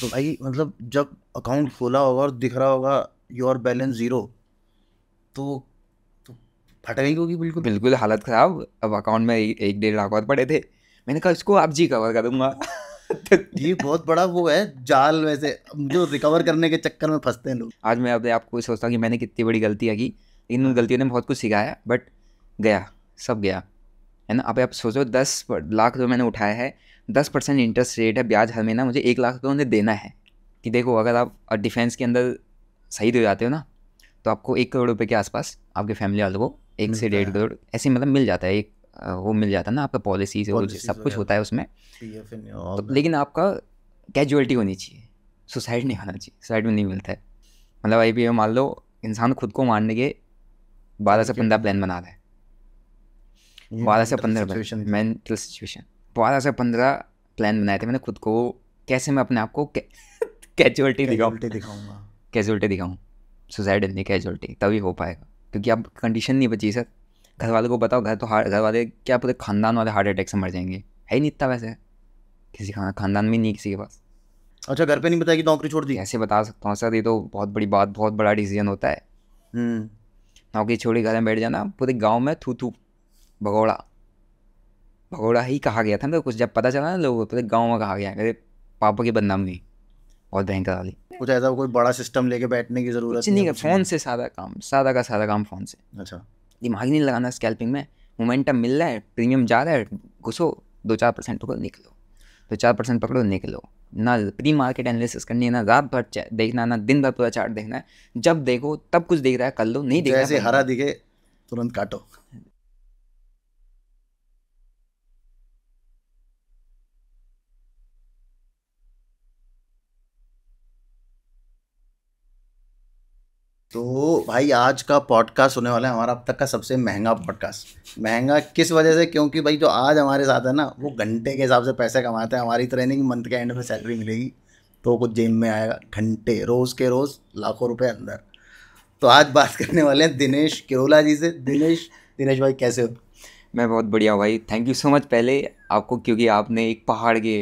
तो भाई मतलब जब अकाउंट खोला होगा और दिख रहा होगा योर बैलेंस ज़ीरो तो तो फट गई होगी बिल्कुल बिल्कुल हालत ख़राब अब अकाउंट में एक डेढ़ लाख और पड़े थे मैंने कहा इसको आप जी कवर कर दूंगा तो ये बहुत बड़ा वो है जाल वैसे जो रिकवर करने के चक्कर में फंसते हैं लोग आज मैं अपने आपको सोचता हूँ कि मैंने कितनी बड़ी गलतियाँ की इन गलतियों ने बहुत कुछ सिखाया बट गया सब गया है ना अब आप सोचो दस लाख जो मैंने उठाया है दस परसेंट इंटरेस्ट रेट है ब्याज हर महीना मुझे एक लाख रुपये उन्हें देना है कि देखो अगर आप डिफेंस के अंदर शहीद हो जाते हो ना तो आपको एक करोड़ रुपये के आसपास आपके फैमिली वालों को एक से डेढ़ करोड़ ऐसे मतलब मिल जाता है एक वो मिल जाता है ना आपका पॉलिसीज से सब कुछ होता है उसमें तो, लेकिन आपका कैजुअलिटी होनी चाहिए सुसाइड नहीं होना चाहिए सुसाइड में नहीं मिलता है मतलब आई पी मान लो इंसान खुद को मारने के बारह से पंद्रह प्लान बना रहा है बारह से पंद्रह मेंटल सिचुएशन बारह से पंद्रह प्लान बनाए थे मैंने खुद को कैसे मैं अपने आप को कैजुअलिटी दिखाऊँ दिखाऊंगा कैजुअलिटी दिखाऊँ सुसाइड नहीं कैजुअलिटी तभी हो पाएगा क्योंकि अब कंडीशन नहीं बची सर घर वाले को बताओ घर तो हार्ट घर वाले क्या पूरे खानदान वाले हार्ट अटैक से मर जाएंगे है ही नहीं इतना वैसे किसी खानदान में नहीं किसी के पास अच्छा घर पे नहीं बताया कि नौकरी छोड़ दी ऐसे बता सकता हूँ सर ये तो बहुत बड़ी बात बहुत बड़ा डिसीजन होता है हम्म। नौकरी छोड़ी घर में बैठ जाना पूरे गाँव में थू थू भगौड़ा भगोड़ा ही कहा गया था ना तो कुछ जब पता चला ना लोगों को गाँव में कहा गया पापा की बदनामी बहुत भयंकर वाली कुछ ऐसा कोई बड़ा सिस्टम लेके बैठने की जरूरत नहीं, नहीं फ़ोन से सादा काम सादा का सादा काम फ़ोन से अच्छा दिमाग नहीं लगाना स्कैल्पिंग में मोमेंटम मिल रहा है प्रीमियम जा रहा है घुसो दो चार परसेंट पकड़ो निकलो दो चार परसेंट पकड़ो निकलो ना प्री मार्केट एनालिसिस करनी है ना रात भर देखना ना दिन भर पूरा चार्ट देखना है जब देखो तब कुछ देख रहा है कर लो नहीं देख रहा हरा दिखे तुरंत काटो तो भाई आज का पॉडकास्ट होने वाला है हमारा अब तक का सबसे महंगा पॉडकास्ट महंगा किस वजह से क्योंकि भाई जो आज हमारे साथ है ना वो घंटे के हिसाब से पैसे कमाते हैं हमारी ट्रेनिंग मंथ के एंड में सैलरी मिलेगी तो कुछ जेब में आएगा घंटे रोज़ के रोज़ लाखों रुपए अंदर तो आज बात करने वाले हैं दिनेश किरोला जी से दिनेश दिनेश भाई कैसे हो मैं बहुत बढ़िया भाई थैंक यू सो मच पहले आपको क्योंकि आपने एक पहाड़ के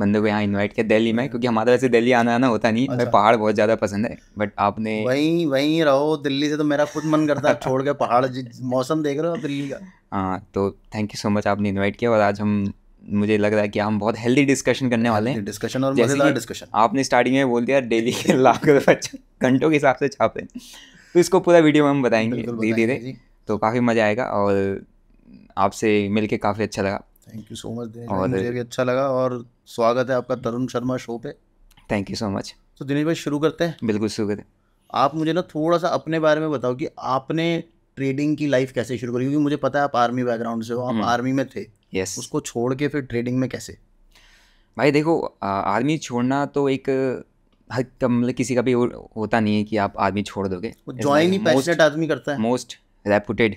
बंदे को यहाँ इनवाइट किया दिल्ली में क्योंकि हमारा वैसे दिल्ली आना आना होता नहीं अच्छा। पहाड़ बहुत ज़्यादा पसंद है बट आपने वही वहीं रहो दिल्ली से तो मेरा खुद मन करता है छोड़ के पहाड़ मौसम देख रहे हो दिल्ली का हाँ तो थैंक यू सो मच आपने इन्वाइट किया और आज हम मुझे लग रहा है कि हम बहुत हेल्दी डिस्कशन करने वाले हैं डिस्कशन और मजेदार डिस्कशन आपने स्टार्टिंग में बोल दिया डेली के लाखों रुपए घंटों के हिसाब से छापे तो इसको पूरा वीडियो में हम बताएंगे धीरे धीरे तो काफ़ी मज़ा आएगा और आपसे मिलके काफ़ी अच्छा लगा thank you so much Dinesh और... मुझे भी अच्छा लगा और स्वागत है आपका तरुण शर्मा शो पे थैंक यू सो मच तो दिनेश भाई शुरू करते हैं बिल्कुल शुरू करते हैं आप मुझे ना थोड़ा सा अपने बारे में बताओ कि आपने ट्रेडिंग की लाइफ कैसे शुरू करी क्योंकि मुझे पता है आप आर्मी बैकग्राउंड से हो आप आर्मी हम्म। में थे यस उसको छोड़ के फिर ट्रेडिंग में कैसे भाई देखो आर्मी छोड़ना तो एक हर मतलब किसी का भी होता नहीं है कि आप आर्मी छोड़ दोगे ज्वाइन ही पैशनेट आदमी करता है most reputed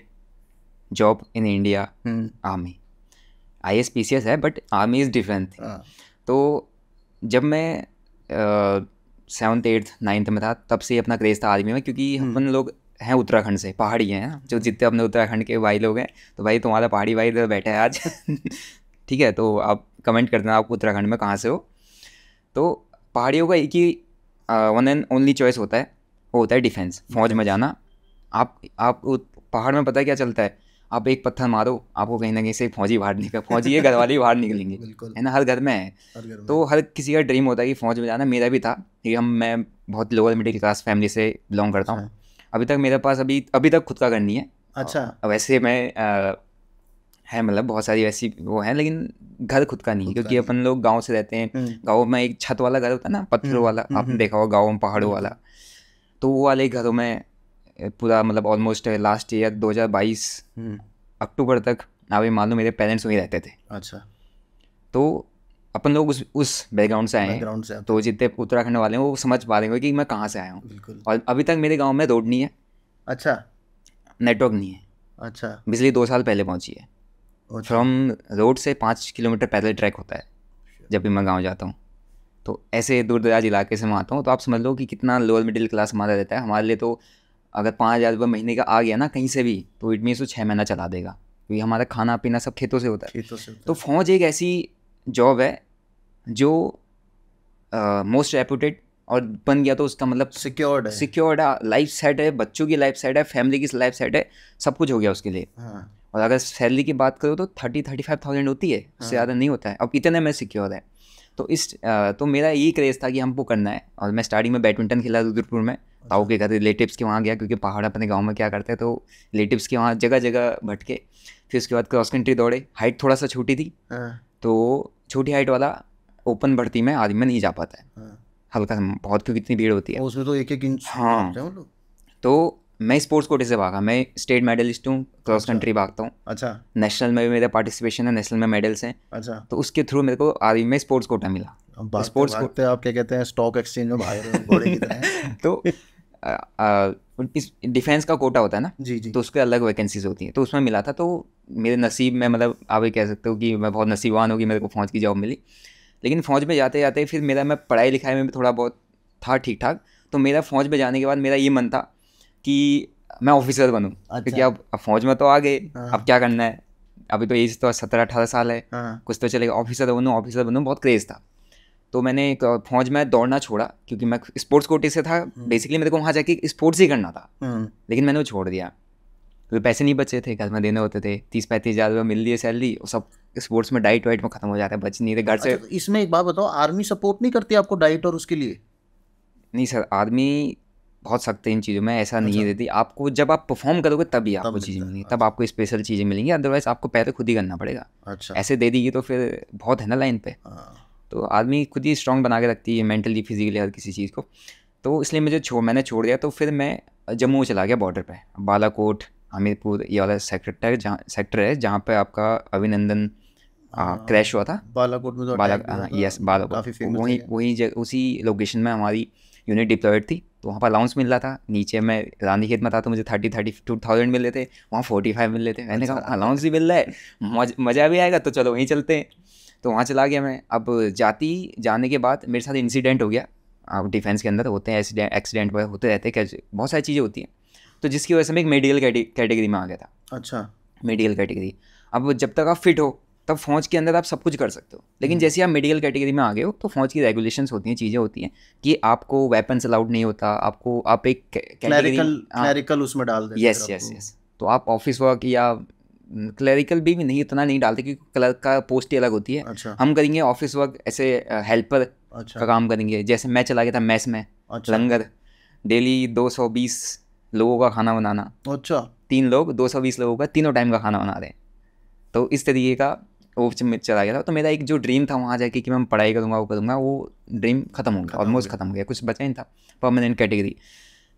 job in India army I S P C S है बट आर्मी इज़ डिफरेंट थी तो जब मैं सेवन्थ एट्थ नाइन्थ में था तब से अपना क्रेज़ था आर्मी में क्योंकि हम्म। अपन लोग हैं उत्तराखंड से पहाड़ी हैं हाँ। जो हाँ। जितने अपने उत्तराखंड के भाई लोग हैं तो भाई तुम्हारा पहाड़ी भाई इधर बैठा है आज ठीक है तो आप कमेंट कर देना आप उत्तराखंड में कहाँ से हो तो पहाड़ियों का एक ही वन एंड ओनली चॉइस होता है वो होता है डिफेंस फौज में जाना आप आप पहाड़ में पता क्या चलता है आप एक पत्थर मारो आपको कहीं ना कहीं से फौजी बाहर निकल फौजी घर वाले बाहर निकलेंगे है ना हर घर में है तो हर किसी का ड्रीम होता है कि फौज में जाना मेरा भी था कि हम मैं बहुत लोअर मिडिल क्लास फैमिली से बिलोंग करता हूँ अच्छा। अभी तक मेरे पास अभी अभी तक खुद का करनी है अच्छा वैसे मैं है मतलब बहुत सारी ऐसी वो है लेकिन घर खुद का नहीं है क्योंकि अपन लोग गाँव से रहते हैं हम्म। गाँव में एक छत वाला घर होता है ना पत्थरों हम्म, वाला हम्म, आपने देखा होगा गाँव में पहाड़ों वाला तो वो वाले घरों में पूरा मतलब ऑलमोस्ट लास्ट ईयर 2022 अक्टूबर तक आप ये मान लो मेरे पेरेंट्स वहीं रहते थे अच्छा तो अपन लोग उस उस बैकग्राउंड से आए हैं तो जितने उत्तराखंड वाले हैं वो समझ पा रहे हैं कि मैं कहाँ से आया हूँ और अभी तक मेरे गाँव में रोड नहीं है अच्छा नेटवर्क नहीं है अच्छा बिजली दो साल पहले पहुँची है फ्रॉम अच्छा। रोड से पाँच किलोमीटर पैदल ट्रैक होता है जब भी मैं गाँव जाता हूँ तो ऐसे दूर दराज इलाके से मैं आता हूँ तो आप समझ लो कि कितना लोअर मिडिल क्लास हमारा रहता है हमारे लिए तो अगर पाँच हज़ार रुपये महीने का आ गया ना कहीं से भी तो इट मीन्स वो छः महीना चला देगा क्योंकि हमारा खाना पीना सब खेतों से होता है खेतों से तो फौज एक ऐसी जॉब है जो मोस्ट रेपूटेड और बन गया तो उसका मतलब सिक्योर्ड है सिक्योर्ड है लाइफ सेट है बच्चों की लाइफ सेट है फैमिली की लाइफ सेट है सब कुछ हो गया उसके लिए हाँ। और अगर सैलरी की बात करो तो थर्टी थर्टी फाइव थाउजेंड होती है हाँ। उससे ज़्यादा नहीं होता है अब इतने में सिक्योर है तो इस तो मेरा यही क्रेज़ था कि हमको करना है और मैं स्टार्टिंग में बैडमिंटन खेला रुद्रपुर में ताऊ के घर रिलेटिव्स के वहाँ गया क्योंकि पहाड़ अपने गाँव में क्या करते हैं तो रिलेटिव्स के वहाँ जगह जगह भटके फिर उसके बाद क्रॉस कंट्री दौड़े हाइट थोड़ा सा छोटी थी हाँ। तो छोटी हाइट वाला ओपन भर्ती में आदमी में नहीं जा पाता है हाँ। हल्का बहुत क्योंकि इतनी भीड़ होती है उसमें तो एक एक इंच हाँ तो मैं स्पोर्ट्स कोटे से भागा मैं स्टेट मेडलिस्ट हूँ क्रॉस अच्छा। कंट्री भागता हूँ अच्छा नेशनल में भी मेरा पार्टिसिपेशन है नेशनल में मेडल्स हैं अच्छा तो उसके थ्रू मेरे को आर्मी में स्पोर्ट्स कोटा मिला स्पोर्ट्स कोटे आप क्या कहते हैं स्टॉक एक्सचेंज में भाग रहे हैं तो इस डिफेंस का कोटा होता है ना जी जी तो उसके अलग वैकेंसीज होती हैं तो उसमें मिला था तो मेरे नसीब में मतलब आप ये कह सकते हो कि मैं बहुत नसीबवान होगी मेरे को फौज की जॉब मिली लेकिन फौज में जाते जाते फिर मेरा मैं पढ़ाई लिखाई में भी थोड़ा बहुत था ठीक ठाक तो मेरा फौज में जाने के बाद मेरा ये मन था कि मैं ऑफिसर बनूँ अच्छा। क्योंकि अब फौज में तो आ गए हाँ। अब क्या करना है अभी तो एज तो सत्रह अठारह साल है हाँ। कुछ तो चलेगा ऑफिसर बनूँ ऑफिसर बनूँ बहुत क्रेज़ था तो मैंने एक फौज में दौड़ना छोड़ा क्योंकि मैं स्पोर्ट्स कोटे से था बेसिकली हम्म। मेरे को वहाँ जाके स्पोर्ट्स ही करना था हम्म। लेकिन मैंने वो छोड़ दिया क्योंकि पैसे नहीं बचे थे घर में देने होते थे तीस पैंतीस हज़ार रुपये मिल दिए सैलरी और सब स्पोर्ट्स में डाइट वाइट में खत्म हो जाता है बच नहीं रहे घर अच्छा, से तो इसमें एक बात बताओ आर्मी सपोर्ट नहीं करती आपको डाइट और उसके लिए नहीं सर आर्मी बहुत सख्त है इन चीज़ों में ऐसा नहीं अच्छा। देती आपको जब आप परफॉर्म करोगे तभी आपको चीज़ें मिलेंगी तब अच्छा। आपको स्पेशल चीज़ें मिलेंगी अदरवाइज आपको पहले तो खुद ही करना पड़ेगा अच्छा ऐसे दे दीजिए तो फिर बहुत है ना लाइन पे हाँ। तो आदमी खुद ही स्ट्रॉन्ग बना के रखती है मेंटली फिजिकली हर किसी चीज़ को तो इसलिए मुझे छोड़ मैंने छोड़ दिया तो फिर मैं जम्मू चला गया बॉर्डर पर बालाकोट हमीरपुर ये वाला सेक्टर जहाँ सेक्टर है जहाँ पे आपका अभिनंदन क्रैश हाँ, हुआ था बालाकोट में तो बाला यस हाँ, बालाकोट वहीं वहीं उसी लोकेशन में हमारी यूनिट डिप्लॉयड थी तो वहाँ पर अलाउंस मिल रहा था नीचे मैं रानी खेत में था तो मुझे थर्टी थर्टी टू थाउजेंड मिल रहे थे वहाँ फोर्टी फाइव मिल रहे थे मैंने कहा अलाउंस भी मिल रहा है मज़ा भी आएगा तो चलो वहीं चलते हैं तो वहाँ चला गया मैं अब जाती जाने के बाद मेरे साथ इंसिडेंट हो गया अब डिफेंस के अंदर तो होते हैं एक्सीडेंट एक्सीडेंट होते रहते हैं बहुत सारी चीज़ें होती हैं तो जिसकी वजह से मैं एक मेडिकल कैटेगरी में आ गया था अच्छा मेडिकल कैटेगरी अब जब तक आप फिट हो तब फौज के अंदर आप सब कुछ कर सकते हो लेकिन हम्म। जैसे आप मेडिकल कैटेगरी में आ गए हो तो फौज की रेगुलेशन होती हैं चीज़ें होती हैं कि आपको वेपन्स अलाउड नहीं होता आपको आप एक कैटेगरी हाँ। उसमें डाल देते यस यस यस तो आप ऑफिस वर्क या क्लरिकल भी, नहीं इतना नहीं डालते क्योंकि क्लर्क का पोस्ट ही अलग होती है अच्छा। हम करेंगे ऑफिस वर्क ऐसे हेल्पर अच्छा। का काम करेंगे जैसे मैं चला गया था मैस में अच्छा। लंगर डेली 220 लोगों का खाना बनाना अच्छा तीन लोग 220 लोगों का तीनों टाइम का खाना बना रहे हैं तो इस तरीके का वो चला गया था तो मेरा एक जो ड्रीम था वहाँ जाके कि मैं पढ़ाई करूँगा वो करूँगा वो ड्रीम खत्म हो गया ऑलमोस्ट खत्म हो गया कुछ बचा ही था परमानेंट कैटेगरी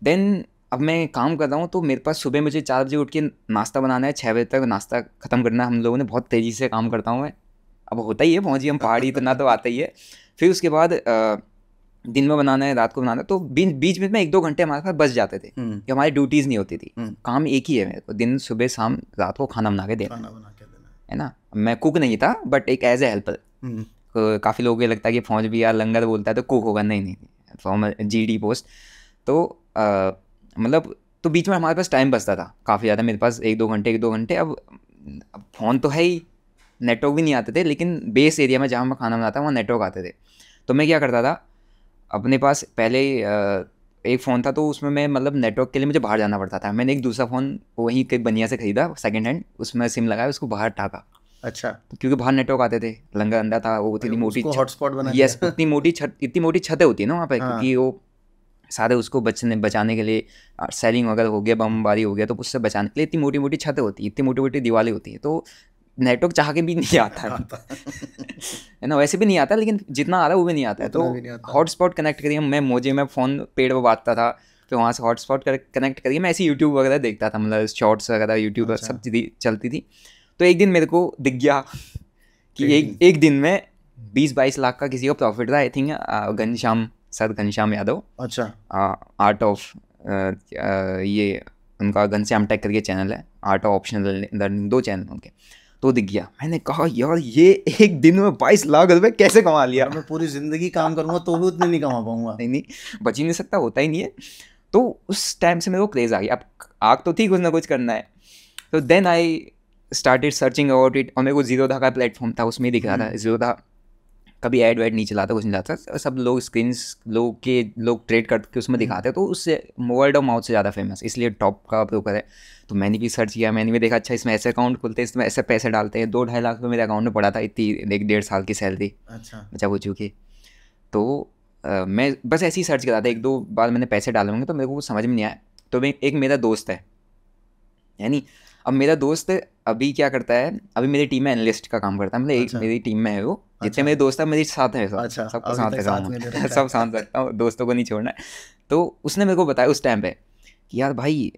देन अब मैं काम कर रहा हूँ तो मेरे पास सुबह मुझे चार बजे उठ के नाश्ता बनाना है छः बजे तक नाश्ता ख़त्म करना है हम लोगों ने बहुत तेज़ी से काम करता हूँ मैं अब होता ही है पहुँची हम पहाड़ी इतना तो आता ही है फिर उसके बाद दिन में बनाना है रात को बनाना है तो बीच बीच में एक दो घंटे हमारे पास बस जाते थे हम्म। कि हमारी ड्यूटीज़ नहीं होती थी हम्म। काम एक ही है मेरे को दिन सुबह शाम रात को खाना बना के देना बना के है ना मैं कुक नहीं था बट एक एज ए हेल्पर काफ़ी लोगों को लगता है कि फौज भी यार लंगर बोलता है तो कुक होगा नहीं नहीं फॉर्म जी डी पोस्ट तो मतलब तो बीच में हमारे पास टाइम बचता था काफ़ी ज़्यादा मेरे पास एक दो घंटे एक दो घंटे अब फ़ोन तो है ही नेटवर्क भी नहीं आते थे लेकिन बेस एरिया में जहाँ मैं खाना बनाता वहाँ नेटवर्क आते थे तो मैं क्या करता था अपने पास पहले एक फ़ोन था तो उसमें मैं मतलब नेटवर्क के लिए मुझे बाहर जाना पड़ता था मैंने एक दूसरा फ़ोन वहीं के बनिया से ख़रीदा सेकेंड हैंड उसमें सिम लगाया उसको बाहर टाका अच्छा तो क्योंकि बाहर नेटवर्क आते थे लंगर अंडा था वो इतनी मोटी हॉटस्पॉट बना यस इतनी मोटी छत इतनी मोटी छतें होती है ना वहाँ पर हाँ। क्योंकि वो सारे उसको बचने बचाने के लिए सेलिंग वगैरह हो गया बमबारी हो गया तो उससे बचाने के लिए इतनी मोटी मोटी छतें होती है इतनी मोटी मोटी दिवाली होती है तो नेटवर्क चाह के भी नहीं आता है ना वैसे भी नहीं आता लेकिन जितना आ रहा है वो भी नहीं आता है तो हॉटस्पॉट कनेक्ट करिए मैं मोजे में फ़ोन पेड़ पर बांटता था फिर वहाँ से हॉटस्पॉट कर कनेक्ट करिए मैं ऐसी यूट्यूब वगैरह देखता था मतलब शॉर्ट्स वगैरह यूट्यूब अच्छा। सब चलती थी तो एक दिन मेरे को दिख गया कि एक एक दिन में बीस बाईस लाख का किसी का प्रॉफिट था I think Ghanshyam sir Ghanshyam Yadav अच्छा आर्ट ऑफ ये उनका घनश्याम टेक करके चैनल है आर्ट ऑफ ऑप्शनल लर्निंग दो चैनल उनके तो दिख गया मैंने कहा यार ये एक दिन में बाईस लाख रुपए कैसे कमा लिया मैं पूरी ज़िंदगी काम करूँगा तो भी उतने नहीं कमा पाऊँगा नहीं नहीं बच ही नहीं सकता होता ही नहीं है तो उस टाइम से मेरे को क्रेज़ आ गया अब आग तो थी कुछ ना कुछ करना है तो then I started searching about it और मेरे को जीरो धा का प्लेटफॉर्म था उसमें दिख रहा था जीरो हम्म। धा कभी ऐड वैड नहीं चलाता कुछ नहीं चलाता तो सब लोग स्क्रीन लोग के लोग ट्रेड करके उसमें हम्म। दिखाते हैं तो उससे वर्ड ऑफ माउथ से ज़्यादा फेमस इसलिए टॉप का ब्रोकर है तो मैंने भी सर्च किया मैंने भी देखा अच्छा इसमें ऐसे अकाउंट खुलते हैं इसमें ऐसे पैसे डालते हैं दो ढाई लाख रुपये मेरे अकाउंट में पड़ा था इतनी एक डेढ़ साल की सैलरी अच्छा अच्छा वो चूँकि तो मैं बस ऐसे ही सर्च करा था एक दो बार मैंने पैसे डाले होंगे तो मेरे को समझ में नहीं आया तो मैं एक मेरा दोस्त है यानी अब मेरा दोस्त अभी क्या करता है अभी मेरी टीम में एनालिस्ट का काम करता है मतलब अच्छा। एक मेरी टीम में है वो जितने अच्छा। मेरे दोस्त हैं मेरे साथ हैं सब अच्छा, सबको साथ रखा सब साथ दोस्तों को नहीं छोड़ना तो उसने मेरे को बताया उस टाइम पे कि यार भाई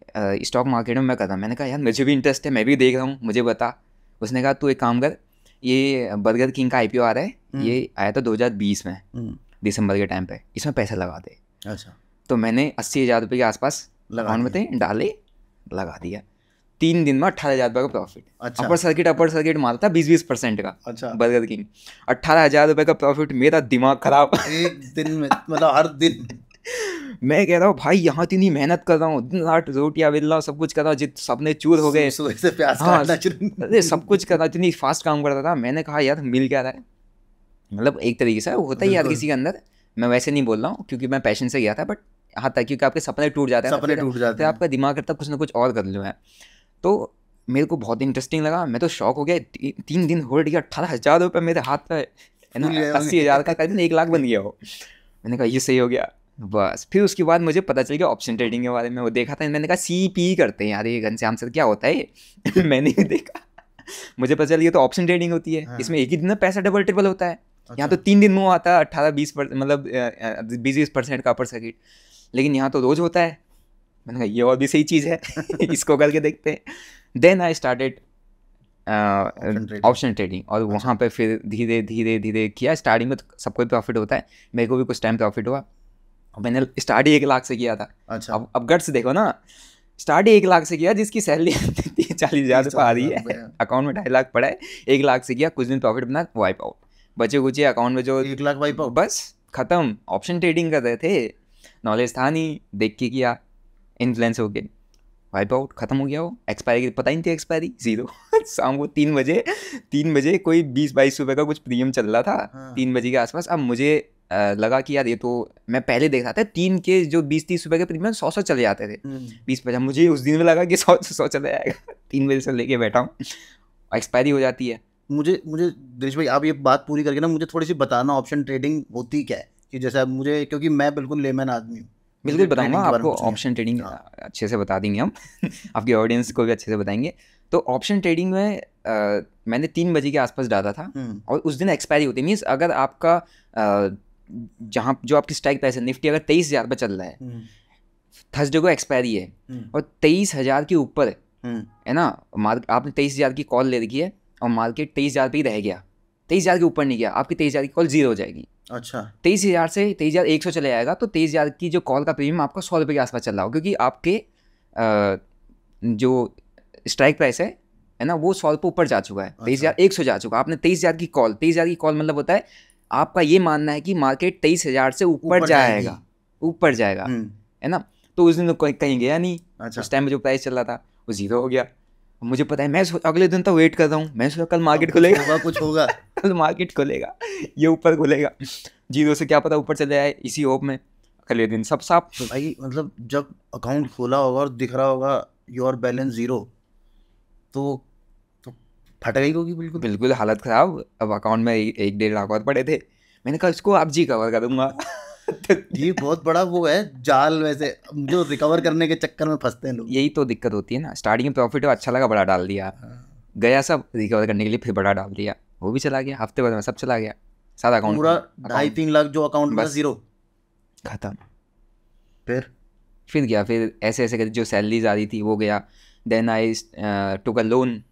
स्टॉक मार्केट में मैं कर रहा मैंने कहा यार मुझे भी इंटरेस्ट है मैं भी देख रहा हूँ मुझे बता उसने कहा तू एक काम कर ये बर्गर किंग का आईपीओ आ रहा है हम्म। ये आया था 2020 में हम्म। दिसंबर के टाइम पे इसमें पैसा लगा दे अच्छा तो मैंने अस्सी हज़ार रुपये के आसपास लगा में डाले लगा दिया तीन दिन में अट्ठारह हज़ार रुपये का प्रॉफिट अच्छा अपर सर्किट अपर सर्किट मारा था बीस बीस परसेंट का अच्छा बर्गर किंग अट्ठारह हज़ार रुपये का प्रॉफिट मेरा दिमाग खराब एक दिन में मतलब हर दिन मैं कह रहा हूँ भाई यहाँ तो इतनी मेहनत कर रहा हूँ दिन रात रोटियाँ बिल्ला सब कुछ कर रहा हूँ जित सपने चूर हो गए से प्यास हाँ अरे सब कुछ कर रहा इतनी फास्ट काम कर रहा था मैंने कहा यार मिल क्या रहा है मतलब एक तरीके से होता ही यार किसी के अंदर मैं वैसे नहीं बोल रहा हूँ क्योंकि मैं पैशन से गया था बट हाँ था क्योंकि आपके सपने टूट जाते हैं सपने टूट जाते हैं आपका दिमाग करता कुछ ना कुछ और कर लो है तो मेरे को बहुत इंटरेस्टिंग लगा मैं तो शौक हो गया ती, तीन दिन होल्ड किया अट्ठारह हज़ार रुपये मेरे हाथ पे है ना अस्सी हज़ार का करीबन एक लाख बन गया हो मैंने कहा ये सही हो गया बस फिर उसके बाद मुझे पता चल गया ऑप्शन ट्रेडिंग के बारे में वो देखा था मैंने कहा सी पी e e करते हैं यार ये से आंसर क्या होता है मैंने भी देखा मुझे पता चल गया तो ऑप्शन ट्रेडिंग होती है हाँ। इसमें एक ही दिन में पैसा डबल ट्रिपल होता है अच्छा। यहाँ तो तीन दिन में आता है अट्ठारह बीस मतलब बीस बीस परसेंट का अपर सर्किट लेकिन यहाँ तो रोज होता है मैंने कहा ये और भी सही चीज़ है इसको करके देखते हैं then I started option trading और अच्छा। वहाँ पे फिर धीरे धीरे धीरे किया स्टार्टिंग में तो सबको प्रॉफिट होता है मेरे को भी कुछ टाइम प्रॉफिट हुआ और मैंने स्टार्ट ही एक लाख से किया था अच्छा अब अब गट्स देखो ना स्टार्ट ही एक लाख से किया जिसकी सैलरी तीन चालीस हज़ार रुपये आ रही है अकाउंट में ढाई लाख पड़ा है एक लाख से किया कुछ दिन प्रॉफिट बना वाइप आउट बचे कुछ अकाउंट में जो एक लाख वाइप आउट बस खत्म ऑप्शन ट्रेडिंग कर रहे थे नॉलेज था नहीं देख के किया इन्फ्लुएंस हो गए वाइप आउट खत्म हो गया वो एक्सपायरी पता ही नहीं थी एक्सपायरी जीरो शाम को तीन बजे तीन बजे कोई बीस बाईस रुपये का कुछ प्रीमियम चल रहा था हाँ। तीन बजे के आसपास अब मुझे लगा कि यार ये तो मैं पहले देख रहा था तीन के जो बीस तीस रुपये के प्रीमियम सौ सौ चले जाते थे हम्म। बीस पचास मुझे उस दिन में लगा कि सौ सौ चले जाएगा तीन बजे से लेके बैठा हूँ एक्सपायरी हो जाती है मुझे मुझे दिनेश भाई आप ये बात पूरी करके ना मुझे थोड़ी सी बताना ऑप्शन ट्रेडिंग होती क्या है कि जैसे मुझे क्योंकि मैं बिल्कुल लेमैन आदमी हूँ बिल्कुल बताऊंगा आपको ऑप्शन ट्रेडिंग हाँ। अच्छे से बता देंगे हम आपकी ऑडियंस को भी अच्छे से बताएंगे तो ऑप्शन ट्रेडिंग में आ, मैंने तीन बजे के आसपास डाला था हम्म। और उस दिन एक्सपायरी होती है मीन्स अगर आपका जहाँ जो आपकी स्ट्राइक प्राइस है निफ्टी अगर तेईस हज़ार पर चल रहा है थर्सडे हम्म। को एक्सपायरी है हम्म। और तेईस हज़ार के ऊपर है ना मार्केट आपने तेईस हज़ार की कॉल ले रखी है और मार्केट तेईस हज़ार पर ही रह गया तेईस हज़ार के ऊपर नहीं गया आपकी तेईस हज़ार की कॉल जीरो हो जाएगी अच्छा तेईस हज़ार से तेईस हज़ार एक सौ चले जाएगा तो तेईस हज़ार की जो कॉल का प्रीमियम आपका सौ रुपये के आसपास चल रहा हो क्योंकि आपके आ, जो स्ट्राइक प्राइस है है ना वो सौ रुपये ऊपर जा चुका है अच्छा। तेईस हज़ार एक सौ जा चुका आपने तेईस हज़ार की कॉल तेईस हज़ार की कॉल मतलब होता है आपका ये मानना है कि मार्केट तेईस हज़ार से ऊपर जाएगा ऊपर जाएगा हम्म। है ना तो उस दिन तो कहीं गया नहीं अच्छा। उस टाइम में जो प्राइस चल रहा था वो जीरो हो गया मुझे पता है मैं अगले दिन तो वेट कर रहा हूँ मैं सोचा कल मार्केट खुलेगा होगा कुछ होगा कल मार्केट खुलेगा ये ऊपर खुलेगा जीरो से क्या पता ऊपर चले जाए इसी होप में अगले दिन सब साफ तो भाई मतलब जब अकाउंट खोला होगा और दिख रहा होगा योर बैलेंस जीरो तो फट गई होगी बिल्कुल बिल्कुल हालत ख़राब अब अकाउंट में एक डेढ़ लाख और पड़े थे मैंने कहा इसको आप जी कवर कर दूँगा ये बहुत बड़ा वो है जाल वैसे जो रिकवर करने के चक्कर में फंसते हैं लोग यही तो दिक्कत होती है ना स्टार्टिंग में प्रॉफिट अच्छा लगा बड़ा डाल दिया हाँ। गया सब रिकवर करने के लिए फिर बड़ा डाल दिया वो भी चला गया हफ्ते बाद में सब चला गया सारा अकाउंट पूरा ढाई तीन लाख जो अकाउंट बस जीरो खत्म फिर फिर गया फिर ऐसे ऐसे करके जो सैलरीज आ रही थी वो गया then I took a loan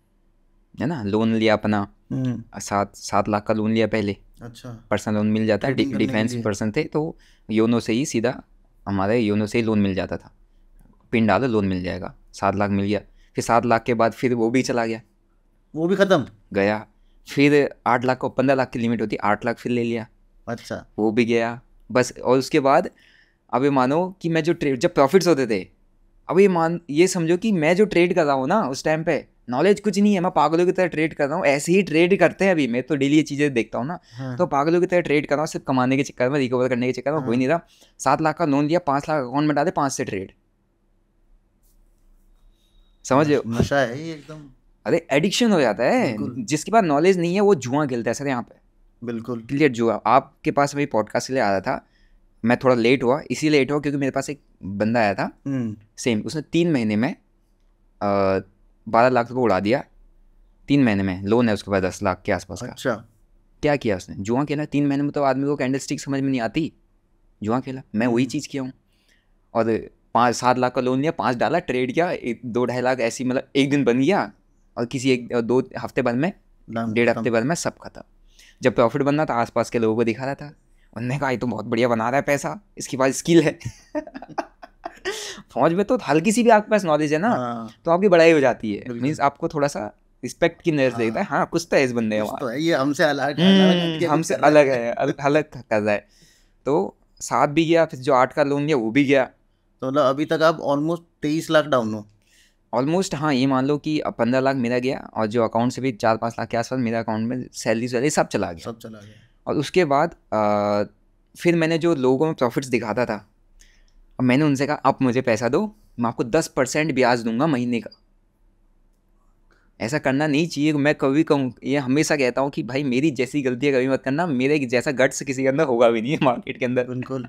है ना लोन लिया अपना हम्म। सात सात लाख का लोन लिया पहले अच्छा पर्सनल लोन मिल जाता है डिफेंस पर्सन थे तो योनो से ही सीधा हमारे योनो से ही लोन मिल जाता था पिन डालो लोन मिल जाएगा सात लाख मिल गया फिर सात लाख के बाद फिर वो भी चला गया वो भी ख़त्म गया फिर आठ लाख को पंद्रह लाख की लिमिट होती आठ लाख फिर ले लिया अच्छा वो भी गया बस और उसके बाद अब ये मानो कि मैं जो ट्रेड जब प्रॉफिट्स होते थे अब ये मान ये समझो कि मैं जो ट्रेड कर रहा हूँ ना उस टाइम पे नॉलेज कुछ नहीं है मैं पागलों की तरह ट्रेड कर रहा हूँ ऐसे ही ट्रेड करते हैं अभी मैं तो डेली ये चीज़ें देखता हूँ ना हाँ। तो पागलों की तरह ट्रेड कर रहा हूँ सिर्फ कमाने के चक्कर में रिकवर करने के चक्कर में हाँ। कोई नहीं रहा सात लाख का लोन लिया पाँच लाख अकाउंट में दे पाँच से ट्रेड समझ नशा है एकदम अरे एडिक्शन हो जाता है जिसके पास नॉलेज नहीं है वो जुआ खेलता है सर यहाँ पे बिल्कुल क्लियर जुआ आपके पास अभी पॉडकास्ट के लिए आ रहा था मैं थोड़ा लेट हुआ इसी लेट हुआ क्योंकि मेरे पास एक बंदा आया था सेम हम्म। उसने तीन महीने में बारह लाख रुपये उड़ा दिया तीन महीने में लोन है उसके पास दस लाख के आसपास का अच्छा क्या किया उसने जुआ खेला तीन महीने में तो आदमी को कैंडल स्टिक समझ में नहीं आती जुआ खेला मैं वही हम्म। चीज़ किया हूँ और पाँच सात लाख का लोन लिया पाँच डाला ट्रेड किया एक दो ढाई लाख ऐसी मतलब एक दिन बन गया और किसी एक दो हफ्ते भर में डेढ़ हफ्ते भर में सब खत्म जब प्रॉफिट बनना था आसपास के लोगों को दिखा रहा था उन्होंने कहा ये तो बहुत बढ़िया बना रहा है पैसा इसके पास स्किल है फौज में तो हल्की सी भी आपके पास नॉलेज है ना हाँ। तो आपकी बड़ाई हो जाती है मीन्स आपको थोड़ा सा रिस्पेक्ट की नजर हाँ। देखता है हाँ कुछ तो है इस बंदे वहाँ तो ये हमसे अलग हमसे हम्म, अलग है अलग कर रहा है तो सात भी गया फिर जो आठ का लोन गया वो भी गया तो मतलब अभी तक आप ऑलमोस्ट तेईस लाख डाउन हो ऑलमोस्ट हाँ ये मान लो कि पंद्रह लाख मेरा गया और जो अकाउंट से भी चार पाँच लाख के आसपास मेरे अकाउंट में सैलरी वैलरी सब चला गया सब चला गया और उसके बाद आ, फिर मैंने जो लोगों में प्रॉफिट्स दिखाता था और मैंने उनसे कहा आप मुझे पैसा दो मैं आपको दस परसेंट ब्याज दूंगा महीने का ऐसा करना नहीं चाहिए मैं कभी कहूँ ये हमेशा कहता हूँ कि भाई मेरी जैसी गलती है कभी मत करना मेरे जैसा गट्स किसी के अंदर होगा भी नहीं है मार्केट के अंदर बिल्कुल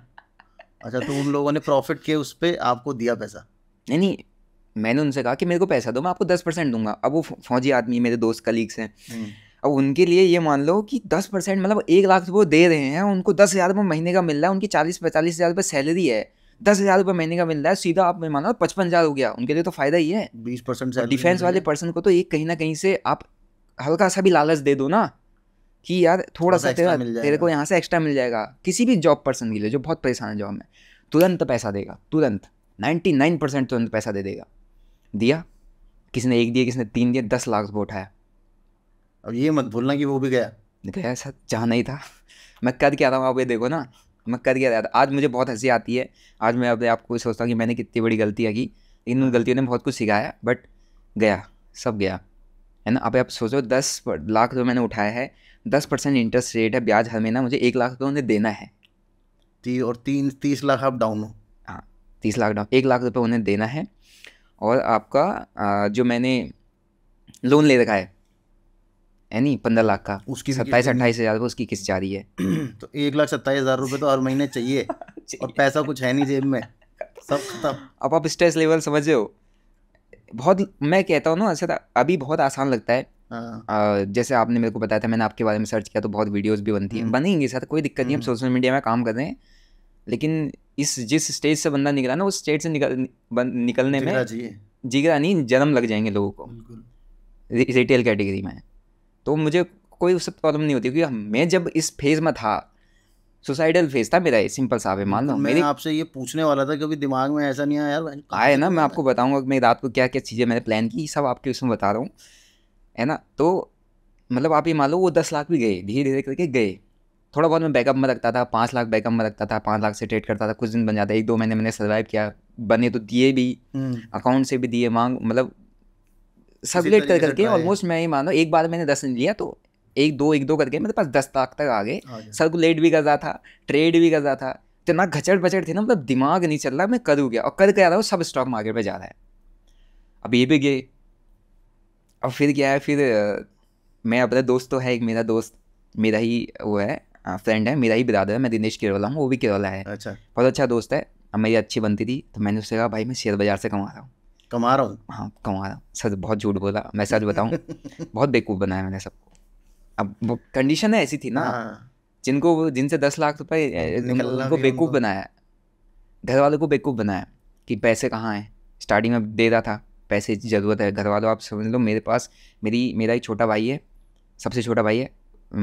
अच्छा तो उन लोगों ने प्रॉफिट के उस पर आपको दिया पैसा नहीं नहीं मैंने उनसे कहा कि मेरे को पैसा दो मैं आपको दस परसेंट दूंगा अब वो फौजी आदमी मेरे दोस्त कलीग्स हैं हम्म। अब उनके लिए ये मान लो कि दस परसेंट मतलब एक लाख रुपये तो दे रहे हैं उनको दस हज़ार रुपये महीने का मिल रहा है उनकी चालीस पैंतालीस हज़ार रुपये सैलरी है दस हजार रुपये महीने का मिल रहा है सीधा आप मानो पचपन हजार हो गया उनके लिए तो फायदा ही है बीस परसेंट डिफेंस वाले पर्सन को तो एक कहीं ना कहीं से आप हल्का सा भी लालच दे दो ना कि यार थोड़ा सा तेरा तेरे को यहाँ से एक्स्ट्रा मिल जाएगा किसी भी जॉब पर्सन के लिए जो बहुत परेशान है जॉब में तुरंत पैसा देगा तुरंत नाइन्टी नाइन परसेंट तुरंत पैसा दे देगा दिया किसी ने एक दिया ने तीन दिया दस लाख रुपये उठाया अब ये मत भूलना कि वो भी गया गया सर जहाँ नहीं था मैं कद क्या रहा हूँ आप ये देखो ना मैं कर गया था आज मुझे बहुत हंसी आती है आज मैं अपने आपको सोचता हूँ कि मैंने कितनी बड़ी गलतियाँ की इन उन गलतियों ने बहुत कुछ सिखाया बट गया सब गया है ना अब आप सोचो दस लाख जो मैंने उठाया है दस परसेंट इंटरेस्ट रेट है ब्याज हर महीना मुझे एक लाख रुपये उन्हें देना है ती और तीन तीस लाख आप डाउन हो हाँ तीस लाख डाउन एक लाख रुपये उन्हें देना है और आपका जो मैंने लोन ले रखा है यानी पंद्रह लाख का उसकी सत्ताईस अट्ठाईस हज़ार उसकी किस्त जा रही है तो एक लाख सत्ताईस हज़ार रुपये तो हर महीने चाहिए और पैसा कुछ है नहीं जेब में सब खत्म अब आप स्ट्रेस लेवल समझ रहे हो बहुत मैं कहता हूँ ना सर अभी बहुत आसान लगता है हाँ। आ, जैसे आपने मेरे को बताया था मैंने आपके बारे में सर्च किया तो बहुत वीडियोस भी बनती हैं हम्म। बनेंगी सर तो कोई दिक्कत नहीं हम सोशल हम्म। मीडिया में काम कर रहे हैं लेकिन इस जिस स्टेज से बंदा निकला ना उस स्टेज से निकल बन, निकलने में जिगरा नहीं जन्म लग जाएंगे लोगों को रिटेल कैटेगरी में तो मुझे कोई उससे प्रॉब्लम नहीं होती क्योंकि मैं जब इस फेज़ में था सुसाइडल फेज था मेरा सिंपल साहब है मान लो तो मैंने आपसे ये पूछने वाला था कभी दिमाग में ऐसा नहीं आया यार आया ना मैं आपको बताऊंगा मैं रात को क्या क्या चीज़ें मैंने प्लान की सब आपके उसमें बता रहा हूँ है ना तो मतलब आप ये मान लो वो दस लाख भी गए धीरे धीरे करके गए थोड़ा बहुत मैं बैकअप में रखता था पाँच लाख बैकअप में रखता था पाँच लाख से ट्रेड करता था कुछ दिन बन जाता एक दो महीने मैंने सर्वाइव किया बने तो दिए भी अकाउंट हम्म। से भी दिए मांग मतलब सबलेट कर करके ऑलमोस्ट मैं ही मान रहा एक बार मैंने दस नहीं लिया तो एक दो एक दो करके मेरे पास दस लाख तक आ गए सर्कुलेट भी कर रहा था ट्रेड भी कर रहा था इतना घचट बचट थी ना मतलब दिमाग नहीं चल रहा मैं करूँ क्या और कर क्या रहा हूँ सब स्टॉक मार्केट में जा रहा है अब ये भी गए और फिर क्या है फिर मैं अपने दोस्त तो है एक मेरा दोस्त मेरा ही वो है फ्रेंड है मेरा ही बिरादर है मैं दिनेश केरवाला हूँ वो भी केरवाला है अच्छा बहुत अच्छा दोस्त है अब मेरी अच्छी बनती थी तो मैंने उससे कहा भाई मैं शेयर बाजार से कमा रहा हूँ कमा रहा हूँ हाँ कमा रहा हूँ सर बहुत झूठ बोला मैं सच बताऊँ बहुत बेवकूफ़ बनाया मैंने सबको अब वो कंडीशन है ऐसी थी ना हाँ। जिनको जिनसे दस लाख रुपए उनको बेवकूफ़ बनाया घर वालों को बेकूफ़ बनाया कि पैसे कहाँ हैं स्टार्टिंग में दे रहा था पैसे की ज़रूरत है घर वालों आप समझ लो मेरे पास मेरी मेरा एक छोटा भाई है सबसे छोटा भाई है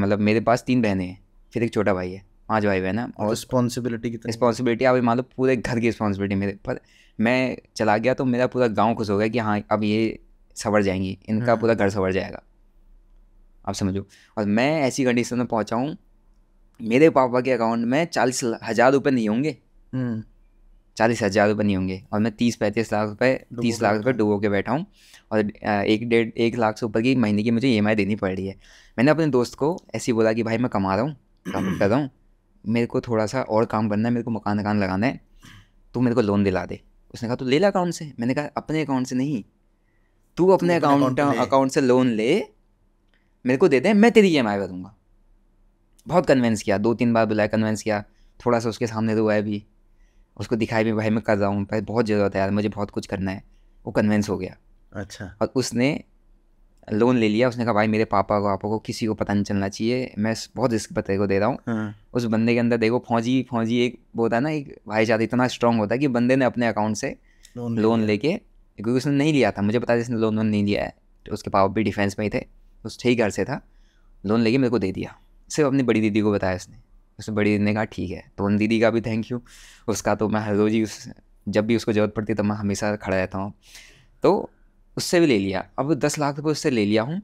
मतलब मेरे पास तीन बहनें हैं फिर एक छोटा भाई है पाँच भाई बहन है और रिस्पॉन्सिबिलिटी की रिस्पॉन्सिबिलिटी आप मान लो पूरे घर की रिस्पॉन्सिबिलिटी मेरे पर मैं चला गया तो मेरा पूरा गाँव खुश हो गया कि हाँ अब ये सवर जाएंगी इनका हम्म। पूरा घर सवर जाएगा आप समझो और मैं ऐसी कंडीशन में पहुँचा हूँ मेरे पापा के अकाउंट में चालीस हज़ार रुपये नहीं होंगे हम्म। चालीस हज़ार रुपये नहीं होंगे और मैं तीस पैंतीस लाख रुपये तीस लाख रुपये डुबो के बैठा हूँ और एक डेढ़ एक लाख से ऊपर की महीने की मुझे ई e देनी पड़ रही है मैंने अपने दोस्त को ऐसे बोला कि भाई मैं कमा रहा हूँ काम कर रहा हूँ मेरे को थोड़ा सा और काम करना है मेरे को मकान वकान लगाना है तो मेरे को लोन दिला दे उसने कहा तू ले ला अकाउंट से मैंने कहा अपने अकाउंट से नहीं तू अपने अकाउंट अकाउंट से लोन ले मेरे को दे दे मैं तेरी ई e एम आई भरूँगा बहुत कन्वेंस किया दो तीन बार बुलाया कन्वेंस किया थोड़ा सा उसके सामने रोया तो भी उसको दिखाया भी भाई मैं कर रहा हूँ भाई बहुत ज़रूरत है यार मुझे बहुत कुछ करना है वो कन्वेंस हो गया अच्छा और उसने लोन ले लिया उसने कहा भाई मेरे पापा को पापा को किसी को पता नहीं चलना चाहिए मैं बहुत रिस्क पते को दे रहा हूँ हाँ। उस बंदे के अंदर देखो फौजी फौजी एक वो है ना एक भाईचारा इतना स्ट्रांग होता है कि बंदे ने अपने अकाउंट से लोन, लोन लेके क्योंकि उसने नहीं लिया था मुझे पता जिसने लोन वोन नहीं लिया है तो उसके पापा भी डिफेंस में ही थे उस ठीक घर से था लोन लेके मेरे को दे दिया सिर्फ अपनी बड़ी दीदी को बताया उसने उसने बड़ी दीदी ने कहा ठीक है तो उन दीदी का भी थैंक यू उसका तो मैं हर रोज ही उस जब भी उसको ज़रूरत पड़ती है तो मैं हमेशा खड़ा रहता हूँ तो उससे भी ले लिया अब दस लाख रुपये उससे ले लिया हूँ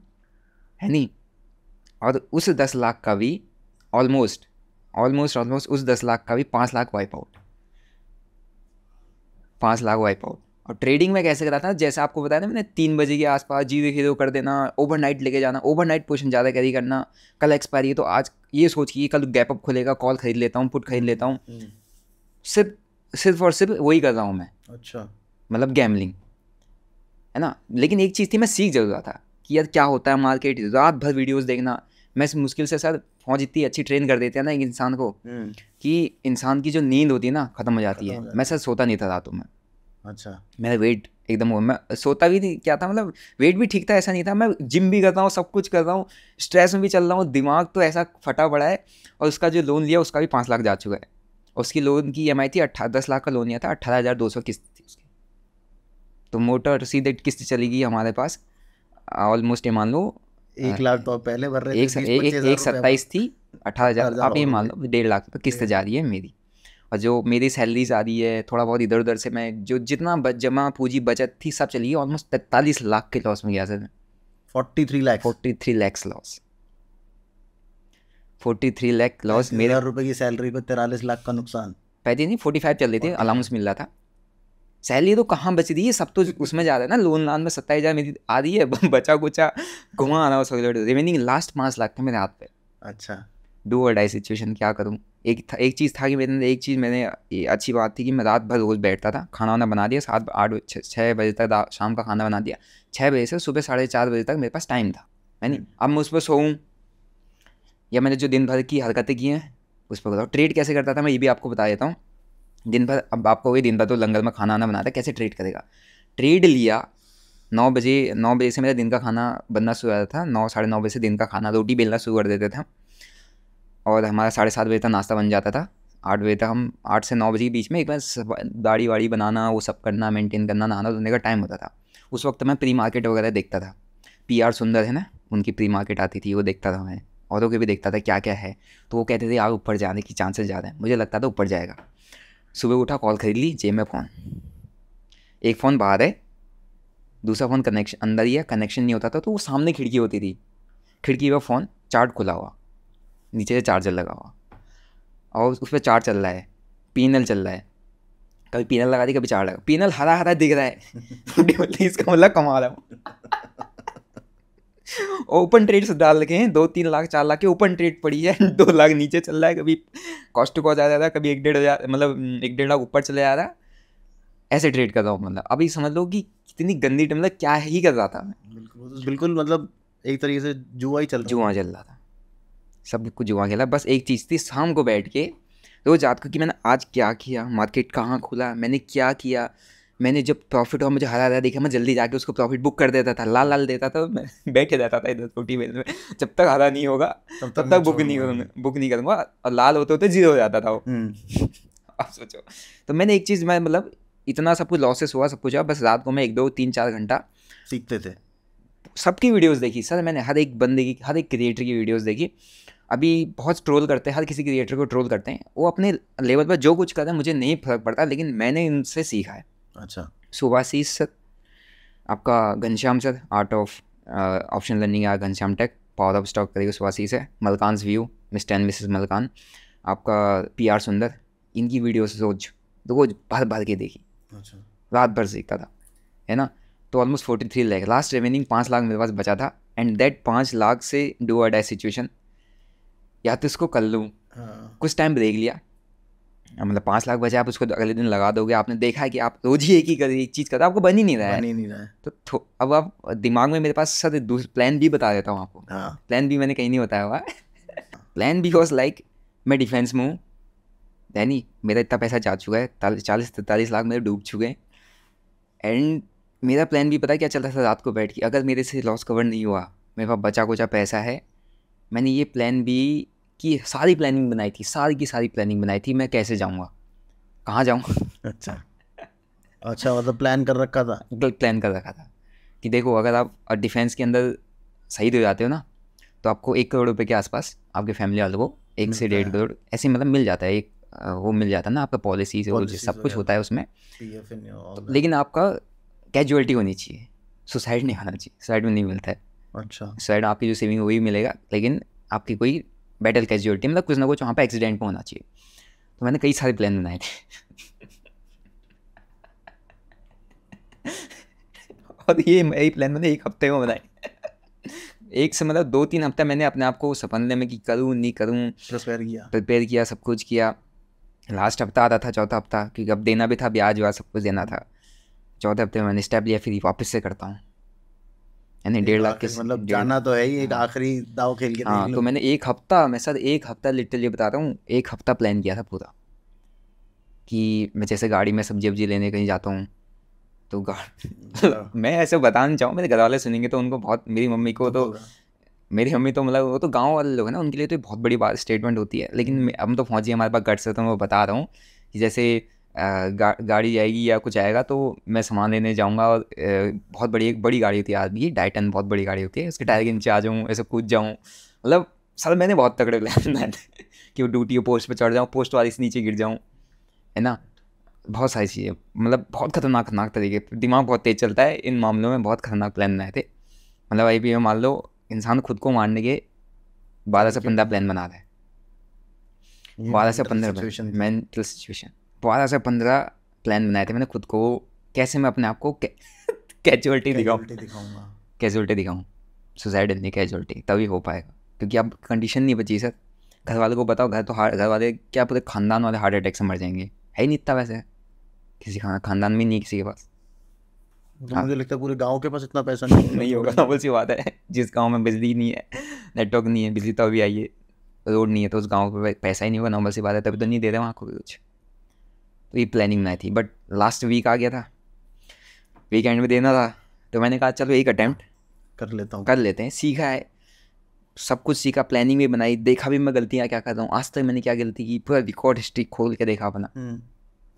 है नहीं और उस दस लाख का भी ऑलमोस्ट ऑलमोस्ट ऑलमोस्ट उस दस लाख का भी पाँच लाख वाइप आउट पाँच लाख वाइप आउट और ट्रेडिंग में कैसे करा था जैसे आपको बताया ना मैंने तीन बजे के आसपास जीरो हीरो कर देना ओवरनाइट लेके जाना ओवरनाइट पोजिशन ज़्यादा कैरी करना कल एक्सपायरी है तो आज ये सोच के कल गैप अप खुलेगा कॉल खरीद लेता हूँ पुट खरीद लेता हूँ हम्म। सिर्फ सिर्फ और सिर्फ वही कर रहा हूँ मैं अच्छा मतलब गैमलिंग है ना लेकिन एक चीज़ थी मैं सीख जरूर था कि यार क्या होता है मार्केट रात भर वीडियोस देखना मैं मुश्किल से सर फौज इतनी अच्छी ट्रेन कर देते हैं ना एक इंसान को हम्म। कि इंसान की जो नींद होती है ना ख़त्म हो जाती है मैं सर सोता नहीं था रातों में अच्छा मेरा वेट एकदम हो मैं सोता भी नहीं क्या था मतलब वेट भी ठीक था ऐसा नहीं था मैं जिम भी कर रहा हूँ सब कुछ कर रहा हूँ स्ट्रेस में भी चल रहा हूँ दिमाग तो ऐसा फटा पड़ा है और उसका जो लोन लिया उसका भी पाँच लाख जा चुका है उसकी लोन की ई एम आई थी अट्ठा दस लाख का लोन लिया था अट्ठारह हज़ार दो सौ किस्त तो मोटर सीधे किस्त चलेगी हमारे पास ऑलमोस्ट ये मान लो एक लाख तो पहले भर रहे एक, थे, एक, एक, सत्ताईस थी अठारह हज़ार आप ये मान लो डेढ़ लाख किस्त जा रही है मेरी और जो मेरी सैलरीज आ रही है थोड़ा बहुत इधर उधर से मैं जो जितना जमा पूंजी बचत थी सब चली ऑलमोस्ट तैतालीस लाख के लॉस में गया sir forty three lakhs forty three lakhs loss forty three lakh loss मेरे रुपये की सैलरी पर तिरालीस लाख का नुकसान पहले नहीं फोर्टी फाइव चल रही थी अलाउंस मिल रहा था सैलरी तो कहाँ बच रही है सब तो उसमें जा रहा है ना लोन लान में सत्ताईस हज़ार मेरी आ रही है बचा कुचा घुमा आ रहा है रिमेनिंग लास्ट पाँच लाख थे मेरे हाथ पे अच्छा डू और डाई सिचुएशन क्या करूँ एक था, एक चीज़ था कि मेरे अंदर एक चीज़ मैंने अच्छी बात थी कि मैं रात भर रोज़ बैठता था खाना वाना बना दिया सात आठ छः बजे तक शाम का खाना बना दिया छः बजे से सुबह साढ़े चार बजे तक मेरे पास टाइम था है नहीं हम्म। अब मैं उस पर सोऊँ या मैंने जो दिन भर की हरकतें की हैं उस पर बताओ ट्रेड कैसे करता था मैं ये भी आपको बता देता हूँ दिन भर अब आपको वही दिन भर तो लंगर में खाना आना बनाता है कैसे ट्रेड करेगा ट्रेड लिया नौ बजे नौ बजे से मेरा दिन का खाना बनना शुरू हो था नौ साढ़े नौ बजे से दिन का खाना रोटी बेलना शुरू कर देते थे और हमारा साढ़े सात बजे तक नाश्ता बन जाता था आठ बजे तक हम आठ से नौ बजे के बीच में एक बार दाढ़ी वाड़ी बनाना वो सब करना मेंटेन करना नहाना धोने का टाइम होता था उस वक्त मैं प्री मार्केट वगैरह देखता था पी आर सुंदर है ना उनकी प्री मार्केट आती थी वो देखता था मैं औरों के भी देखता था क्या क्या है तो वो कहते थे यार ऊपर जाने की चांसेस ज़्यादा है मुझे लगता था ऊपर जाएगा सुबह उठा कॉल खरीद ली जेब में फ़ोन एक फ़ोन बाहर है दूसरा फ़ोन कनेक्शन अंदर ही है कनेक्शन नहीं होता था तो वो सामने खिड़की होती थी खिड़की पर फ़ोन चार्ट खुला हुआ नीचे से चार्जर लगा हुआ और उस पर चार्ज चल रहा है पीनल चल रहा है कभी पीनल लगा दी कभी चार्ज लगा पीनल हरा हरा दिख रहा है इसका मतलब कमा रहा हूँ ओपन ट्रेड से डाल के हैं दो तीन लाख चार लाख के ओपन ट्रेड पड़ी है दो लाख नीचे चल रहा है कभी कॉस्ट बहुत ज़्यादा रहा है कभी एक डेढ़ हज़ार मतलब हम्म, एक डेढ़ लाख ऊपर चले जा रहा है ऐसे ट्रेड कर रहा हूँ मतलब अभी समझ लो कि कितनी गंदी टाइम मतलब क्या ही कर रहा था मैं बिल्कुल तो बिल्कुल मतलब एक तरीके से जुआ ही चल जुआ चल रहा था सब कुछ जुआ खेला बस एक चीज़ थी शाम को बैठ के रोज रात को कि मैंने आज क्या किया मार्केट कहाँ खुला मैंने क्या किया मैंने जब प्रॉफिट हुआ मुझे हरा हरा देखा मैं जल्दी जाके उसको प्रॉफिट बुक कर देता था लाल लाल देता था तो मैं बैठ जाता था इधर छोटी बेल में तो जब तक हरा नहीं होगा तब तक, तक बुक नहीं करूँगा बुक नहीं करूँगा और लाल होते होते जीरो हो जाता था वो आप हम्म। सोचो तो मैंने एक चीज़ मैं मतलब इतना सब कुछ लॉसेस हुआ सब कुछ हुआ बस रात को मैं एक दो तीन चार घंटा सीखते थे सबकी वीडियोज़ देखी सर मैंने हर एक बंदे की हर एक क्रिएटर की वीडियोज़ देखी अभी बहुत ट्रोल करते हैं हर किसी क्रिएटर को ट्रोल करते हैं वो अपने लेवल पर जो कुछ कर रहे हैं मुझे नहीं फर्क पड़ता लेकिन मैंने इनसे सीखा है अच्छा सुभाशीष सर आपका Ghanshyam sir art of option learning आया Ghanshyam tech power of stock करेगा सुभाशीष है मलकानस view mister and misses Malkan आपका पी आर सुंदर इनकी वीडियोस रोज रोज भर भर के देखी अच्छा रात भर सीखता था है ना तो almost forty three lakh last remaining पाँच लाख मेरे पास बचा था एंड दैट पाँच लाख से डू अ डाई सिचुएशन या तो इसको कर लूँ हाँ। कुछ टाइम ब्रेक लिया हाँ, मतलब पाँच लाख बचे आप उसको अगले दिन लगा दोगे आपने देखा है कि आप रोज ही एक ही कर एक चीज़ करते आपको बन ही नहीं रहा है नहीं, नहीं रहा है तो अब आप दिमाग में मेरे पास सर प्लान भी बता देता हूँ आपको हाँ प्लान भी मैंने कहीं नहीं बताया हुआ प्लान बी वॉज लाइक मैं डिफेंस में हूँ यानी मेरा इतना पैसा जा चुका है चालीस तैतालीस लाख मेरे डूब चुके हैं एंड मेरा प्लान भी पता क्या चलता था रात को बैठ के अगर मेरे से लॉस कवर नहीं हुआ मेरे पास बचा कुचा पैसा है मैंने ये प्लान भी कि सारी प्लानिंग बनाई थी सारी की सारी प्लानिंग बनाई थी मैं कैसे जाऊँगा कहाँ जाऊँगा अच्छा अच्छा मतलब प्लान कर रखा था प्लान मतलब कर रखा था कि देखो अगर आप डिफेंस के अंदर शहीद हो जाते हो ना तो आपको एक करोड़ रुपए के आसपास आपके फैमिली वालों को एक से डेढ़ करोड़ ऐसे मतलब मिल जाता है एक वो मिल जाता है ना आपका पॉलिसी सब कुछ होता है उसमें तो, लेकिन आपका कैजुअलिटी होनी चाहिए सुसाइड नहीं होना चाहिए सुसाइड में नहीं मिलता है अच्छा सुसाइड आपकी जो सेविंग वही मिलेगा लेकिन आपकी कोई बैटल कैजुअलिटी मतलब कुछ ना कुछ वहाँ पर एक्सीडेंट होना चाहिए तो मैंने कई सारे प्लान बनाए थे और ये यही प्लान मैंने एक हफ्ते में बनाए एक से मतलब दो तीन हफ्ता मैंने अपने आप को संभलने में कि करूँ नहीं करूँ प्रिपेयर किया प्रिपेयर किया सब कुछ किया लास्ट हफ्ता आता था चौथा हफ्ता क्योंकि अब देना भी था ब्याज व्याज सब कुछ देना था चौथे हफ्ते में मैंने स्टेप लिया फिर वापस से करता हूँ यानी डेढ़ लाख के मतलब जाना तो है ही एक हाँ। आखिरी दाव खेल के हाँ तो मैंने एक हफ्ता मैं सर एक हफ्ता लिटरली बता रहा हूँ एक हफ्ता प्लान किया था पूरा कि मैं जैसे गाड़ी में सब्जी वब्जी लेने कहीं जाता हूँ तो गा मैं ऐसे बताना चाहूँ मेरे घर वाले सुनेंगे तो उनको बहुत मेरी मम्मी को तो, तो मेरी मम्मी तो मतलब वो तो गांव वाले लोग हैं ना उनके लिए तो बहुत बड़ी बात स्टेटमेंट होती है लेकिन हम्म। हम तो पहुँची हमारे पास गट से तो मैं बता रहा हूँ कि जैसे गा, गाड़ी जाएगी या कुछ आएगा तो मैं सामान लेने जाऊँगा और बहुत बड़ी एक बड़ी गाड़ी होती है आदमी की बहुत बड़ी गाड़ी होती है उसके टायर के नीचे आ जाऊँ ऐसे कूद जाऊँ मतलब सर मैंने बहुत तगड़े प्लान बनाए थे कि वो ड्यूटी पोस्ट पर चढ़ जाऊँ पोस्ट वाली से नीचे गिर जाऊँ है ना बहुत सारी चीज़ें मतलब बहुत खतरनाक खतरनाक तरीके दिमाग बहुत तेज़ चलता है इन मामलों में बहुत खतरनाक प्लान बनाए थे मतलब अभी भी मान लो इंसान खुद को मारने के बारह से पंद्रह प्लान बना रहा है बारह से पंद्रह मेंटल सिचुएशन बारह से पंद्रह प्लान बनाए थे मैंने खुद को कैसे मैं अपने आप को कैजुअल्टी दिखाऊँ दिखाऊँगा दिखाऊँ सुसाइड नहीं कैजुअलिटी तभी हो पाएगा क्योंकि अब कंडीशन नहीं बची सर घर वाले को बताओ घर तो हार घर वाले क्या पूरे खानदान वाले हार्ट अटैक से मर जाएंगे है ही नहीं इतना वैसे किसी खाना खानदान में नहीं किसी के पास तो मुझे हाँ। लगता है पूरे गांव के पास इतना पैसा नहीं, नहीं होगा नॉर्मल सी बात है जिस गांव में बिजली नहीं है नेटवर्क नहीं है बिजली तो अभी आई है रोड नहीं है तो उस गांव पर पैसा ही नहीं होगा नॉर्मल सी बात है तभी तो नहीं दे रहे वहाँ को भी कुछ तो ये प्लानिंग नहीं थी बट लास्ट वीक आ गया था वीकेंड में देना था तो मैंने कहा चलो एक अटैम्प्ट कर लेता हूँ कर लेते हैं सीखा है सब कुछ सीखा प्लानिंग भी बनाई देखा भी मैं गलतियाँ क्या करता हूँ आज तक मैंने क्या गलती की पूरा रिकॉर्ड हिस्ट्री खोल के देखा अपना हम्म।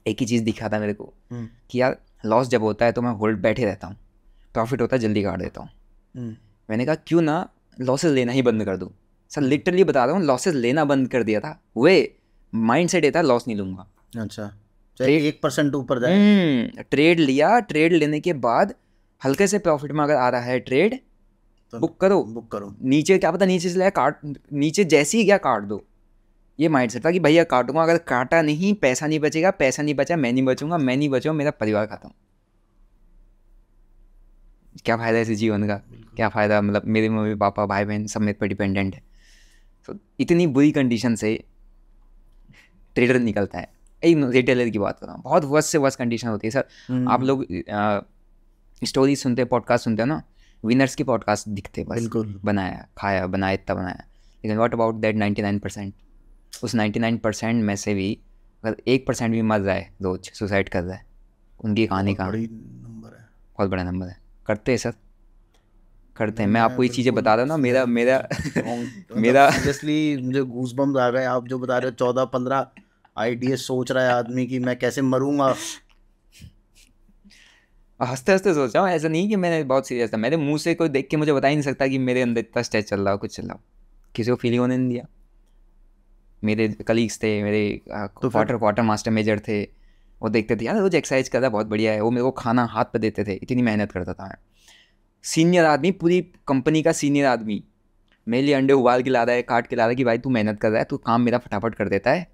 एक ही चीज़ दिखा था मेरे को हम्म। कि यार लॉस जब होता है तो मैं होल्ड बैठे रहता हूँ प्रॉफिट होता है जल्दी काट देता हूँ हम्म। मैंने कहा क्यों ना लॉसेज लेना ही बंद कर दूँ सर लिटरली बता रहा हूँ लॉसेज लेना बंद कर दिया था वे माइंड सेट रहता लॉस नहीं लूँगा अच्छा चाहे एक परसेंट ऊपर जाए हम्म, ट्रेड लिया ट्रेड लेने के बाद हल्के से प्रॉफिट में अगर आ रहा है ट्रेड तो बुक करो बुक करो नीचे क्या पता नीचे से काट नीचे जैसे ही गया काट दो ये माइंड सेट था कि भैया काटूंगा अगर काटा नहीं पैसा नहीं बचेगा पैसा नहीं बचा मैं नहीं बचूंगा मैं नहीं बचूँ मेरा परिवार खाता हूँ क्या फ़ायदा इस जीवन का क्या फ़ायदा मतलब मेरे मम्मी पापा भाई बहन सब मेरे पर डिपेंडेंट है तो इतनी बुरी कंडीशन से ट्रेडर निकलता है एक रिटेलर की बात कर रहा हूँ बहुत वर्स्ट से वर्स्ट कंडीशन होती है सर हम्म। आप लोग स्टोरी सुनते हैं पॉडकास्ट सुनते हो ना विनर्स की पॉडकास्ट दिखते बस बिल्कुल बनाया खाया बनाया इतना बनाया लेकिन what about that ninety nine percent उस नाइन्टी नाइन परसेंट में से भी अगर एक परसेंट भी मर जाए रोज सुसाइड कर जाए उनकी कहानी का नंबर है बहुत बड़ा नंबर है करते हैं सर करते हैं मैं आपको ये चीज़ें बता रहा हूँ ना मेरा मेरा मेरा मतलब मुझे घूस आ गए आप जो बता रहे हो चौदह पंद्रह आइडिया सोच रहा है आदमी कि मैं कैसे मरूंगा हंसते हंसते सोच रहा हूँ ऐसा नहीं कि मैंने बहुत सीरियस था मेरे मुंह से कोई देख के मुझे बता ही नहीं सकता कि मेरे अंदर इतना स्ट्रेस चल रहा हो कुछ चल रहा हो किसी को फील होने नहीं दिया मेरे कलीग्स थे मेरे क्वार्टर क्वार्टर मास्टर मेजर थे वो देखते थे यार रोज एक्सरसाइज कर है बहुत बढ़िया है वो मेरे को खाना हाथ पर देते थे इतनी मेहनत करता था मैं सीनियर आदमी पूरी कंपनी का सीनियर आदमी मेरे लिए अंडे उबाल के ला रहा है काट के ला रहा है कि भाई तू मेहनत कर रहा है तू काम मेरा फटाफट कर देता है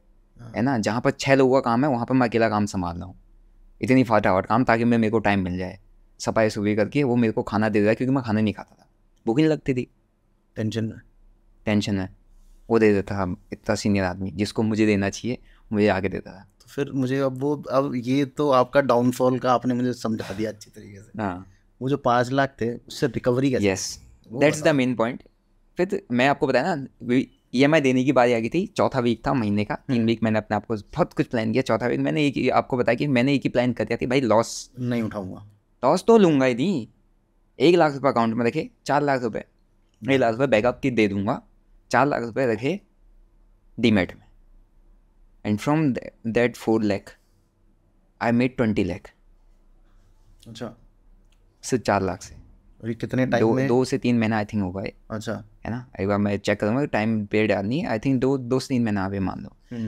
है ना जहाँ पर छः लोगों का काम है वहाँ पर मैं अकेला काम संभाल रहा हूँ इतनी फटाफट काम ताकि मैं मेरे को टाइम मिल जाए सफाई सफाई करके वो मेरे को खाना दे देता है क्योंकि मैं खाना नहीं खाता था भूख नहीं लगती थी टेंशन में टेंशन है वो दे देता था इतना सीनियर आदमी जिसको मुझे देना चाहिए मुझे आगे देता था तो फिर मुझे अब वो अब ये तो आपका डाउनफॉल का आपने मुझे समझा दिया अच्छी तरीके से हाँ वो जो पाँच लाख थे उससे रिकवरी का yes that's the main point फिर तो मैं आपको बताया ना ई e देने की बारी आ गई थी चौथा वीक था महीने का तीन वीक हम्म। मैंने अपने आपको बहुत कुछ प्लान किया चौथा वीक मैंने एक आपको बताया कि मैंने एक ही प्लान कर दिया था भाई लॉस नहीं उठाऊंगा लॉस तो लूंगा नहीं एक लाख रुपये अकाउंट में रखे चार लाख रुपये एक लाख रुपये बैकअप की दे दूंगा चार लाख रुपये रखे डीमेट में and from that four lakh I made twenty lakh अच्छा सिर्फ चार लाख से कितने टाइम दो, में दो से तीन महीना आई थिंक होगा अच्छा है ना एक बार मैं चेक करूँगा टाइम पीरियड आनी है आई थिंक दो दो से तीन महीना अभी मान लो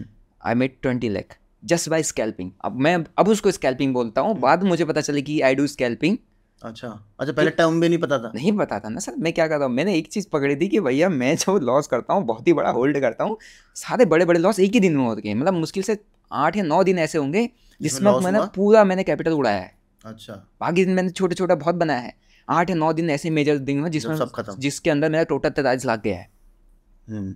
I made twenty lakh just by scalping अब मैं अब उसको स्कैल्पिंग बोलता हूँ हम्म। बाद मुझे पता चले कि आई डू स्कैल्पिंग अच्छा अच्छा पहले टर्म भी नहीं पता था नहीं पता था ना सर मैं क्या करता हूँ मैंने एक चीज़ पकड़ी थी कि भैया मैं जो लॉस करता हूँ बहुत ही बड़ा होल्ड करता हूँ सारे बड़े बड़े लॉस एक ही दिन में होते हैं मतलब मुश्किल से आठ या नौ दिन ऐसे होंगे जिसमें मैंने पूरा मैंने कैपिटल उड़ाया है अच्छा बाकी दिन मैंने छोटा छोटा बहुत बनाया है आठ या नौ दिन ऐसे मेजर दिन हुए जिसमें जिसके अंदर मेरा टोटल तैतालीस लाख गया है हम्म।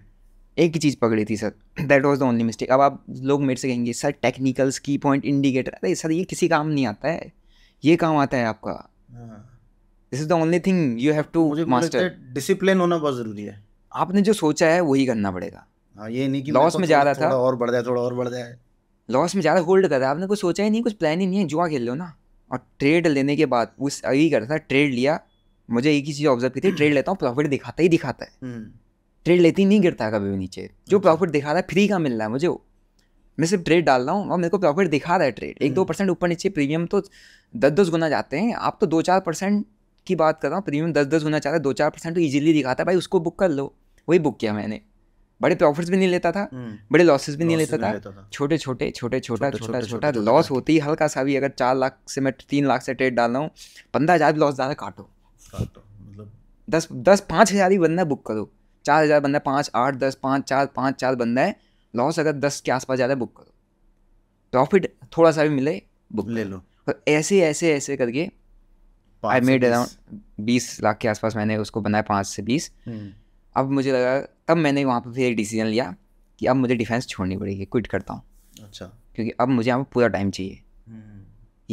एक ही चीज़ पकड़ी थी sir that was the only mistake अब आप लोग मेरे से कहेंगे सर टेक्निकल्स की पॉइंट इंडिकेटर अरे सर ये किसी काम नहीं आता है ये काम आता है आपका this is the only thing you have to master discipline होना बहुत ज़रूरी है आपने जो सोचा है वही करना पड़ेगा हाँ, ये नहीं कि लॉस में जा रहा था और बढ़ जाए थोड़ा और बढ़ जाए लॉस में ज़्यादा होल्ड कर रहा है आपने कुछ सोचा ही नहीं कुछ प्लान ही नहीं है जुआ खेल लो ना और ट्रेड लेने के बाद उस अभी कर रहा था ट्रेड लिया मुझे एक ही चीज़ ऑब्जर्व की थी ट्रेड लेता हूँ प्रॉफिट दिखाता ही दिखाता है ट्रेड हम्म। लेती नहीं गिरता कभी भी नीचे जो प्रॉफिट अच्छा। दिखा रहा है फ्री का मिल रहा है मुझे मैं सिर्फ ट्रेड डाल रहा हूँ और मेरे को प्रॉफिट दिखा रहा है ट्रेड एक दो परसेंट हम्म। ऊपर नीचे प्रीमियम तो दस दस गुना जाते हैं आप तो दो चार परसेंट की बात कर रहा हूँ प्रीमियम दस दस गुना चाहते हैं दो चार परसेंट तो ईजिली दिखाता है भाई उसको बुक कर लो वही बुक किया मैंने बड़े प्रॉफिट्स तो भी नहीं लेता था हम्म। बड़े लॉसेस भी नहीं लेता था छोटे छोटे छोटे छोटा छोटा छोटा लॉस होती हल्का सा भी अगर चार लाख से मैं तीन लाख से ट्रेड डाल रहा हूँ पंद्रह हज़ार लॉस ज़्यादा काटो मतलब दस दस पाँच हज़ार ही बंदा बुक करो चार हज़ार बंदा पाँच आठ दस पाँच चार पाँच चार बंदा है लॉस अगर दस के आसपास ज़्यादा बुक करो प्रॉफिट थोड़ा सा भी मिले बुक ले लो और ऐसे ऐसे ऐसे करके आई मेड अराउंड बीस लाख के आसपास मैंने उसको बनाया पाँच से बीस हम्म। अब मुझे लगा तब मैंने वहाँ पर फिर डिसीजन लिया कि अब मुझे डिफेंस छोड़नी पड़ेगी क्विट करता हूँ अच्छा क्योंकि अब मुझे यहाँ पर पूरा टाइम चाहिए हम्म।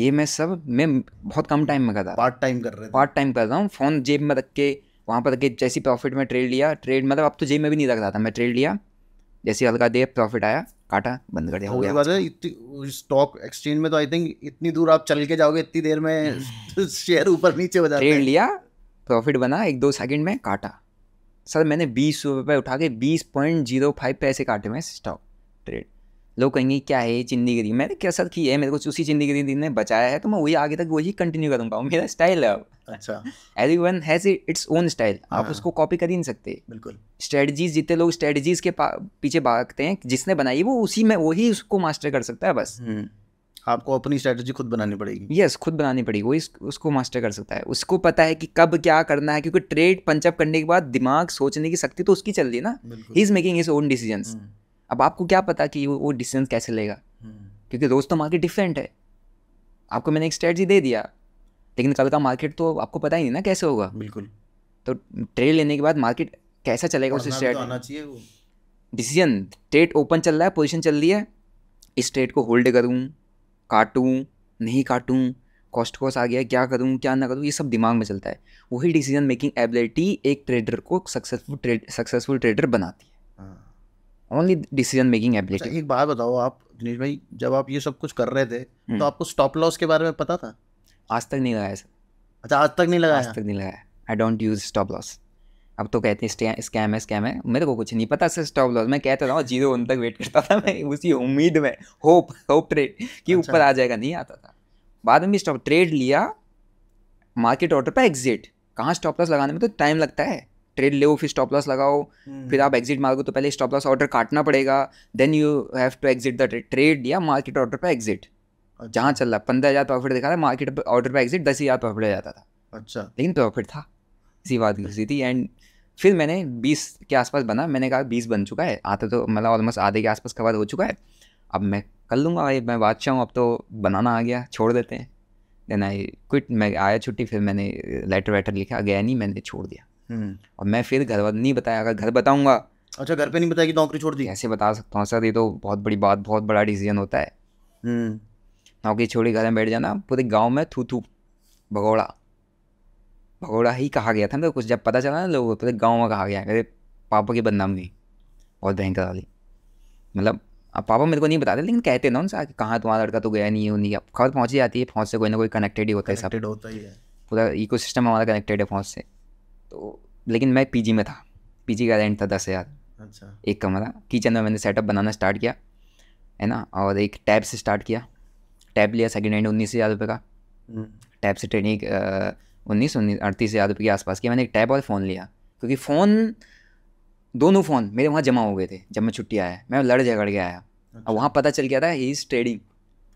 ये मैं सब मैं बहुत कम टाइम में करता पार्ट टाइम कर रहे पार्ट टाइम कर रहा हूँ फ़ोन जेब में रख के वहाँ पर रख के जैसी प्रॉफिट में ट्रेड लिया ट्रेड मतलब अब तो जेब में भी नहीं रख रहा था मैं ट्रेड लिया जैसे हल्का दे प्रॉफिट आया काटा बंद कर दिया हो गया स्टॉक एक्सचेंज में तो आई थिंक इतनी दूर आप चल के जाओगे इतनी देर में शेयर ऊपर नीचे हो ट्रेड लिया प्रॉफिट बना एक दो सेकंड में काटा सर मैंने बीस रुपये उठा के बीस पॉइंट जीरो फाइव पैसे काटे मैं स्टॉक ट्रेड लोग कहेंगे क्या है जिंदगी मैंने क्या सर की है मेरे को उसी जिंदगी ने बचाया है तो मैं वही आगे तक वही कंटिन्यू पाऊँ मेरा स्टाइल है अब अच्छा every one has its own style आप हाँ। उसको कॉपी कर ही नहीं सकते बिल्कुल स्ट्रेटजीज जितने लोग स्ट्रेटजीज के पीछे भागते हैं जिसने बनाई वो उसी में वही उसको मास्टर कर सकता है बस हम्म। आपको अपनी स्ट्रैटेजी खुद बनानी पड़ेगी यस yes, खुद बनानी पड़ेगी वही उसको मास्टर कर सकता है उसको पता है कि कब क्या करना है क्योंकि ट्रेड पंचअप करने के बाद दिमाग सोचने की शक्ति तो उसकी चल रही है ना he is making his own decision अब आपको क्या पता कि वो डिसीजन कैसे लेगा हम्म। क्योंकि रोज़ तो मार्केट डिफरेंट है आपको मैंने एक स्ट्रैटी दे दिया लेकिन कल का मार्केट तो आपको पता ही नहीं ना कैसे होगा बिल्कुल तो ट्रेड लेने के बाद मार्केट कैसा चलेगा उस स्ट्रेट डिसीजन ट्रेड ओपन चल रहा है पोजिशन चल रही है इस ट्रेड को होल्ड करूँ काटूँ नहीं काटूँ कॉस्ट कॉस आ गया क्या करूँ क्या ना करूँ ये सब दिमाग में चलता है वही डिसीजन मेकिंग एबिलिटी एक ट्रेडर को सक्सेसफुल ट्रेड सक्सेसफुल ट्रेडर बनाती है ओनली डिसीजन मेकिंग एबिलिटी एक बात बताओ आप दिनेश भाई जब आप ये सब कुछ कर रहे थे तो हम्म। आपको स्टॉप लॉस के बारे में पता था आज तक नहीं लगाया सर अच्छा आज तक नहीं लगाया आज तक नहीं लगाया I don't use stop loss अब तो कहते हैं स्कैम है स्कैम है मेरे को कुछ नहीं पता सर स्टॉप लॉस मैं कहता था जीरो हाँ, उन तक वेट करता था मैं उसी उम्मीद में होप होप ट्रेड कि अच्छा। ऊपर अच्छा। आ जाएगा नहीं आता था बाद में भी स्टॉप ट्रेड लिया मार्केट ऑर्डर पर एग्जिट कहाँ स्टॉप लॉस लगाने में तो टाइम लगता है ट्रेड लो फिर स्टॉप लॉस लगाओ हम्म। फिर आप एग्जिट मारोगे तो पहले स्टॉप लॉस ऑर्डर काटना पड़ेगा then you have to exit the trade या मार्केट ऑर्डर पर एग्जिट जहाँ चल रहा है पंद्रह हज़ार प्रॉफिट देखा था मार्केट ऑर्डर पर एग्जिट दस हज़ार प्रॉफिट हो जाता था अच्छा लेकिन प्रॉफिट था इसी बात की खुशी थी एंड फिर मैंने बीस के आसपास बना मैंने कहा बीस बन चुका है आते तो मतलब ऑलमोस्ट आधे के आसपास कवर हो चुका है अब मैं कर लूँगा भाई मैं बादशाह हूँ अब तो बनाना आ गया छोड़ देते हैं देन आई क्विट मैं आया छुट्टी फिर मैंने लेटर वेटर लिखा गया नहीं मैंने छोड़ दिया हम्म। और मैं फिर घर वाल नहीं बताया अगर घर बताऊँगा अच्छा घर पे नहीं बताया कि नौकरी छोड़ दी ऐसे बता सकता हूँ सर ये तो बहुत बड़ी बात बहुत बड़ा डिसीजन होता है हम्म। नौकरी छोड़ी घर में बैठ जाना पूरे गाँव में थू थू भगौड़ा भगोड़ा ही कहा गया था मेरे तो कुछ जब पता चला ना लोगों को गाँव में कहा गया मेरे पापा की बदनामी बहुत भयंकर वाली मतलब अब पापा मेरे को नहीं बताते लेकिन कहते ना उनसे कहाँ तुम्हारा लड़का तो गया नहीं है नहीं खबर पहुँच ही जाती है फोन से कोई ना कोई कनेक्टेड ही होता है सब होता ही है पूरा इको सिस्टम हमारा कनेक्टेड है फोन से तो लेकिन मैं पीजी में था पीजी का रेंट था दस हज़ार अच्छा एक कमरा किचन में मैंने सेटअप बनाना स्टार्ट किया है ना और एक टैब से स्टार्ट किया टैब लिया सेकेंड हैंड उन्नीस हज़ार रुपये का टैब हम्म। से ट्रेनिंग उन्नीस उन्नीस अड़तीस हज़ार रुपये के आसपास किया मैंने एक टैब और फ़ोन लिया क्योंकि फ़ोन दोनों फ़ोन मेरे वहाँ जमा हो गए थे जब मैं छुट्टी आया मैं लड़ झगड़ के आया अच्छा। और वहाँ पता चल गया था ही इज़ ट्रेडिंग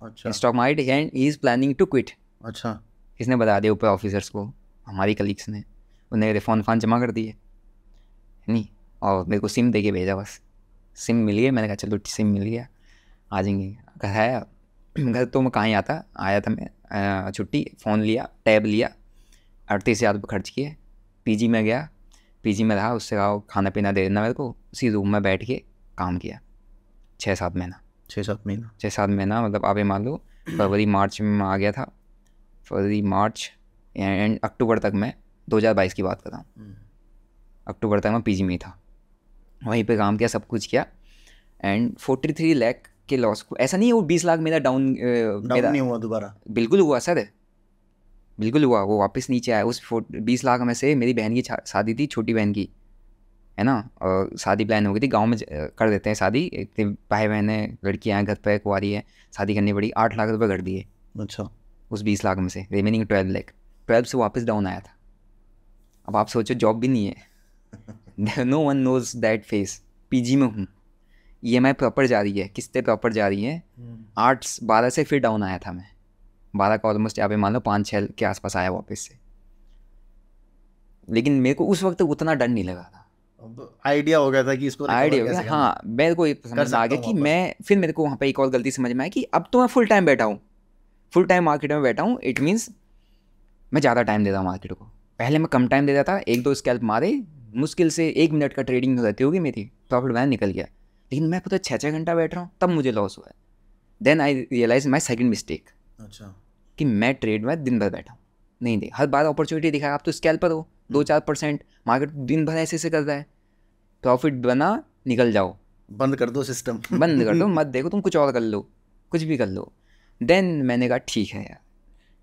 अच्छा stock market and he is planning to quit अच्छा इसने बता दिया ऊपर ऑफिसर्स को हमारी कलीग्स ने उन्हें फ़ोन फान जमा कर दिए नहीं और मेरे को सिम दे के भेजा बस सिम मिल गया मैंने कहा चलो सिम मिल गया आ जाएंगे घर आया घर तो मैं कहाँ आता आया था मैं छुट्टी फ़ोन लिया टैब लिया अड़तीस हज़ार रुपये खर्च किए पीजी में गया पीजी में रहा उससे कहा खाना पीना दे देना मेरे को उसी रूम में बैठ के काम किया छः सात महीना छः सात महीना छः सात महीना मतलब आप ये मान लो फरवरी मार्च में आ गया था फरवरी मार्च एंड अक्टूबर तक मैं बाईस की बात कर रहा हूँ हम्म। अक्टूबर तक मैं पीजी में था वहीं पे काम किया सब कुछ किया एंड फोर्टी थ्री लैख के लॉस को ऐसा नहीं है वो बीस लाख मेरा डाउन, नहीं हुआ दोबारा बिल्कुल हुआ सर बिल्कुल हुआ वो वापस नीचे आया उस बीस लाख में से मेरी बहन की शादी थी छोटी बहन की है ना शादी प्लान हो गई थी गांव में कर देते हैं शादी इतने भाई बहन है लड़कियाँ हैं घर पर कुआरी है शादी करनी पड़ी आठ लाख रुपये कर दिए अच्छा उस बीस लाख में से रिमेनिंग ट्वेल्व लाख ट्वेल्व से वापस डाउन आया था अब आप सोचो जॉब भी नहीं है नो वन नोज दैट फेस जी में हूँ ई एम आई प्रॉपर जा रही है किस्तें प्रॉपर जा रही है हम्म। आठ बारह से फिर डाउन आया था मैं बारह का ऑलमोस्ट यहाँ पे मान लो पाँच छः के आसपास आया वापस से लेकिन मेरे को उस वक्त उतना डर नहीं लगा था आइडिया हो गया था कि इसको आइडिया हो गया हाँ मेरे को समझ आ गया कि मैं फिर मेरे को वहाँ पे एक और गलती समझ में आई कि अब तो मैं फुल टाइम बैठा हूँ फुल टाइम मार्केट में बैठा हूँ इट मीन्स मैं ज़्यादा टाइम दे रहा हूँ मार्केट को पहले मैं कम टाइम देता था एक दो स्कैल्प मारे मुश्किल से एक मिनट का ट्रेडिंग हो जाती होगी मेरी प्रॉफिट वैन निकल गया लेकिन मैं पता छः छः घंटा बैठ रहा हूँ तब मुझे लॉस हुआ है then I realise my second mistake अच्छा कि मैं ट्रेड में दिन भर बैठा नहीं दे हर बार अपॉर्चुनिटी दिखाया आप तो स्कैल पर हो दो हम्म। चार परसेंट मार्केट तो दिन भर ऐसे ऐसे कर रहा है प्रॉफिट बना निकल जाओ बंद कर दो सिस्टम बंद कर दो मत देखो तुम कुछ और कर लो कुछ भी कर लो देन मैंने कहा ठीक है यार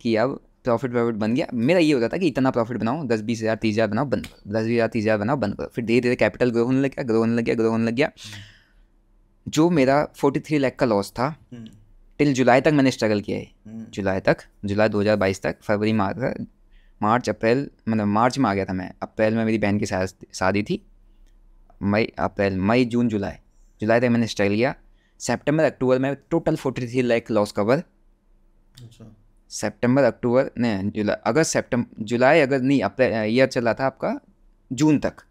कि अब प्रॉफिट प्रॉफिट बन गया मेरा ये होता था कि इतना प्रॉफिट बनाओ दस बीस हज़ार तीस हज़ार बनाओ बंद करो दस बीस हज़ार तीस हज़ार बनाओ बंद करो फिर धीरे धीरे कैपिटल ग्रो होने लग गया ग्रो होने लग गया ग्रो होने लग गया हम्म। जो मेरा फोर्टी थ्री लैख का लॉस था हम्म। टिल जुलाई तक मैंने स्ट्रगल किया है हम्म। जुलाई तक जुलाई 2022 तक फरवरी मार्च मार्च अप्रैल मतलब मार्च में आ गया था मैं अप्रैल में मेरी बहन की शादी थी मई अप्रैल मई जून जुलाई जुलाई तक मैंने स्ट्रगल किया सेप्टेम्बर अक्टूबर में total forty three lakh loss cover September October नहीं जुलाई अगस्त सितंबर जुलाई अगस्त नहीं अप्रैल ईयर चला था आपका जून तक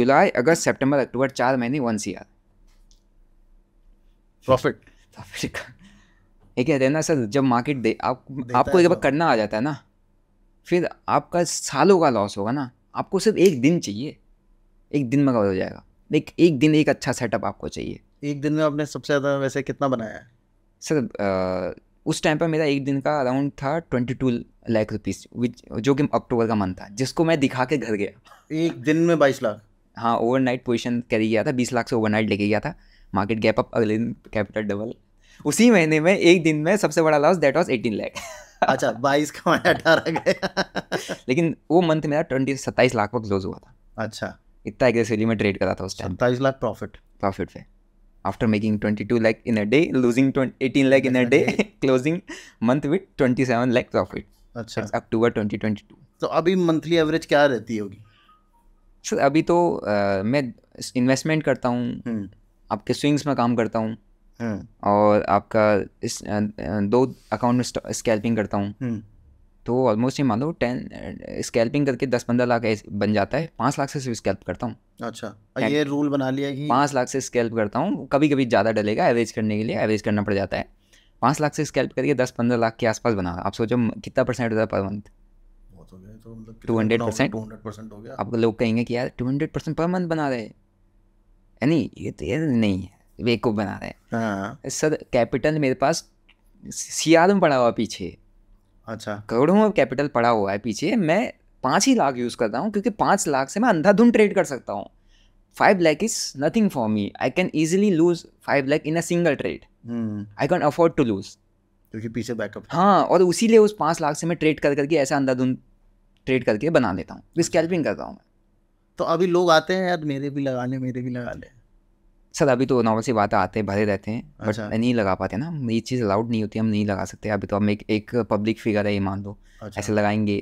जुलाई अगस्त सेप्टेम्बर अक्टूबर चार महीने one C R profit profit ये कहते हैं ना सर जब मार्केट दे आप आपको एक बार तो। करना आ जाता है ना फिर आपका सालों का लॉस होगा ना आपको सिर्फ एक दिन चाहिए एक दिन में कवर हो जाएगा एक एक दिन एक अच्छा सेटअप आपको चाहिए एक दिन में आपने सबसे ज़्यादा वैसे कितना बनाया है सर उस टाइम पर मेरा एक दिन का अराउंड था twenty two lakh rupees which जो कि अक्टूबर का मंथ था जिसको मैं दिखा के घर गया एक दिन में बाईस लाख हाँ ओवरनाइट पोजीशन कैरी गया था बीस लाख से ओवरनाइट लेके गया था मार्केट गैप अप अगले दिन कैपिटल डबल उसी महीने में एक दिन में सबसे बड़ा loss that was eighteen lakh अच्छा बाईस का मैंने अठारह गया लेकिन वो मंथ मेरा ट्वेंटी सत्ताईस लाख का क्लोज हुआ था अच्छा इतना एग्रेसिवली मैं ट्रेड करा था उस टाइम सत्ताईस लाख प्रॉफिट प्रॉफिट पे after making twenty two lakh in a day losing eighteen lakh in a day closing month with twenty seven lakh profit अच्छा अक्टूबर ट्वेंटी ट्वेंटी टू तो अभी मंथली एवरेज क्या रहती होगी सर अभी तो आ, मैं इन्वेस्टमेंट करता हूँ हम्म। आपके स्विंग्स में काम करता हूँ हाँ। और आपका इस दो अकाउंट में स्कैल्पिंग करता हूँ हाँ। तो ऑलमोस्ट ये मान लो टेन स्कैल्पिंग करके दस पंद्रह लाख बन जाता है पाँच लाख से सिर्फ स्कैल्प करता हूँ अच्छा ये रूल बना लिया कि पाँच लाख से स्कैल्प करता हूँ कभी कभी ज़्यादा डलेगा एवरेज करने के लिए एवरेज करना पड़ जाता है पाँच लाख से स्कैल्प करके दस पंद्रह लाख के आसपास बना आप सोचो कितना परसेंट होता है per month to hundred percent आप लोग कहेंगे कि यार two hundred percent per month बना रहे यानी ये तो नहीं है बेवकूफ़ बना रहे हैं हाँ। सर कैपिटल मेरे पास सियाल में पड़ा हुआ पीछे अच्छा करोड़ों में कैपिटल पड़ा हुआ है पीछे मैं पाँच ही लाख यूज़ करता हूँ क्योंकि पाँच लाख से मैं अंधाधुन ट्रेड कर सकता हूँ five lakh is nothing for me I can easily lose five lakh in a single trade I can afford to lose क्योंकि पीछे बैकअप हाँ और उसी लिए उस पाँच लाख से मैं ट्रेड कर करके ऐसा अंधाधुन ट्रेड करके बना लेता हूँ स्कैल्पिंग अच्छा। करता हूँ मैं तो अभी लोग आते हैं यार मेरे भी लगा ले मेरे भी लगा ले सर अभी तो नॉर्मल सी बात आते हैं भरे रहते हैं बट अच्छा। नहीं लगा पाते ना ये चीज़ अलाउड नहीं होती हम नहीं लगा सकते अभी तो हम एक एक पब्लिक फिगर है ये मान लो अच्छा। ऐसे लगाएंगे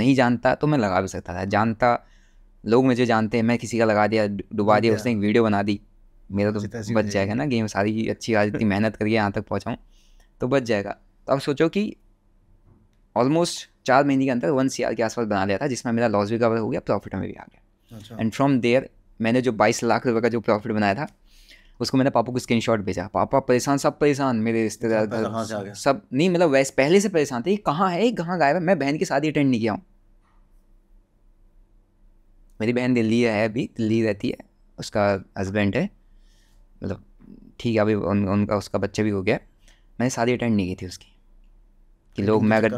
नहीं जानता तो मैं लगा भी सकता था जानता लोग मुझे जानते हैं मैं किसी का लगा दिया डुबा दिया अच्छा। उसने एक वीडियो बना दी मेरा तो बच जाएगा ना गेम सारी अच्छी आज इतनी मेहनत करके यहाँ तक पहुँचाऊँ तो बच जाएगा तो आप सोचो कि ऑलमोस्ट चार महीने के अंदर वन सी के आसपास बना लिया था जिसमें मेरा लॉस भी कवर हो गया प्रॉफिट में भी आ गया एंड फ्रॉम देयर मैंने जो बाईस लाख रुपये का जो प्रॉफिट बनाया था उसको मैंने पापा को स्क्रीन भेजा पापा परेशान सब परेशान मेरे रिश्तेदार घर सब नहीं मतलब वैसे पहले से परेशान थे कहाँ है ये कहाँ गायब है मैं बहन की शादी अटेंड नहीं किया हूँ मेरी बहन दिल्ली है अभी दिल्ली रहती है उसका हस्बैंड है मतलब ठीक है अभी उन, उनका उसका बच्चा भी हो गया मैंने शादी अटेंड नहीं की थी उसकी कि लोग मैं अगर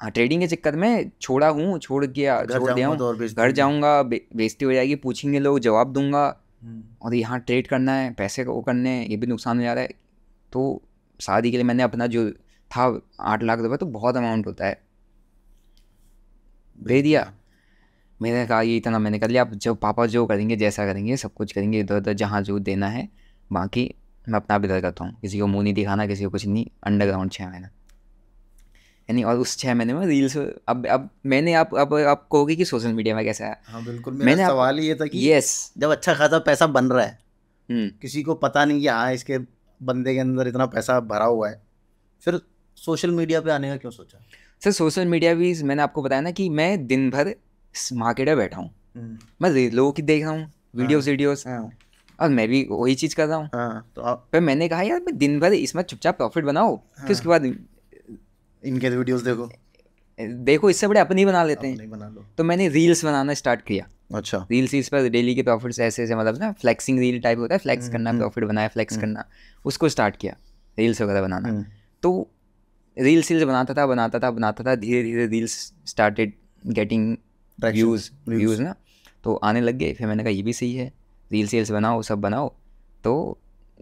हाँ ट्रेडिंग के चक्कर में छोड़ा हूँ छोड़ गया छोड़ दिया हूँ तो घर जाऊँगा बेइज्जती हो जाएगी पूछेंगे लोग जवाब दूंगा हम्म। और यहाँ ट्रेड करना है पैसे वो करने हैं ये भी नुकसान हो जा रहा है तो शादी के लिए मैंने अपना जो था आठ लाख रुपये तो बहुत अमाउंट होता है दे दिया मैंने कहा ये इतना मैंने कर लिया आप जो पापा जो करेंगे जैसा करेंगे सब कुछ करेंगे इधर उधर जहाँ जो देना है बाकी मैं अपना आप इधर करता हूँ किसी को मुँह नहीं दिखाना किसी को कुछ नहीं अंडरग्राउंड छः महीना यानी और उस छः महीने में रील्स अब अब मैंने आप अब आप कहोगे कि सोशल मीडिया में कैसा है हाँ बिल्कुल मैंने सवाल ये था कि यस जब अच्छा खासा पैसा बन रहा है हम्म। किसी को पता नहीं कि हाँ इसके बंदे के अंदर इतना पैसा भरा हुआ है फिर सोशल मीडिया पे आने का क्यों सोचा सर सोशल मीडिया भी मैंने आपको बताया ना कि मैं दिन भर मार्केट में बैठा हूँ हम्म। मैं लोगों की देख रहा हूँ वीडियोस हाँ, वीडियोस हाँ, और मैं भी वही चीज़ कर रहा हूँ हाँ, तो आप फिर मैंने कहा यार मैं दिन भर इसमें चुपचाप प्रॉफिट बनाओ हाँ, फिर उसके बाद इनके वीडियोस देखो देखो इससे बड़े अपने ही बना लेते हैं बना लो तो मैंने रील्स बनाना स्टार्ट किया अच्छा रील्स रील्स पर डेली के प्रॉफिट ऐसे ऐसे मतलब ना फ्लैक्सिंग रील टाइप होता है फ्लैक्स हम्म, करना प्रॉफिट हम्म। बनाया फ्लैक्स हम्म। करना उसको स्टार्ट किया रील्स वगैरह बनाना तो रील्स रील्स बनाता था बनाता था बनाता था धीरे धीरे reels started getting views views ना तो आने लग गए फिर मैंने कहा ये भी सही है रील्स रील्स बनाओ सब बनाओ तो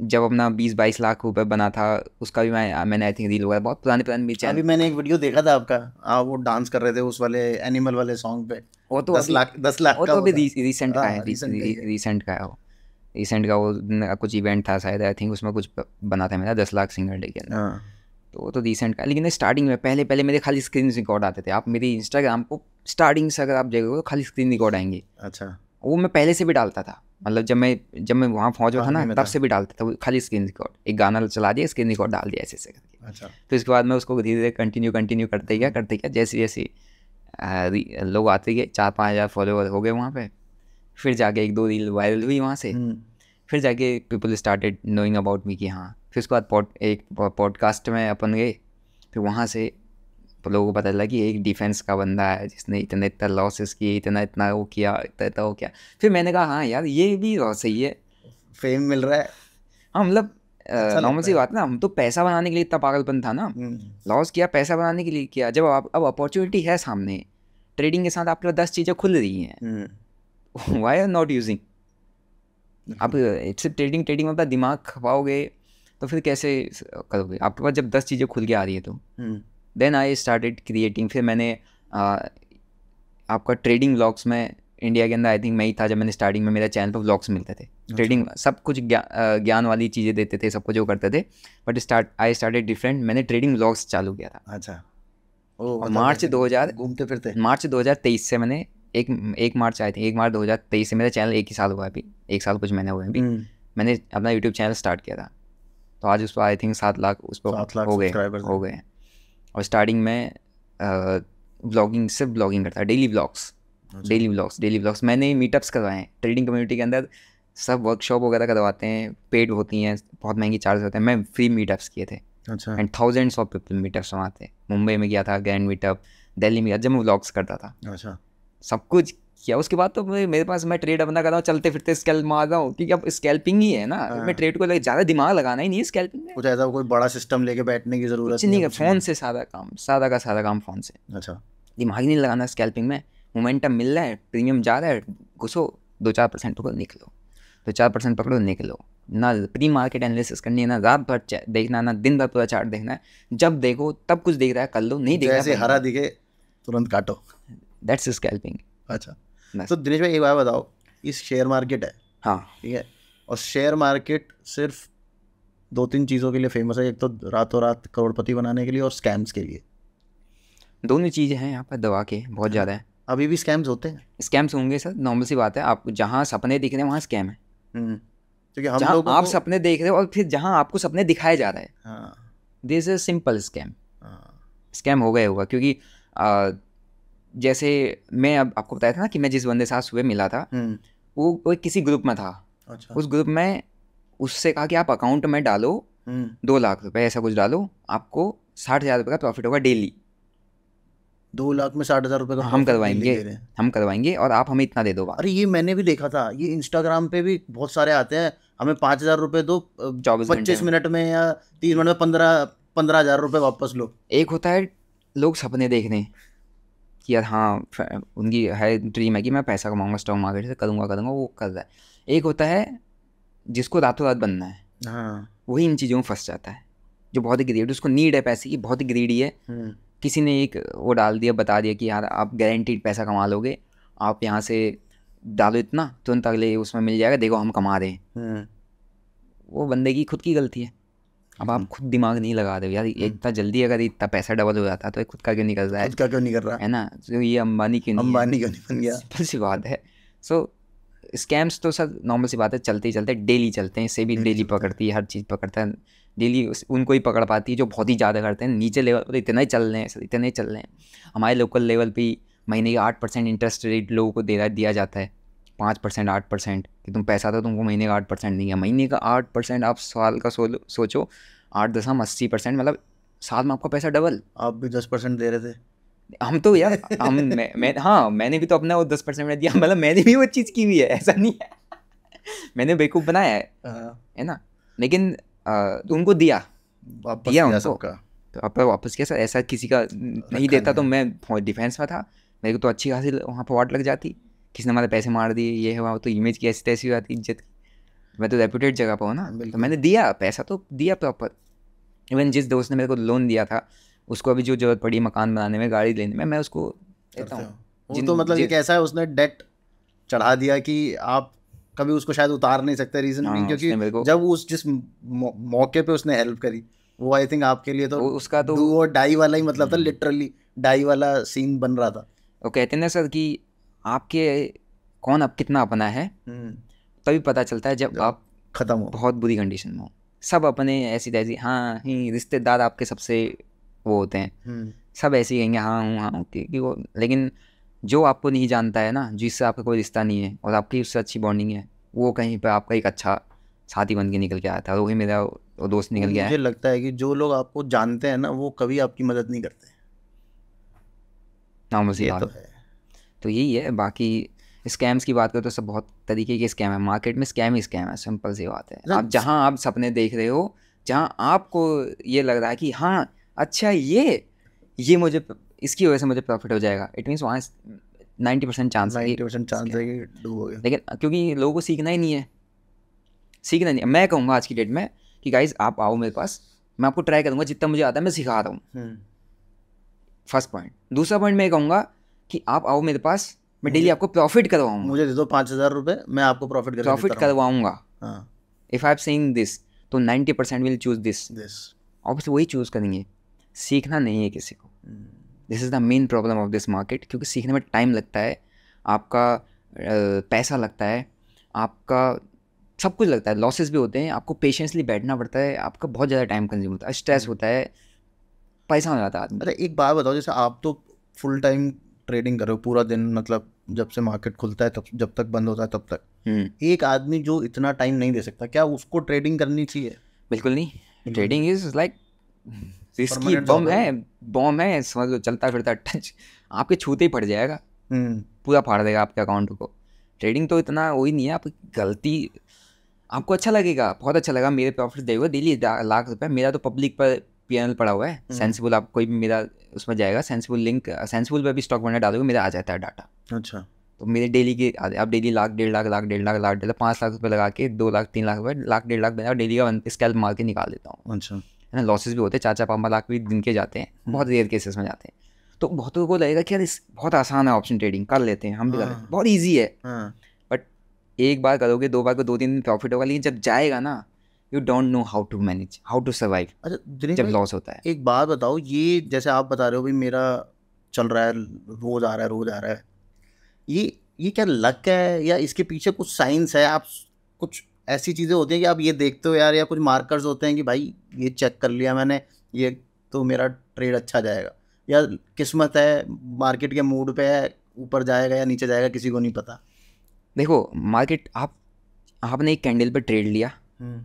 जब अपना बीस बाईस लाख रुपए बना था उसका भी मैं मैंने आई थिंक रील हुआ है बहुत पुराने पुराने मेरे अभी मैंने एक वीडियो देखा था आपका आप वो डांस कर रहे थे उस वाले एनिमल वाले सॉन्ग पे वो तो दस लाख दस लाख वो तो अभी रिसेंट का है रिसेंट हाँ, का है वो रिसेंट का वो कुछ इवेंट था शायद आई थिंक उसमें कुछ बना था मेरा दस लाख सिंगर डे के अंदर हाँ। तो वो तो रिसेंट का लेकिन स्टार्टिंग में पहले पहले मेरे खाली स्क्रीन रिकॉर्ड आते थे आप मेरी इंस्टाग्राम को स्टार्टिंग से अगर आप जगह तो खाली स्क्रीन रिकॉर्ड आएंगे अच्छा वो मैं पहले से भी डालता था मतलब जब मैं जब मैं वहाँ पहुँचा था ना तब से भी डालता था खाली स्क्रीन रिकॉर्ड एक गाना चला दिया स्क्रीन रिकॉर्ड डाल दिया ऐसे ऐसे करके अच्छा तो इसके बाद मैं उसको धीरे धीरे कंटिन्यू कंटिन्यू करते गया हम्म। करते गया जैसे जैसे लोग आते गए चार पाँच हज़ार फॉलोअर हो गए वहाँ पर फिर जाके एक दो रील वायरल हुई वहाँ से हम्म। फिर जाके people started knowing about me कि हाँ फिर उसके बाद पॉड एक पॉडकास्ट में अपन गए फिर वहाँ से तो लोगों को पता चला कि एक डिफेंस का बंदा है जिसने इतने इतना लॉसेस किए इतना इतना वो किया इतना इतना वो किया फिर मैंने कहा हाँ यार ये भी सही है फेम मिल रहा है हाँ मतलब नॉर्मल अच्छा सी बात ना हम तो पैसा बनाने के लिए इतना पागलपन था ना लॉस हम्म। किया पैसा बनाने के लिए किया जब आप अब अपॉर्चुनिटी है सामने ट्रेडिंग के साथ आपके पास दस चीज़ें खुल रही हैं वाई आर नॉट यूजिंग आप इट्स ट्रेडिंग ट्रेडिंग में अपना दिमाग खपाओगे तो फिर कैसे करोगे आपके पास जब दस चीज़ें खुल के आ रही है तो हम्म। देन आई स्टार्टेड क्रिएटिंग फिर मैंने आ, आपका ट्रेडिंग ब्लॉग्स में इंडिया के अंदर आई थिंक मैं ही था जब मैंने स्टार्टिंग में मेरा चैनल पर ब्लॉग्स मिलते थे ट्रेडिंग अच्छा। सब कुछ ज्ञान ग्या, वाली चीज़ें देते थे सबको जो करते थे but start I started different मैंने ट्रेडिंग ब्लॉग्स चालू किया था अच्छा और मतलब मार्च दो हज़ार घूमते फिरते मार्च दो हज़ार तेईस से मैंने एक एक मार्च आई थी एक मार्च दो हज़ार तेईस से मेरा चैनल एक ही साल हुआ अभी एक साल कुछ महीने हुए अभी हम्म। मैंने अपना यूट्यूब चैनल स्टार्ट किया था तो आज उस पर आई थिंक सात लाख उस पर हो गए हो गए और स्टार्टिंग में ब्लॉगिंग सिर्फ ब्लॉगिंग करता daily blogs daily blogs daily blogs मैंने मीटअप्स करवाए हैं ट्रेडिंग कम्युनिटी के अंदर सब वर्कशॉप वगैरह करवाते हैं पेड होती हैं बहुत महंगी चार्ज होते हैं मैं फ्री मीटअप्स किए थे अच्छा and thousands of people meetups वहाँ थे मुंबई में गया था ग्रैंड मीटअप दिल्ली में गया जब मैं ब्लॉग्स करता था अच्छा सब कुछ किया उसके बाद तो मेरे पास मैं ट्रेड अपना कर रहा हूँ चलते फिरते स्कैल्प मार रहा हूँ क्योंकि अब स्केल्पिंग ही है ना हाँ। मैं ट्रेड को लेकर ज़्यादा दिमाग लगाना ही नहीं है कुछ ऐसा कोई बड़ा सिस्टम लेके बैठने की जरूरत नहीं है फ़ोन से सारा काम सारा का सारा काम फ़ोन से अच्छा दिमाग नहीं लगाना स्कैल्पिंग में मोमेंटम मिल रहा है प्रीमियम जा रहा है घुसो दो चार परसेंट पकड़ो निकलो दो चार परसेंट पकड़ो निकलो ना प्री मार्केट एनालिसिस करनी है ना रात भर देखना ना दिन भर पूरा चार्ट देखना है जब देखो तब कुछ देख रहा है कर लो नहीं देख रहा है हरा दिखे तुरंत काटो दैट्स स्कैल्पिंग अच्छा तो दिनेश भाई एक बात बताओ इस शेयर मार्केट है हाँ ठीक है और शेयर मार्केट सिर्फ दो तीन चीज़ों के लिए फेमस है एक तो रातों रात करोड़पति बनाने के लिए और स्कैम्स के लिए दोनों चीज़ें हैं यहाँ पर दवा के बहुत हाँ। ज़्यादा है अभी भी स्कैम्स होते हैं स्कैम्स होंगे सर नॉर्मल सी बात है आप जहाँ सपने दिख रहे हैं वहाँ स्कैम है हम्म। क्योंकि हम लोग आप सपने देख रहे हो और फिर जहाँ आपको सपने दिखाए जा रहे हैं this is simple scam scam हो गया होगा क्योंकि जैसे मैं अब आपको बताया था ना कि मैं जिस बंदे साथ सुबह मिला था हम्म। वो वो किसी ग्रुप में था अच्छा। उस ग्रुप में उससे कहा कि आप अकाउंट में डालो हम्म। दो लाख रुपए ऐसा कुछ डालो आपको साठ हज़ार रुपये का प्रॉफिट होगा डेली दो लाख में साठ हज़ार रुपये का हाँ, हम करवाएंगे हम करवाएंगे और आप हमें इतना दे दो अरे ये मैंने भी देखा था ये इंस्टाग्राम पे भी बहुत सारे आते हैं हमें पाँच हज़ार रुपये दो चौबीस पच्चीस मिनट में या तीस मिनट में पंद्रह पंद्रह हज़ार रुपये वापस लो एक होता है लोग सपने देखने कि यार हाँ उनकी है ड्रीम है कि मैं पैसा कमाऊँगा स्टॉक मार्केट से करूँगा करूँगा वो कर रहा है एक होता है जिसको रातों रात बनना है हाँ वही इन चीज़ों में फंस जाता है जो बहुत ही ग्रीड उसको नीड है पैसे की बहुत ही ग्रीडी है हम्म। किसी ने एक वो डाल दिया बता दिया कि यार आप गारंटीड पैसा कमा लोगे आप यहाँ से डालो इतना तुरंत अगले उसमें मिल जाएगा देखो हम कमा रहे हैं हम्म। वो बंदे की खुद की गलती है अब आप खुद दिमाग नहीं लगा दो यार हम्म। इतना जल्दी अगर इतना पैसा डबल हो जाता तो खुद का क्यों नहीं कर रहा है क्यों नहीं कर रहा है ना तो ये अंबानी क्यों अंबानी क्यों नहीं बन गया सिंपल सी बात है सो स्कैम्स तो सर नॉर्मल सी बात है चलते ही चलते डेली चलते हैं इसे भी डेली पकड़ती है हर चीज़ पकड़ता है डेली उनको ही पकड़ पाती है जो बहुत ही ज़्यादा करते हैं नीचे लेवल पर तो इतना ही चल रहे हैं सर इतने ही चल रहे हैं हमारे लोकल लेवल पर महीने के आठ परसेंट इंटरेस्ट रेट लोगों को दे दिया जाता है पाँच परसेंट आठ परसेंट कि तुम पैसा तो तुमको महीने का आठ परसेंट नहीं है महीने का आठ परसेंट आप साल का सोलो सोचो आठ दशम अस्सी परसेंट मतलब साल में आपका पैसा डबल आप भी दस परसेंट दे रहे थे हम तो यार हम मैं, मैं हाँ मैंने भी तो अपना वो दस परसेंट में दिया मतलब मैंने भी वो चीज़ की हुई है ऐसा नहीं है मैंने बेवकूफ़ बनाया है हाँ। है ना लेकिन तुमको उनको दिया दिया उनको तो आप वापस कैसा ऐसा किसी का नहीं देता तो मैं डिफेंस में था मेरे को तो अच्छी खासी वहाँ पर वाट लग जाती किसने हमारे पैसे मार दिए ये हुआ तो इमेज की ऐसी तैसी हुआ इज्जत की मैं तो रेपूटेड जगह पर हूँ ना तो मैंने दिया पैसा तो दिया प्रॉपर इवन जिस दोस्त ने मेरे को लोन दिया था उसको अभी जो जरूरत पड़ी मकान बनाने में गाड़ी लेने में मैं उसको देता हूँ तो मतलब ये कैसा है उसने डेट चढ़ा दिया कि आप कभी उसको शायद उतार नहीं सकते रीजन हाँ, क्योंकि जब उस जिस मौके पे उसने हेल्प करी वो आई थिंक आपके लिए तो उसका तो वो डाई वाला ही मतलब था लिटरली हम्म। डाई वाला सीन बन रहा था वो कहते ना सर कि आपके कौन अब कितना अपना है हम्म। तभी पता चलता है जब आप खत्म हो बहुत बुरी कंडीशन में हो सब अपने ऐसी तैसी हाँ ही रिश्तेदार आपके सबसे वो होते हैं हम्म। सब ऐसे ही कहेंगे हाँ हूँ हाँ क्योंकि वो लेकिन जो आपको नहीं जानता है ना जिससे आपका कोई रिश्ता नहीं है और आपकी उससे अच्छी बॉन्डिंग है वो कहीं पर आपका एक अच्छा साथी बन के निकल के आया था वही मेरा वो दोस्त निकल गया मुझे लगता है कि जो लोग आपको जानते हैं ना वो कभी आपकी मदद नहीं करते हाँ बस ये तो है तो यही है बाकी स्कैम्स की बात करें तो सब बहुत तरीके के स्कैम है मार्केट में स्कैम ही स्कैम है सिंपल सी बात है मतलब आप जहाँ आप सपने देख रहे हो जहाँ आपको ये लग रहा है कि हाँ अच्छा ये ये मुझे इसकी वजह से मुझे प्रॉफिट हो जाएगा इट मीन्स वहाँ ninety percent chance ninety percent chance है लेकिन क्योंकि लोगों को सीखना ही नहीं है सीखना नहीं मैं कहूँगा आज की डेट में कि गाइज आप आओ मेरे पास मैं आपको ट्राई करूँगा जितना मुझे आता है मैं सिखा रहा हूँ फर्स्ट हम्म। पॉइंट दूसरा पॉइंट मैं कहूँगा कि आप आओ मेरे पास मैं डेली आपको प्रॉफिट करवाऊंगा मुझे दे दो पाँच हज़ार रुपये मैं आपको प्रॉफिट प्रॉफिट करवाऊंगा इफ़ आई एम दिस तो ninety percent will choose this this वही चूज़ करेंगे सीखना नहीं है किसी को this is the main problem of this market क्योंकि सीखने में टाइम लगता है आपका पैसा लगता है आपका सब कुछ लगता है लॉसेस भी होते हैं आपको पेशेंसली बैठना पड़ता है आपका बहुत ज़्यादा टाइम कंज्यूम होता है स्ट्रेस hmm। होता है पैसा हो जाता है अरे एक बात बताओ जैसे आप तो फुल टाइम ट्रेडिंग कर रहे हो पूरा दिन मतलब जब से मार्केट खुलता है तब जब तक बंद होता है तब तक हम्म। एक आदमी जो इतना टाइम नहीं दे सकता क्या उसको ट्रेडिंग करनी चाहिए बिल्कुल नहीं trading is like risky bomb है बॉम्ब है समझ लो चलता फिरता टच आपके छूते ही पड़ जाएगा हम्म। पूरा फाड़ देगा आपके अकाउंट को ट्रेडिंग तो इतना वही नहीं है आप गलती आपको अच्छा लगेगा बहुत अच्छा लगा मेरे प्रॉफिट देगा डेली लाख रुपए मेरा तो पब्लिक पर पी पड़ा हुआ है सेंसिबल हम्म। आप कोई भी मेरा उसमें जाएगा सेंसिबल लिंक सेंसिबल पर भी स्टॉक वंडर डालोगे मेरा आ जाता है डाटा अच्छा तो मेरे डेली के आप डेली लाख डेढ़ लाख लाख डेढ़ लाख लाख डेढ़ लाख पाँच लाख रुपये लगा के दो लाख तीन लाख रुपये लाख डेढ़ लाख बना डेली का स्कैल्प मार के निकाल देता हूँ अच्छा है ना लॉसेज भी होते हैं चार चार पाँच लाख भी दिन के जाते हैं हम्म। बहुत रेयर केसेस में जाते हैं तो बहुत लोगों को लगेगा कि यार इस बहुत आसान है ऑप्शन ट्रेडिंग कर लेते हैं हम भी कर लेते हैं हाँ। बहुत ईजी है बट हाँ। एक बार करोगे दो बार को दो तीन प्रॉफिट होगा लेकिन जब जाएगा ना you don't know how to manage how to survive अच्छा जब लॉस होता है एक बात बताओ ये जैसे आप बता रहे हो भाई मेरा चल रहा है रोज़ आ रहा है रोज़ आ रहा है ये ये क्या लक है या इसके पीछे कुछ साइंस है आप कुछ ऐसी चीज़ें होती हैं कि आप ये देखते हो यार या कुछ मार्कर्स होते हैं कि भाई ये चेक कर लिया मैंने ये तो मेरा ट्रेड अच्छा जाएगा या किस्मत है मार्केट के मूड पे है ऊपर जाएगा या नीचे जाएगा किसी को नहीं पता देखो मार्केट आप आपने एक कैंडल पर ट्रेड लिया हम्म।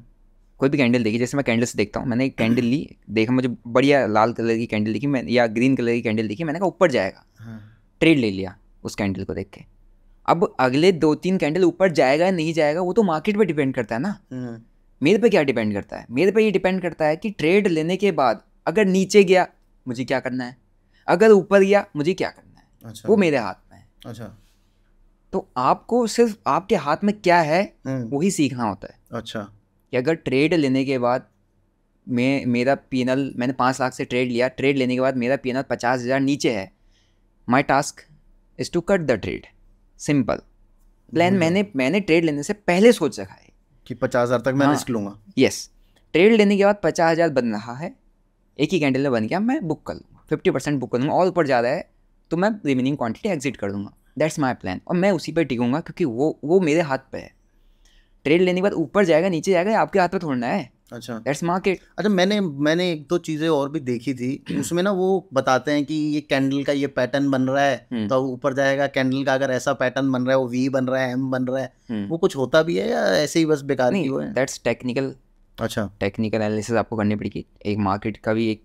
कोई भी कैंडल देखी जैसे मैं कैंडल्स देखता हूँ मैंने एक कैंडल ली देखा मुझे बढ़िया लाल कलर की कैंडल देखी मैं या ग्रीन कलर की कैंडल देखी मैंने कहा ऊपर जाएगा हाँ। ट्रेड ले लिया उस कैंडल को देख के अब अगले दो तीन कैंडल ऊपर जाएगा या नहीं जाएगा वो तो मार्केट पर डिपेंड करता है ना हाँ। मेरे पे क्या डिपेंड करता है मेरे पे ये डिपेंड करता है कि ट्रेड लेने के बाद अगर नीचे गया मुझे क्या करना है अगर ऊपर गया मुझे क्या करना है अच्छा। वो मेरे हाथ में है अच्छा तो आपको सिर्फ आपके हाथ में क्या है हाँ। वही सीखना होता है अच्छा कि अगर ट्रेड लेने के बाद मैं मेरा पी मैंने पाँच लाख से ट्रेड लिया ट्रेड लेने के बाद मेरा पी एन पचास हज़ार नीचे है my task is to cut the trade simple plan मैंने मैंने ट्रेड लेने से पहले सोच रखा है कि पचास हज़ार तक मैं हाँ, रिस्क लूँगा यस ट्रेड लेने के बाद पचास हज़ार बन रहा है एक ही कैंडल में बन गया मैं बुक कर लूँगा फिफ्टी परसेंट बुक कर लूँगा और ऊपर जा रहा है तो मैं रिमेनिंग क्वान्टिटी एग्जिट कर दूँगा दैट्स माई प्लान और मैं उसी पर टिकूँगा क्योंकि वो वो मेरे हाथ पर है ट्रेड लेने के बाद ऊपर जाएगा नीचे जाएगा आपके हाथ में थोड़ना है अच्छा मार्केट अच्छा मैंने मैंने एक दो चीज़ें और भी देखी थी उसमें ना वो बताते हैं कि ये कैंडल का ये पैटर्न बन रहा है हम्म। तो ऊपर जाएगा कैंडल का अगर ऐसा पैटर्न बन रहा है वो वी बन रहा है एम बन रहा है हम्म। वो कुछ होता भी है या ऐसे ही बस बेकार नहीं हुआ है दैट्स टेक्निकल अच्छा टेक्निकल एनालिसिस आपको करनी पड़ेगी एक मार्केट का भी एक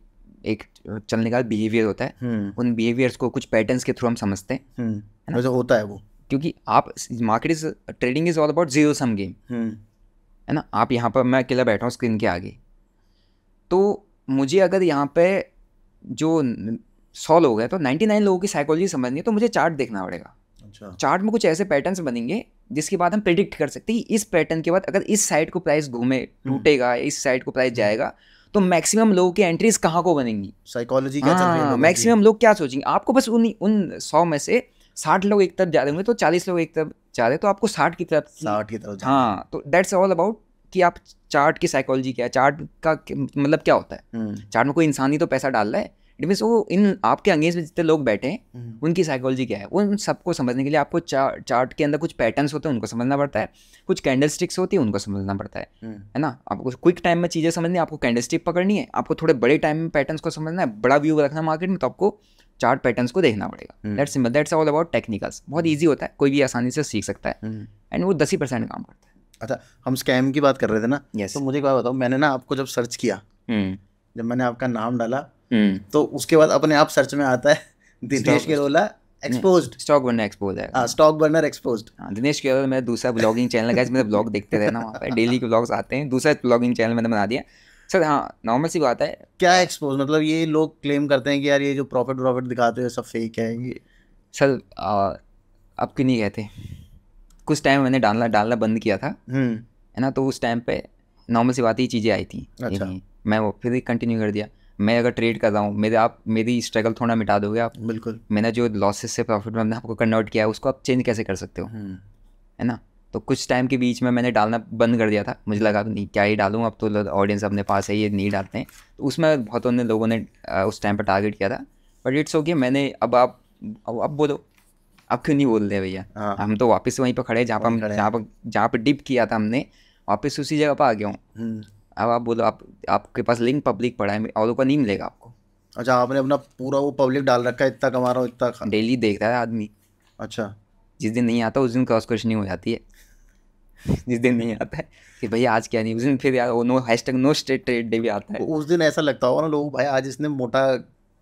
एक चलने का बिहेवियर होता है हम्म। उन बिहेवियर्स को कुछ पैटर्न्स के थ्रू हम समझते हैं होता है वो क्योंकि आप market is trading is all about zero sum game है ना आप यहाँ पर मैं अकेला बैठा हूँ स्क्रीन के आगे तो मुझे अगर यहाँ पे जो सौ लोग हैं तो नाइन्टी नाइन लोगों की साइकोलॉजी समझनी है तो मुझे चार्ट देखना पड़ेगा अच्छा चार्ट में कुछ ऐसे पैटर्न्स बनेंगे जिसके बाद हम प्रिडिक्ट कर सकते हैं इस पैटर्न के बाद अगर इस साइड को प्राइस घूमे हम्म। टूटेगा इस साइड को प्राइस हम्म। जाएगा तो मैक्सिमम लोगों की एंट्रीज कहाँ को बनेंगी साइकोलॉजी क्या मैक्सिमम हाँ, लोग क्या सोचेंगे आपको बस उन उन सौ में से साठ लोग एक तरफ जा रहे होंगे तो चालीस लोग एक तरफ जा रहे तो आपको साठ की तरफ साठ की तरफ हाँ तो दैट्स ऑल अबाउट कि आप चार्ट की साइकोलॉजी क्या है चार्ट का मतलब क्या होता है हम्म। चार्ट में कोई इंसान ही तो पैसा डाल रहा है इट मीन्स वो इन आपके अंगेज में जितने लोग बैठे हैं हम्म। उनकी साइकोलॉजी क्या है उन सबको समझने के लिए आपको चार, चार्ट के अंदर कुछ पैटर्न्स होते हैं उनको समझना पड़ता है कुछ कैंडल स्टिक्स होती है उनको समझना पड़ता है हम्म। है ना आपको क्विक टाइम में चीज़ें समझनी है आपको कैंडल स्टिक पकड़नी है आपको थोड़े बड़े टाइम में पैटर्न को समझना है बड़ा व्यू रखना मार्केट में तो आपको चार्ट पैटर्न्स को देखना पड़ेगा that simple that's all about technicals बहुत ईजी होता है कोई भी आसानी से सीख सकता है एंड हम्म। वो दस ही परसेंट काम करता है अच्छा हम स्कैम की बात कर रहे थे ना yes. तो मुझे क्या बताओ मैंने ना आपको जब सर्च किया hmm. जब मैंने आपका नाम डाला hmm. तो उसके बाद अपने आप सर्च में आता है हाँ, हाँ, दिनेश केरोला एक्सपोज दूसरा ब्लॉगिंग चैनल मेरे ब्लॉग देखते रहना वहाँ पर डेली के ब्लॉग्स आते हैं दूसरा ब्लॉगिंग चैनल मैंने बना दिया सर हाँ नॉर्मल सी बात है क्या एक्सपोज मतलब ये लोग क्लेम करते हैं कि यार ये जो प्रॉफिट प्रॉफिट दिखाते हो सब फेक है ये सर अब क्यों नहीं कहते कुछ टाइम मैंने डालना डालना बंद किया था हम्म। है ना तो उस टाइम पे नॉर्मल सी बात ही चीज़ें आई थी अच्छा। मैं वो फिर कंटिन्यू कर दिया मैं अगर ट्रेड कर रहा हूँ मेरे आप मेरी स्ट्रगल थोड़ा मिटा दोगे आप बिल्कुल मैंने जो लॉसेस से प्रॉफिट में आपको कन्वर्ट किया है उसको आप चेंज कैसे कर सकते हो हम्म। है ना तो कुछ टाइम के बीच में मैंने डालना बंद कर दिया था मुझे लगा नहीं क्या ही डालूँ अब तो ऑडियंस अपने पास है ये नहीं डालते हैं तो उसमें बहुत उन लोगों ने उस टाइम पर टारगेट किया था बट इट्स ओके मैंने अब आप अब बोलो अब क्यों नहीं बोल रहे भैया हाँ। हम तो वापस वहीं पर खड़े जहाँ पर हम जहाँ पर जहाँ पर डिप किया था हमने वापस उसी जगह पर आ गया हूँ हम्म। अब आप बोलो आप आपके पास लिंक पब्लिक पड़ा है और ऊपर नहीं मिलेगा आपको अच्छा आपने अपना पूरा वो पब्लिक डाल रखा है इतना कमा रहा हूँ इतना डेली देखता है आदमी अच्छा जिस दिन नहीं आता उस दिन क्रॉस क्वेश्चनिंग हो जाती है जिस दिन नहीं आता है कि भैया आज क्या नहीं उस दिन फिर वो no hashtag no state trade day भी आता है उस दिन ऐसा लगता होगा ना लोग भाई आज इसने मोटा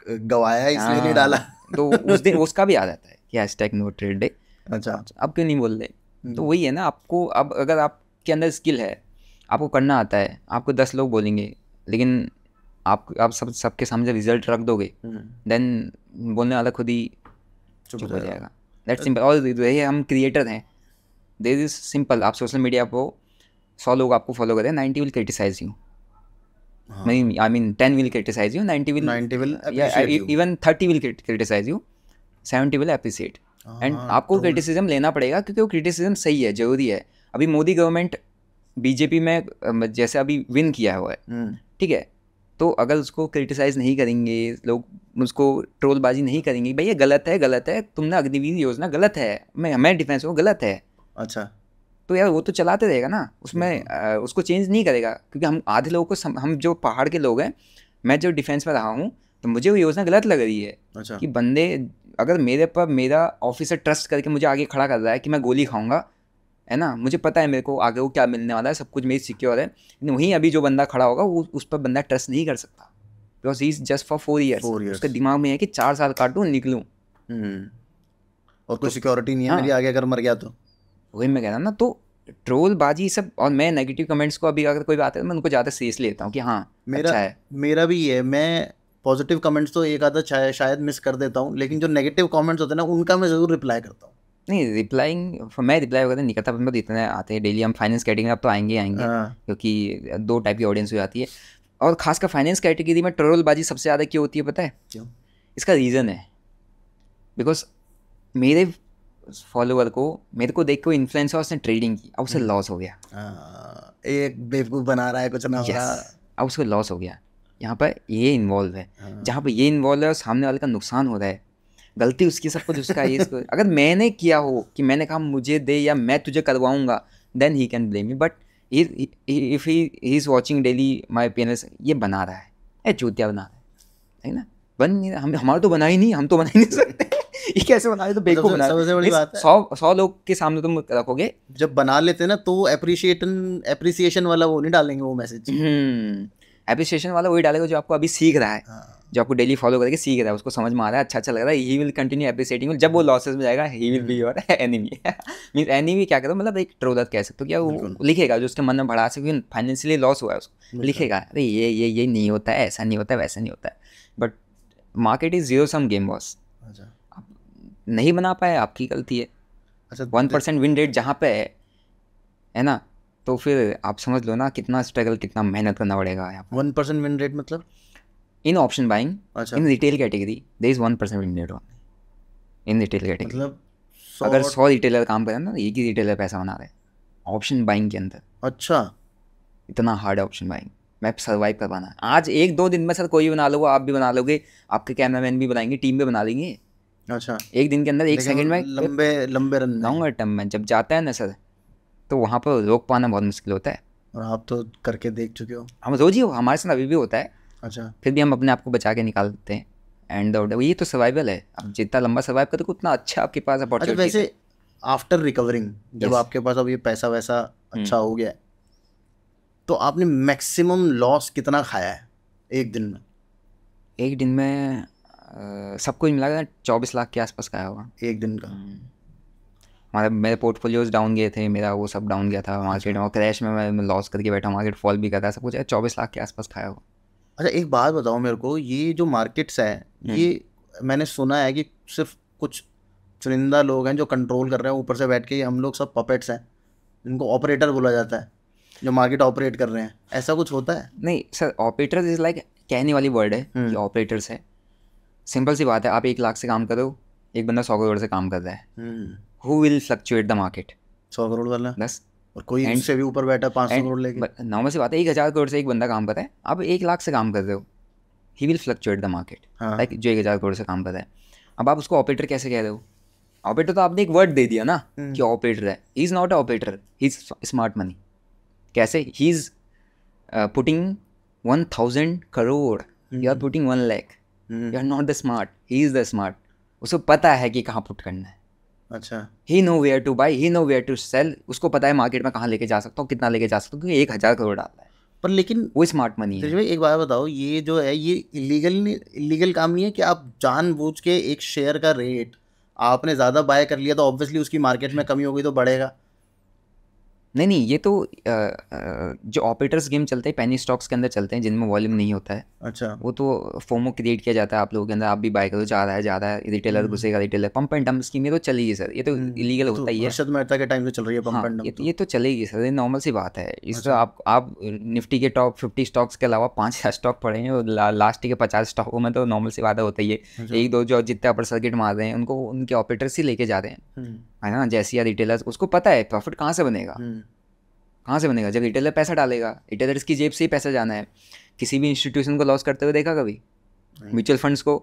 गवाया इसने नहीं हाँ। डाला तो उस दिन उसका भी आ जाता है कि hashtag no trade day अच्छा अब क्यों नहीं बोल रहे हम्म। तो वही है ना आपको अब अगर आपके अंदर स्किल है आपको करना आता है आपको दस लोग बोलेंगे लेकिन आप आप सब सबके सामने रिजल्ट रख दोगे देन हम्म। बोलने वाला खुद ही चुप हो जाएगा दैट्स सिंपल और यही तो हम क्रिएटर हैं दिस इज सिंपल आप सोशल मीडिया पर सौ लोग आपको फॉलो करें ninety will criticise you I mean ten will criticise you ninety will ninety will even thirty will criticise you seventy will appreciate and आपको क्रिटिसिज्म तो लेना पड़ेगा क्योंकि वो क्रिटिसिज्म सही है जरूरी है अभी मोदी गवर्नमेंट बीजेपी में जैसे अभी विन किया हुआ है हम्म। ठीक है तो अगर उसको क्रिटिसाइज़ नहीं करेंगे लोग उसको ट्रोलबाजी नहीं करेंगे भाई ये गलत है गलत है तुमने अग्निवीर योजना गलत है मैं मैं डिफेंस को गलत है अच्छा तो यार वो तो चलाते रहेगा ना उसमें आ, उसको चेंज नहीं करेगा क्योंकि हम आधे लोगों को सम, हम जो पहाड़ के लोग हैं मैं जो डिफेंस में रहा हूँ तो मुझे वो योजना गलत लग रही है अच्छा। कि बंदे अगर मेरे पर मेरा ऑफिसर ट्रस्ट करके मुझे आगे खड़ा कर रहा है कि मैं गोली खाऊंगा है ना मुझे पता है मेरे को आगे वो क्या मिलने वाला है सब कुछ मेरी सिक्योर है लेकिन वहीं अभी जो बंदा खड़ा होगा वो उस पर बंदा ट्रस्ट नहीं कर सकता because he is just for four year उसके दिमाग में है कि चार साल काटूँ निकलूँ हम्म। और कोई सिक्योरिटी तो- नहीं है हाँ। मेरी आगे अगर मर गया तो वही मैं कह रहा ना तो ट्रोल बाजी सब और मैं नेगेटिव कमेंट्स को अभी अगर कोई बात है मैं उनको ज़्यादा सीरियस लेता हूँ कि हाँ मेरा अच्छा है मेरा भी है मैं पॉजिटिव कमेंट्स तो एक आधा शायद मिस कर देता हूँ लेकिन जो नेगेटिव कमेंट्स होते हैं ना उनका मैं ज़रूर रिप्लाई करता हूँ नहीं रिप्लाइंग मैं रिप्लाई वगैरह नहीं करता मतलब इतने आते हैं डेली हम फाइनेंस कैटेगरी में अब तो आएंगे आएंगे हाँ। क्योंकि दो टाइप की ऑडियंस हो जाती है और खासकर फाइनेंस कैटेगरी में ट्रोलबाजी सबसे ज़्यादा क्यों होती है पता है क्यों इसका रीज़न है बिकॉज मेरे उस फॉलोअर को मेरे को देख के इन्फ्लुएंसर उसने ट्रेडिंग की अब उसे लॉस हम्म। हो गया आ, एक बेवकूफ़ बना रहा है कुछ ना yes, अब उसको लॉस हो गया यहाँ पर ये इन्वॉल्व है हाँ। जहाँ पर ये इन्वॉल्व है और सामने वाले का नुकसान हो रहा है गलती उसकी सब कुछ उसका ये इसको अगर मैंने किया हो कि मैंने कहा मुझे दे या मैं तुझे करवाऊंगा then he can blame you but if he is watching daily my parents ये बना रहा है ए चूतिया बना रहा है ना बन नहीं हम हमारा तो बना ही नहीं हम तो बना ही नहीं सकते ये कैसे बना रहे तो बेको बना सबसे बड़ी बात है सौ सौ लोग के सामने तुम रखोगे जब बना लेते ना तो अप्रिशिएटन अप्रिसिएशन वाला वो नहीं डालेंगे वो मैसेज हम्म। अप्रिसिएशन वाला वही डालेगा जो आपको अभी सीख रहा है हाँ। जो आपको डेली फॉलो करके सीख रहा है उसको समझ में आ रहा है अच्छा अच्छा लग रहा है ही विल कंटिन्यू एप्रिसिएटिंग जब वो लॉसेज में जाएगा he will be your enemy mean enemy क्या करो मतलब एक ट्रोलर कह सकते हो क्या वो लिखेगा जो उसके मन में बढ़ा सके फाइनेंशियली लॉस हुआ है उसको लिखेगा अरे ये ये ये नहीं होता है ऐसा नहीं होता है वैसा नहीं होता है but market is zero sum game boss अच्छा नहीं बना पाए आपकी गलती है अच्छा वन परसेंट विन रेट जहाँ पे है है ना तो फिर आप समझ लो ना कितना स्ट्रगल कितना मेहनत करना पड़ेगा यहाँ वन परसेंट विन रेट मतलब इन ऑप्शन बाइंग अच्छा। In retail category they is one percent win rate in retail category मतलब अगर सौ रिटेलर काम करें ना तो एक ही रिटेलर पैसा बना रहे ऑप्शन बाइंग के अंदर अच्छा इतना हार्ड ऑप्शन बाइंग मैप सर्वाइव करवाना है आज एक दो दिन में सर कोई भी बना लोगे आप भी बना लोगे आपके कैमरामैन भी बनाएंगे टीम भी बना लेंगे अच्छा एक दिन के अंदर एक सेकंड में लंबे लंबे रन जाऊँगा टम में जब जाता है ना सर तो वहाँ पर रोक पाना बहुत मुश्किल होता है और आप तो करके देख चुके हो हम रोज ही हो हमारे साथ अभी भी होता है अच्छा फिर भी हम अपने आप को बचा के निकालते हैं एंड द uh, ये तो सर्वाइवल है आप जितना लंबा सर्वाइव करोगे उतना अच्छा आपके पास अपॉर्चुनिटी अच्छा, वैसे आफ्टर रिकवरिंग जब आपके पास अब ये पैसा वैसा अच्छा हम्म। हो गया तो आपने मैक्सिमम लॉस कितना खाया है एक दिन में एक दिन में सब कुछ मिला चौबीस लाख के आसपास खाया होगा एक दिन का हम्म। हमारा मेरे पोर्टफोलियोज डाउन गए थे मेरा वो सब डाउन गया था मार्केट में क्रैश में मैं लॉस करके बैठा मार्केट फॉल भी करता सब कुछ चौबीस लाख के आसपास खाया होगा अच्छा एक बात बताओ मेरे को ये जो मार्केट्स है हम्म। ये मैंने सुना है कि सिर्फ कुछ चुनिंदा लोग हैं जो कंट्रोल कर रहे हैं ऊपर से बैठ के हम लोग सब पपेट्स हैं जिनको ऑपरेटर बोला जाता है जो मार्केट ऑपरेट कर रहे हैं ऐसा कुछ होता है नहीं सर ऑपरेटर इज लाइक कहने वाली वर्ड है हम्म। कि ऑपरेटर्स है सिंपल सी बात है आप एक लाख से काम करो एक बंदा सौ करोड़ से काम कर रहा है who will fluctuate the market सौ करोड़ वाला बस और कोई एंड से भी ऊपर बैठा पाँच सौ करोड़ लेके नॉर्मल सी बात है एक हज़ार करोड़ से एक बंदा काम कर रहा है आप एक लाख से काम कर रहे हो he will fluctuate the market like जो एक हज़ार करोड़ से काम कर रहा है अब आप उसको ऑपरेटर कैसे कह रहे हो ऑपरेटर तो आपने एक वर्ड दे दिया ना हम्म। कि ऑपरेटर है is not a operator he is smart money कैसे he is putting one thousand crore you are putting one lakh you are not the smart he is the smart उसको पता है कि कहाँ पुट करना है अच्छा he know where to buy he know where to sell उसको पता है मार्केट में कहाँ लेके जा सकता हूँ कितना लेके जा सकता हूँ क्योंकि एक हज़ार करोड़ आता है पर लेकिन वो स्मार्ट मनी है एक बात बताओ ये जो है ये इलीगल इलीगल काम नहीं है कि आप जानबूझ के एक शेयर का रेट आपने ज़्यादा बाय कर लिया तो ऑब्वियसली उसकी मार्केट में hmm. कमी हो गई तो बढ़ेगा नहीं नहीं ये तो आ, आ, जो ऑपरेटर्स गेम चलते हैं पैनी स्टॉक्स के अंदर चलते हैं जिनमें वॉल्यूम नहीं होता है अच्छा वो तो फोमो क्रिएट किया जाता है आप लोगों के अंदर आप भी बाय करो जा रहा है जा रहा है रिटेलर हम्म। घुसेगा retailer pump and dump scheme ये तो चलेगी सर ये तो इलीगल हम्म। तो होता ही है मेहता के टाइम से चल रही है पंप एंड डंप ये तो चलेगी तो। सर ये नॉर्मल तो सी बात है इस अच्छा। आप आप निफ्टी के टॉप फिफ्टी स्टॉक्स के अलावा पाँच स्टॉक पड़े हैं और लास्ट के पचास स्टॉकों में तो नॉर्मल सी बात होता ही है अच्छा। एक दो जो जितने अपर सर्किट मार रहे हैं उनको उनके ऑपरेटर्स ही लेके जा रहे हैं हम्म। है ना जैसी या रिटेलर उसको पता है प्रॉफिट कहाँ से बनेगा हम्म। कहाँ से बनेगा जब रिटेलर पैसा डालेगा रिटेलर्स की जेब से ही पैसा जाना है किसी भी इंस्टीट्यूशन को लॉस करते हुए देखा कभी म्यूचुअल फंड्स को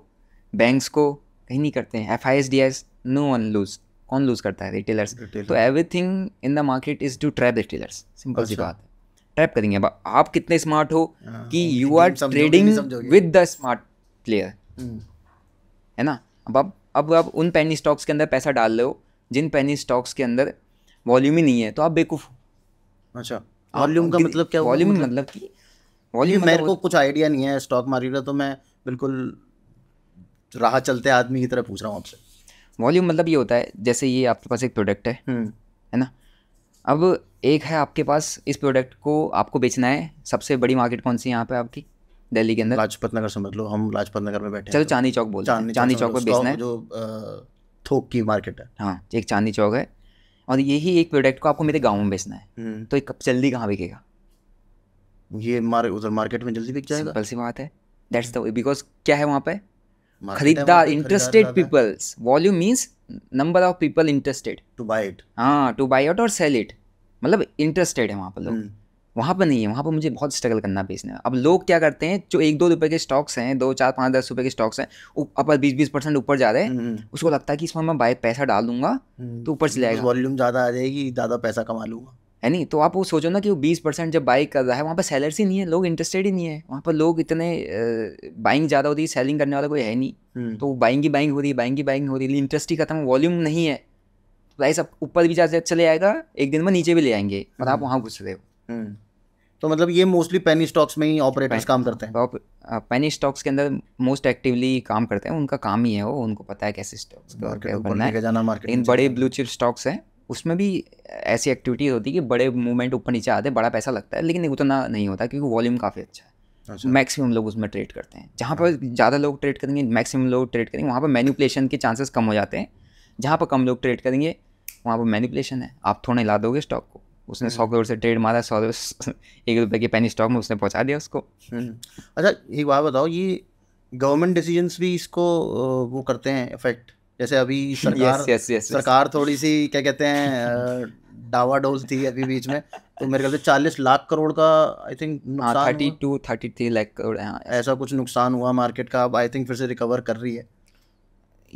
बैंक्स को कहीं नहीं करते हैं F I S D S no one lose कौन लूज करता है रिटेलर्स तो everything in the market is to trap retailers simple सी अच्छा। बात है ट्रैप करेंगे अब आप कितने स्मार्ट हो हाँ, कि you are trading with the smart player है ना अब अब अब आप उन पैनी स्टॉक्स के अंदर पैसा डाल रहे हो जिन पैनी स्टॉक्स के अंदर वॉल्यूम ही नहीं है तो आप बेकूफ हो अच्छा वॉल्यूम का मतलब क्या वॉल्यूम मतलब-, मतलब कि वॉल्यूम मतलब मेरे को कुछ आइडिया नहीं है स्टॉक मार्केट का तो मैं बिल्कुल राह चलते आदमी की तरह पूछ रहा हूँ आपसे वॉल्यूम मतलब ये होता है जैसे ये आपके पास एक प्रोडक्ट है हम्म। है ना अब एक है आपके पास इस प्रोडक्ट को आपको बेचना है सबसे बड़ी मार्केट कौन सी यहाँ पे आपकी दिल्ली के अंदर लाजपत नगर समझ लो हम लाजपत नगर में बैठे चलो चांदी चौक बोल चांदी चौक पर बेचना है जो थोक की मार्केट है हाँ तो एक चांदी चौक है और यही एक प्रोडक्ट को आपको मेरे गाँव में बेचना है हम्म। तो एक जल्दी कहाँ बिकेगा ये मार उधर मार्केट में जल्दी बिक जाएगा सिंपल सी बात है दैट्स द बिकॉज क्या है वहाँ पे खरीदार interested peoples volume means number of people interested to buy it हाँ टू बाई आउट और सेल इट मतलब इंटरेस्टेड है वहाँ पर हाँ, मतलब लोग हम्म। वहाँ पर नहीं है वहाँ पर मुझे बहुत स्ट्रगल करना बेचने में अब लोग क्या करते हैं जो एक दो रुपये के स्टॉक्स हैं दो चार पाँच दस रुपये के स्टॉक्स हैं अपर बीस बीस परसेंट ऊपर जा रहे हैं हम्म, हम्म। उसको लगता है कि इसमें मैं बाय पैसा डाल दूंगा हम्म, तो ऊपर चले जाएगा वॉल्यूम ज़्यादा आ जाएगी ज़्यादा पैसा कमा लूँगा है नहीं तो आप वो सोचो ना कि वो बीस परसेंट जब बाइक कर रहा है वहाँ पर सैलर्स ही नहीं है लोग इंटरेस्टेड ही नहीं है वहाँ पर लोग इतने बाइंग ज़्यादा होती है सेलिंग करने वाला कोई है नहीं तो बाइंग ही बाइंग हो रही है बाइंग ही बाइंग हो रही है इंटरेस्ट ही खत्म वॉल्यूम नहीं है प्राइस अब ऊपर भी जा चले जाएगा एक दिन में नीचे भी ले आएंगे और आप वहाँ घुस रहे हो तो मतलब ये मोस्टली पेनी स्टॉक्स में ही ऑपरेटर्स काम करते हैं पेनी स्टॉक्स के अंदर मोस्ट एक्टिवली काम करते हैं उनका काम ही है वो उनको पता है कैसे स्टॉक्स करना है बड़े ब्लू चिप स्टॉक्स हैं उसमें भी ऐसी एक्टिविटीज होती है कि बड़े मूवमेंट ऊपर नीचे आते हैं बड़ा पैसा लगता है लेकिन उतना नहीं होता क्योंकि वॉल्यूम काफ़ी अच्छा है अच्छा। मैक्सिमम लोग उसमें ट्रेड करते हैं जहाँ पर ज़्यादा लोग ट्रेड करेंगे मैक्सिमम लोग ट्रेड करेंगे वहाँ पर मैनिपुलेशन के चांसेस कम हो जाते हैं जहाँ पर कम लोग ट्रेड करेंगे वहाँ पर मैनिपुलेशन है आप थोड़ा ला दोगे स्टॉक को उसने हम्म। सौ करोड़ से ट्रेड मारा सौ एक रुपए की पैनी स्टॉक में उसने पहुंचा दिया उसको हम्म। अच्छा एक बात बताओ ये गवर्नमेंट डिसीजंस भी इसको वो करते हैं इफेक्ट जैसे अभी सरकार yes, yes, yes, सरकार थोड़ी सी क्या कहते हैं डावा डोज थी अभी बीच में तो मेरे ख्याल से चालीस लाख करोड़ का I think thirty two thirty three lakh crore हाँ। ऐसा कुछ नुकसान हुआ मार्केट का अब आई थिंक फिर से रिकवर कर रही है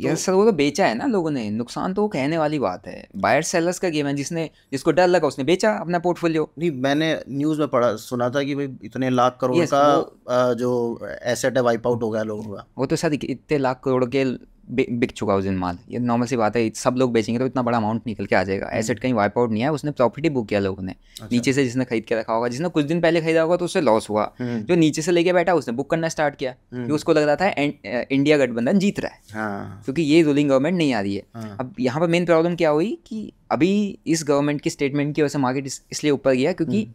तो यस सर वो तो बेचा है ना लोगों ने नुकसान तो कहने वाली बात है बायर सेलर्स का गेम है जिसने जिसको डर लगा उसने बेचा अपना पोर्टफोलियो नहीं मैंने न्यूज़ में पढ़ा सुना था कि भाई इतने लाख करोड़ का जो एसेट है वाइप आउट हो गया लोगों का वो तो सर इतने लाख करोड़ के बिक चुका उस दिन माल ये नॉर्मल सी बात है सब लोग बेचेंगे तो इतना बड़ा अमाउंट निकल के आ जाएगा एसेट हम्म। कहीं वाइप आउट नहीं है उसने प्रॉफिट ही बुक किया लोगों ने अच्छा। नीचे से जिसने खरीद के रखा होगा जिसने कुछ दिन पहले खरीदा होगा तो उससे लॉस हुआ हम्म। जो नीचे से लेके बैठा उसने बुक करना स्टार्ट किया कि हम्म। उसको लग रहा था इंडिया गठबंधन जीत रहा है हाँ। क्योंकि ये रूलिंग गवर्नमेंट नहीं आ रही है हाँ। अब यहाँ पर मेन प्रॉब्लम क्या हुई कि अभी इस गवर्नमेंट की स्टेटमेंट की वजह से मार्केट इसलिए ऊपर गया क्योंकि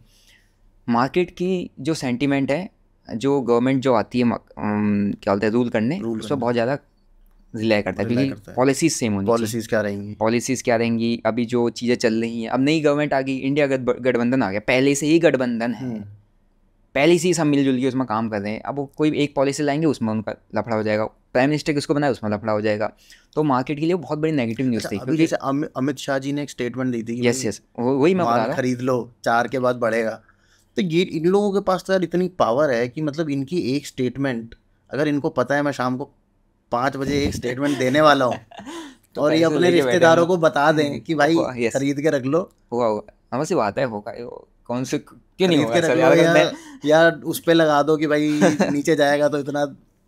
मार्केट की जो सेंटिमेंट है जो गवर्नमेंट जो आती है क्या बोलते हैं रूल करने उस पर बहुत ज़्यादा रिले करता है पॉलिसीज सेम होंगी पॉलिसीज क्या रहेंगी पॉलिसीज क्या रहेंगी अभी जो चीज़ें चल रही हैं अब नई गवर्नमेंट आ गई इंडिया गठबंधन आ गया पहले से ही गठबंधन है हम्म। पहले से ही सब मिलजुल के उसमें काम कर रहे हैं अब वो कोई एक पॉलिसी लाएंगे उसमें उनका लफड़ा हो जाएगा प्राइम मिनिस्टर किसको बनाया उसमें लफड़ा हो जाएगा तो मार्केट के लिए बहुत बड़ी नेगेटिव न्यूज़ अच्छा, थी क्योंकि जैसे अमित शाह जी ने एक स्टेटमेंट दी थी यस यस वही मैं बता रहा खरीद लो चार के बाद बढ़ेगा तो ये इन लोगों के पास तो यार इतनी पावर है कि मतलब इनकी एक स्टेटमेंट अगर इनको पता है मैं शाम को पाँच बजे एक स्टेटमेंट देने वाला हूँ तो और ये अपने रिश्तेदारों को बता दें हम्म। कि भाई खरीद के रख लो हुआ हुआ हम सी बात है होगा कौन से क्यों नहीं होगा सर यार, यार उस पर लगा दो कि भाई नीचे जाएगा तो इतना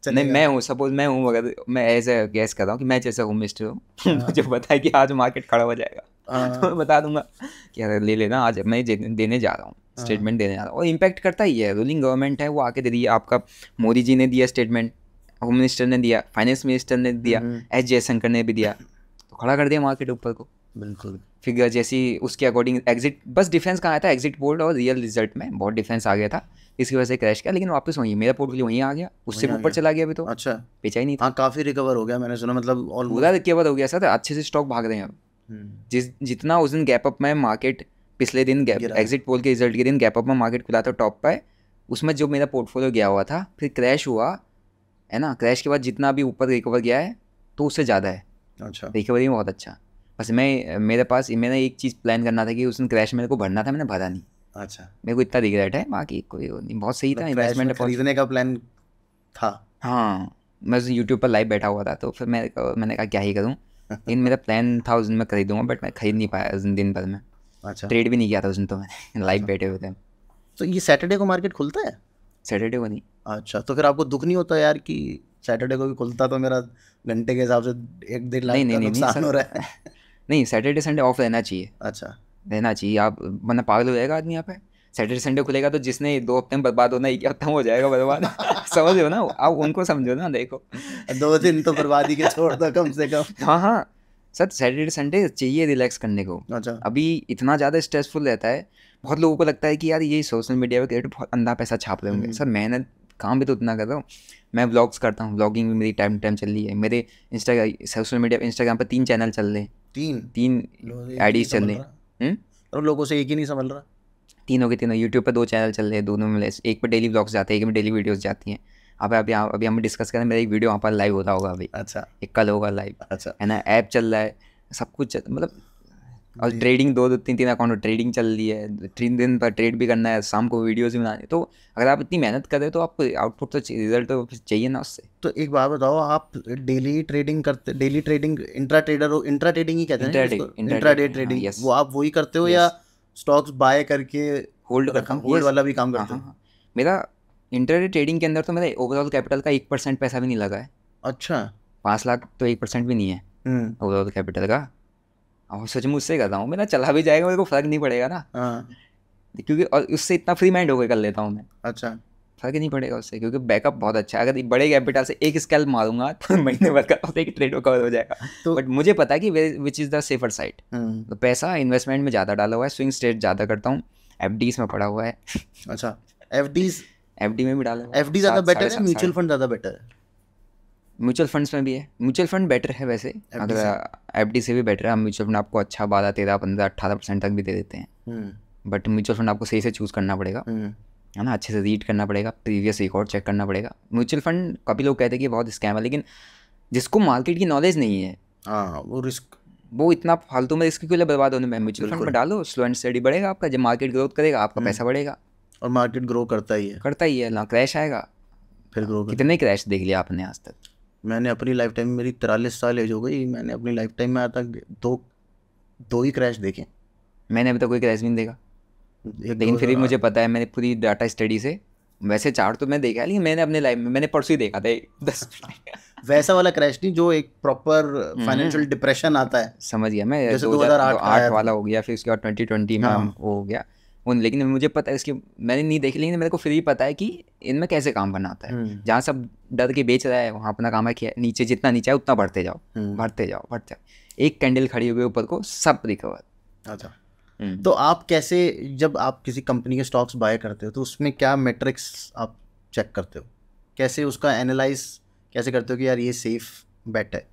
नहीं मैं हूँ सपोज मैं हूँ अगर मैं ऐसे गैस कर रहा हूँ कि मैं जैसा हूँ मिस्टर हूँ हाँ। मुझे पता है कि आज मार्केट खड़ा हो जाएगा हाँ। तो मैं बता दूंगा कि यार ले लेना आज मैं देने जा रहा हूँ स्टेटमेंट हाँ। देने जा रहा हूँ और इम्पैक्ट करता ही है रूलिंग गवर्नमेंट है वो आके दे दी आपका मोदी जी ने दिया स्टेटमेंट होम मिनिस्टर ने दिया फाइनेंस मिनिस्टर ने दिया एस हम्म। जयशंकर ने भी दिया तो खड़ा कर दिया मार्केट ऊपर को बिल्कुल फिगर जैसी उसके अकॉर्डिंग एग्जिट बस डिफेंस कहाँ आया था एग्जिट पोल और रियल रिजल्ट में बहुत डिफेंस आ गया था इसकी वजह से क्रैश किया लेकिन वापस वहीं मेरा पोर्टफोलियो वहीं आ गया उससे ऊपर चला गया अभी तो अच्छा बेचा ही नहीं था हाँ, काफ़ी रिकवर हो गया मैंने सुना मतलब और पूरा रिकवर हो गया सर अच्छे से स्टॉक भाग रहे हैं अब हम्म। जिस जितना उस दिन गैप अप में मार्केट पिछले दिन गैप एग्जिट पोल के रिजल्ट के दिन गैप अप में मार्केट खुला था टॉप पर उसमें जो मेरा पोर्टफोलियो गया हुआ था फिर क्रैश हुआ है ना क्रैश के बाद जितना भी ऊपर रिकवर गया है तो उससे ज़्यादा है अच्छा रिकवरी बहुत अच्छा बस मैं मेरे पास मैंने एक चीज़ प्लान करना था कि उस दिन क्रैश मेरे को भरना था मैंने भरा नहीं अच्छा मेरे को इतना रिग्रेट है बाकी कोई नहीं बहुत सही था इन्वेस्टमेंट मतलब खरीदने का प्लान था हाँ मैं उस यूट्यूब पर लाइव बैठा हुआ था तो फिर मैं मैंने कहा क्या ही करूँ लेकिन मेरा प्लान था उस दिन मैं खरीदूंगा बट मैं खरीद नहीं पाया उस दिन दिन भर में अच्छा ट्रेड भी नहीं किया था उस दिन तो मैंने लाइव अच्छा। बैठे हुए थे तो ये सैटरडे को मार्केट खुलता है सैटरडे को नहीं अच्छा तो फिर आपको दुख नहीं होता यार कि सैटरडे को भी खुलता तो मेरा घंटे के हिसाब से एक दिन नहीं, नहीं, नहीं, नहीं, हो रहा है नहीं सैटरडे संडे ऑफ रहना चाहिए अच्छा रहना चाहिए आप मतलब पागल हो जाएगा आदमी यहाँ पे सैटरडे संडे खुलेगा तो जिसने दो हफ्ते में बर्बाद होना एक हफ्ता हो जाएगा बर्बाद समझ लो ना आप उनको समझो ना देखो दो दिन तो बर्बादी के छोड़ दो कम से कम हाँ हाँ सर सैटरडे संडे चाहिए रिलैक्स करने को अच्छा अभी इतना ज़्यादा स्ट्रेसफुल रहता है बहुत लोगों को लगता है कि यार ये सोशल मीडिया पर क्रिएट बहुत अंधा पैसा छाप रहे होंगे हम्म। सर मेहनत काम भी तो उतना कर रहा हूँ मैं ब्लॉग्स करता हूँ ब्लॉगिंग भी मेरी टाइम टाइम चल रही है मेरे इंस्टाग्राम सोशल मीडिया पर इंस्टाग्राम पर तीन चैनल चल रहे हैं तीन तीन आईडीज चल रहे हैं हम्म? और लोगों से एक ही नहीं संभल रहा तीनों के तीनों यूट्यूब पर दो चैनल चल रहे हैं दोनों में एक पर डेली ब्लॉग्स जाते हैं एक में डेली वीडियोज़ जाती हैं आप अभी अभी हम डिस्कस करें मेरा एक वीडियो वहाँ पर लाइव होता होगा अभी अच्छा एक कल होगा लाइव अच्छा है ना ऐप चल रहा है सब कुछ मतलब और ट्रेडिंग दो दो तीन तीन अकाउंट ट्रेडिंग चल रही है तीन दिन पर ट्रेड भी करना है शाम को वीडियोज भी बनानी तो अगर आप इतनी मेहनत कर रहे तो आपको आउटपुट तो रिजल्ट तो चाहिए ना उससे तो एक बात बताओ आप डेली ट्रेडिंग करते डेली ट्रेडिंग इंट्रा ट्रेडर हो इंट्रा ट्रेडिंग ही कहते हैं इंट्रा डे ट्रेडिंग वो आप वही करते हो या स्टॉक्स बाय करके होल्ड होल्ड वाला भी काम हाँ, करते हैं हाँ, हाँ। मेरा इंटरडे ट्रेडिंग के अंदर तो मेरा ओवरऑल कैपिटल का एक परसेंट पैसा भी नहीं लगा है अच्छा पाँच लाख तो एक परसेंट भी नहीं है ओवरऑल हम्म। कैपिटल का और सच में उससे करता हूँ मेरा चला भी जाएगा मेरे को फ़र्क नहीं पड़ेगा ना हाँ। क्योंकि और उससे इतना फ्री माइंड होकर कर लेता हूँ मैं अच्छा फर्क नहीं पड़ेगा उससे क्योंकि बैकअप बहुत अच्छा है अगर बड़े कैपिटल से एक स्कैल मारूंगा तो महीने भर का तो एक ट्रेड कवर हो जाएगा तो बट मुझे पता है कि which is the safer side तो पैसा इन्वेस्टमेंट में ज़्यादा डाला हुआ है स्विंग स्टेट ज़्यादा करता हूँ एफ में पड़ा हुआ है अच्छा एफ एफडी में भी डाला एफडी ज्यादा बेटर है म्यूचुअल फंड ज्यादा बेटर है म्यूचुअल फंड्स में भी है म्यूचुअल फंड बेटर है वैसे अगर एफ से भी बेटर है म्यूचुअल फंड आपको अच्छा बारह तेरह पंद्रह अट्ठारह परसेंट तक भी दे देते हैं बट म्यूचुअल फंड आपको सही से चूज़ करना पड़ेगा हम्म। है ना अच्छे से रीड करना पड़ेगा प्रीवियस रिकॉर्ड चेक करना पड़ेगा म्यूचुअल फंड काफ़ी लोग कहते हैं कि बहुत स्कैम है लेकिन जिसको मार्केट की नॉलेज नहीं है हाँ, वो रिस्क वो इतना फालतू में रिस्क क्यों बर्बाद होने में म्यूचुअल फंड में डालो स्लो एंड स्टडी बढ़ेगा आपका जब मार्केट ग्रोथ करेगा आपका हम्म। पैसा बढ़ेगा और मार्केट ग्रो करता ही है करता ही है ना क्रैश आएगा फिर ग्रो कितने क्रैश देख लिया आपने आज तक मैंने अपनी लाइफ टाइम मेरी तिरालीस साल एज हो गई मैंने अपनी लाइफ टाइम में आज तक दो दो ही क्रैश देखे मैंने अभी तक कोई क्रैश भी नहीं देखा लेकिन फिर भी मुझे पता है मैंने पूरी डाटा स्टडी से वैसे चार तो मैं देखा लेकिन मैंने अपने लाइफ में मैंने परसों ही देखा था दस वैसा वाला क्रैश नहीं जो एक प्रॉपर फाइनेंशियल डिप्रेशन आता है समझ गया मैं जैसे दो हज़ार आठ वाला हो गया फिर उसके बाद ट्वेंटी ट्वेंटी में हाँ। वो हो गया उन लेकिन मुझे पता है इसके मैंने नहीं देखी लेकिन मेरे को फिर भी पता है कि इनमें कैसे काम करना होता है हम्म। जहाँ सब डर के बेच रहा है वहाँ अपना काम है कि नीचे जितना नीचे है उतना बढ़ते जाओ हम्म। बढ़ते जाओ बढ़ते जाओ एक कैंडल खड़ी हुई ऊपर को सब रिकवर अच्छा हम्म। तो आप कैसे जब आप किसी कंपनी के स्टॉक्स बाय करते हो तो उसमें क्या मेट्रिक्स आप चेक करते हो कैसे उसका एनालाइज कैसे करते हो कि यार ये सेफ बेट है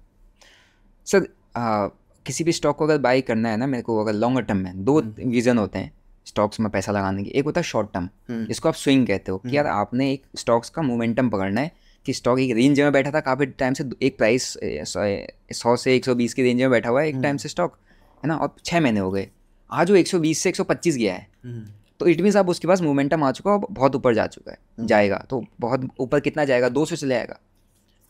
सर किसी भी स्टॉक को अगर बाई करना है ना मेरे को अगर लॉन्गर टर्म में दो विज़न होते हैं स्टॉक्स में पैसा लगाने की एक होता है शॉर्ट टर्म इसको आप स्विंग कहते हो कि हम्म। यार आपने एक स्टॉक्स का मोमेंटम पकड़ना है कि स्टॉक एक रेंज में बैठा था काफ़ी टाइम से एक प्राइस सौ से एक सौ बीस की रेंज में बैठा हुआ है एक टाइम हम्म। से स्टॉक है ना और छः महीने हो गए आज वो एक सौ बीस से एक सौ पच्चीस गया है हम्म। तो इट मीन्स आप उसके पास मोमेंटम आ चुका है बहुत ऊपर जा चुका है जाएगा तो बहुत ऊपर कितना जाएगा दो सौ चले आएगा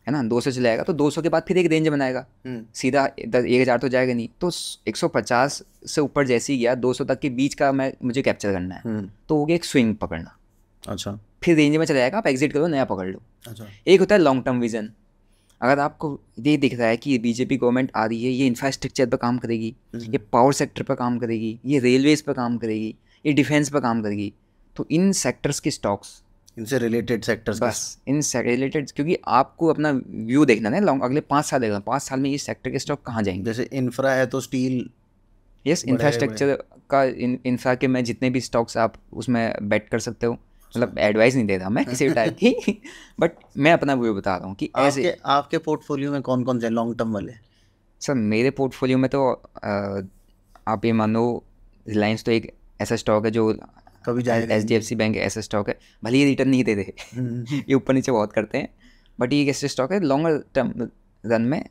है ना 200 चलाएगा तो 200 के बाद फिर एक रेंज बनाएगा हम्म। सीधा एक हज़ार तो जाएगा नहीं तो 150 से ऊपर जैसे ही गया 200 तक के बीच का मैं मुझे कैप्चर करना है हम्म। तो वो एक स्विंग पकड़ना अच्छा फिर रेंज में चला जाएगा आप एग्जिट करो नया पकड़ लो अच्छा एक होता है लॉन्ग टर्म विजन अगर आपको ये दिख रहा है कि बीजेपी गवर्नमेंट आ रही है ये इंफ्रास्ट्रक्चर हम्म। पर काम करेगी ये पावर सेक्टर पर काम करेगी ये रेलवेज पर काम करेगी ये डिफेंस पर काम करेगी तो इन सेक्टर्स के स्टॉक्स इनसे रिलेटेड सेक्टर्स बस इन रिलेटेड क्योंकि आपको अपना व्यू देखना है लॉन्ग अगले पाँच साल देखना पाँच साल में ये सेक्टर के स्टॉक कहाँ जाएंगे जैसे इंफ्रा है तो स्टील यस इंफ्रास्ट्रक्चर का इंफ्रा के मैं जितने भी स्टॉक्स आप उसमें बेट कर सकते हो मतलब एडवाइस नहीं देता मैं किसी टाइप की बट मैं अपना व्यू बता रहा हूँ कि ऐसे आपके, आपके पोर्टफोलियो में कौन कौन से लॉन्ग टर्म वाले सर मेरे पोर्टफोलियो में तो आ, आप ये मानो रिलायंस तो एक ऐसा स्टॉक है जो कभी जाएगा H D F C bank ऐसा स्टॉक है भले ये रिटर्न नहीं देते हम्म। ये ऊपर नीचे बहुत करते हैं बट ये ऐसे स्टॉक है लॉन्गर टर्म रन में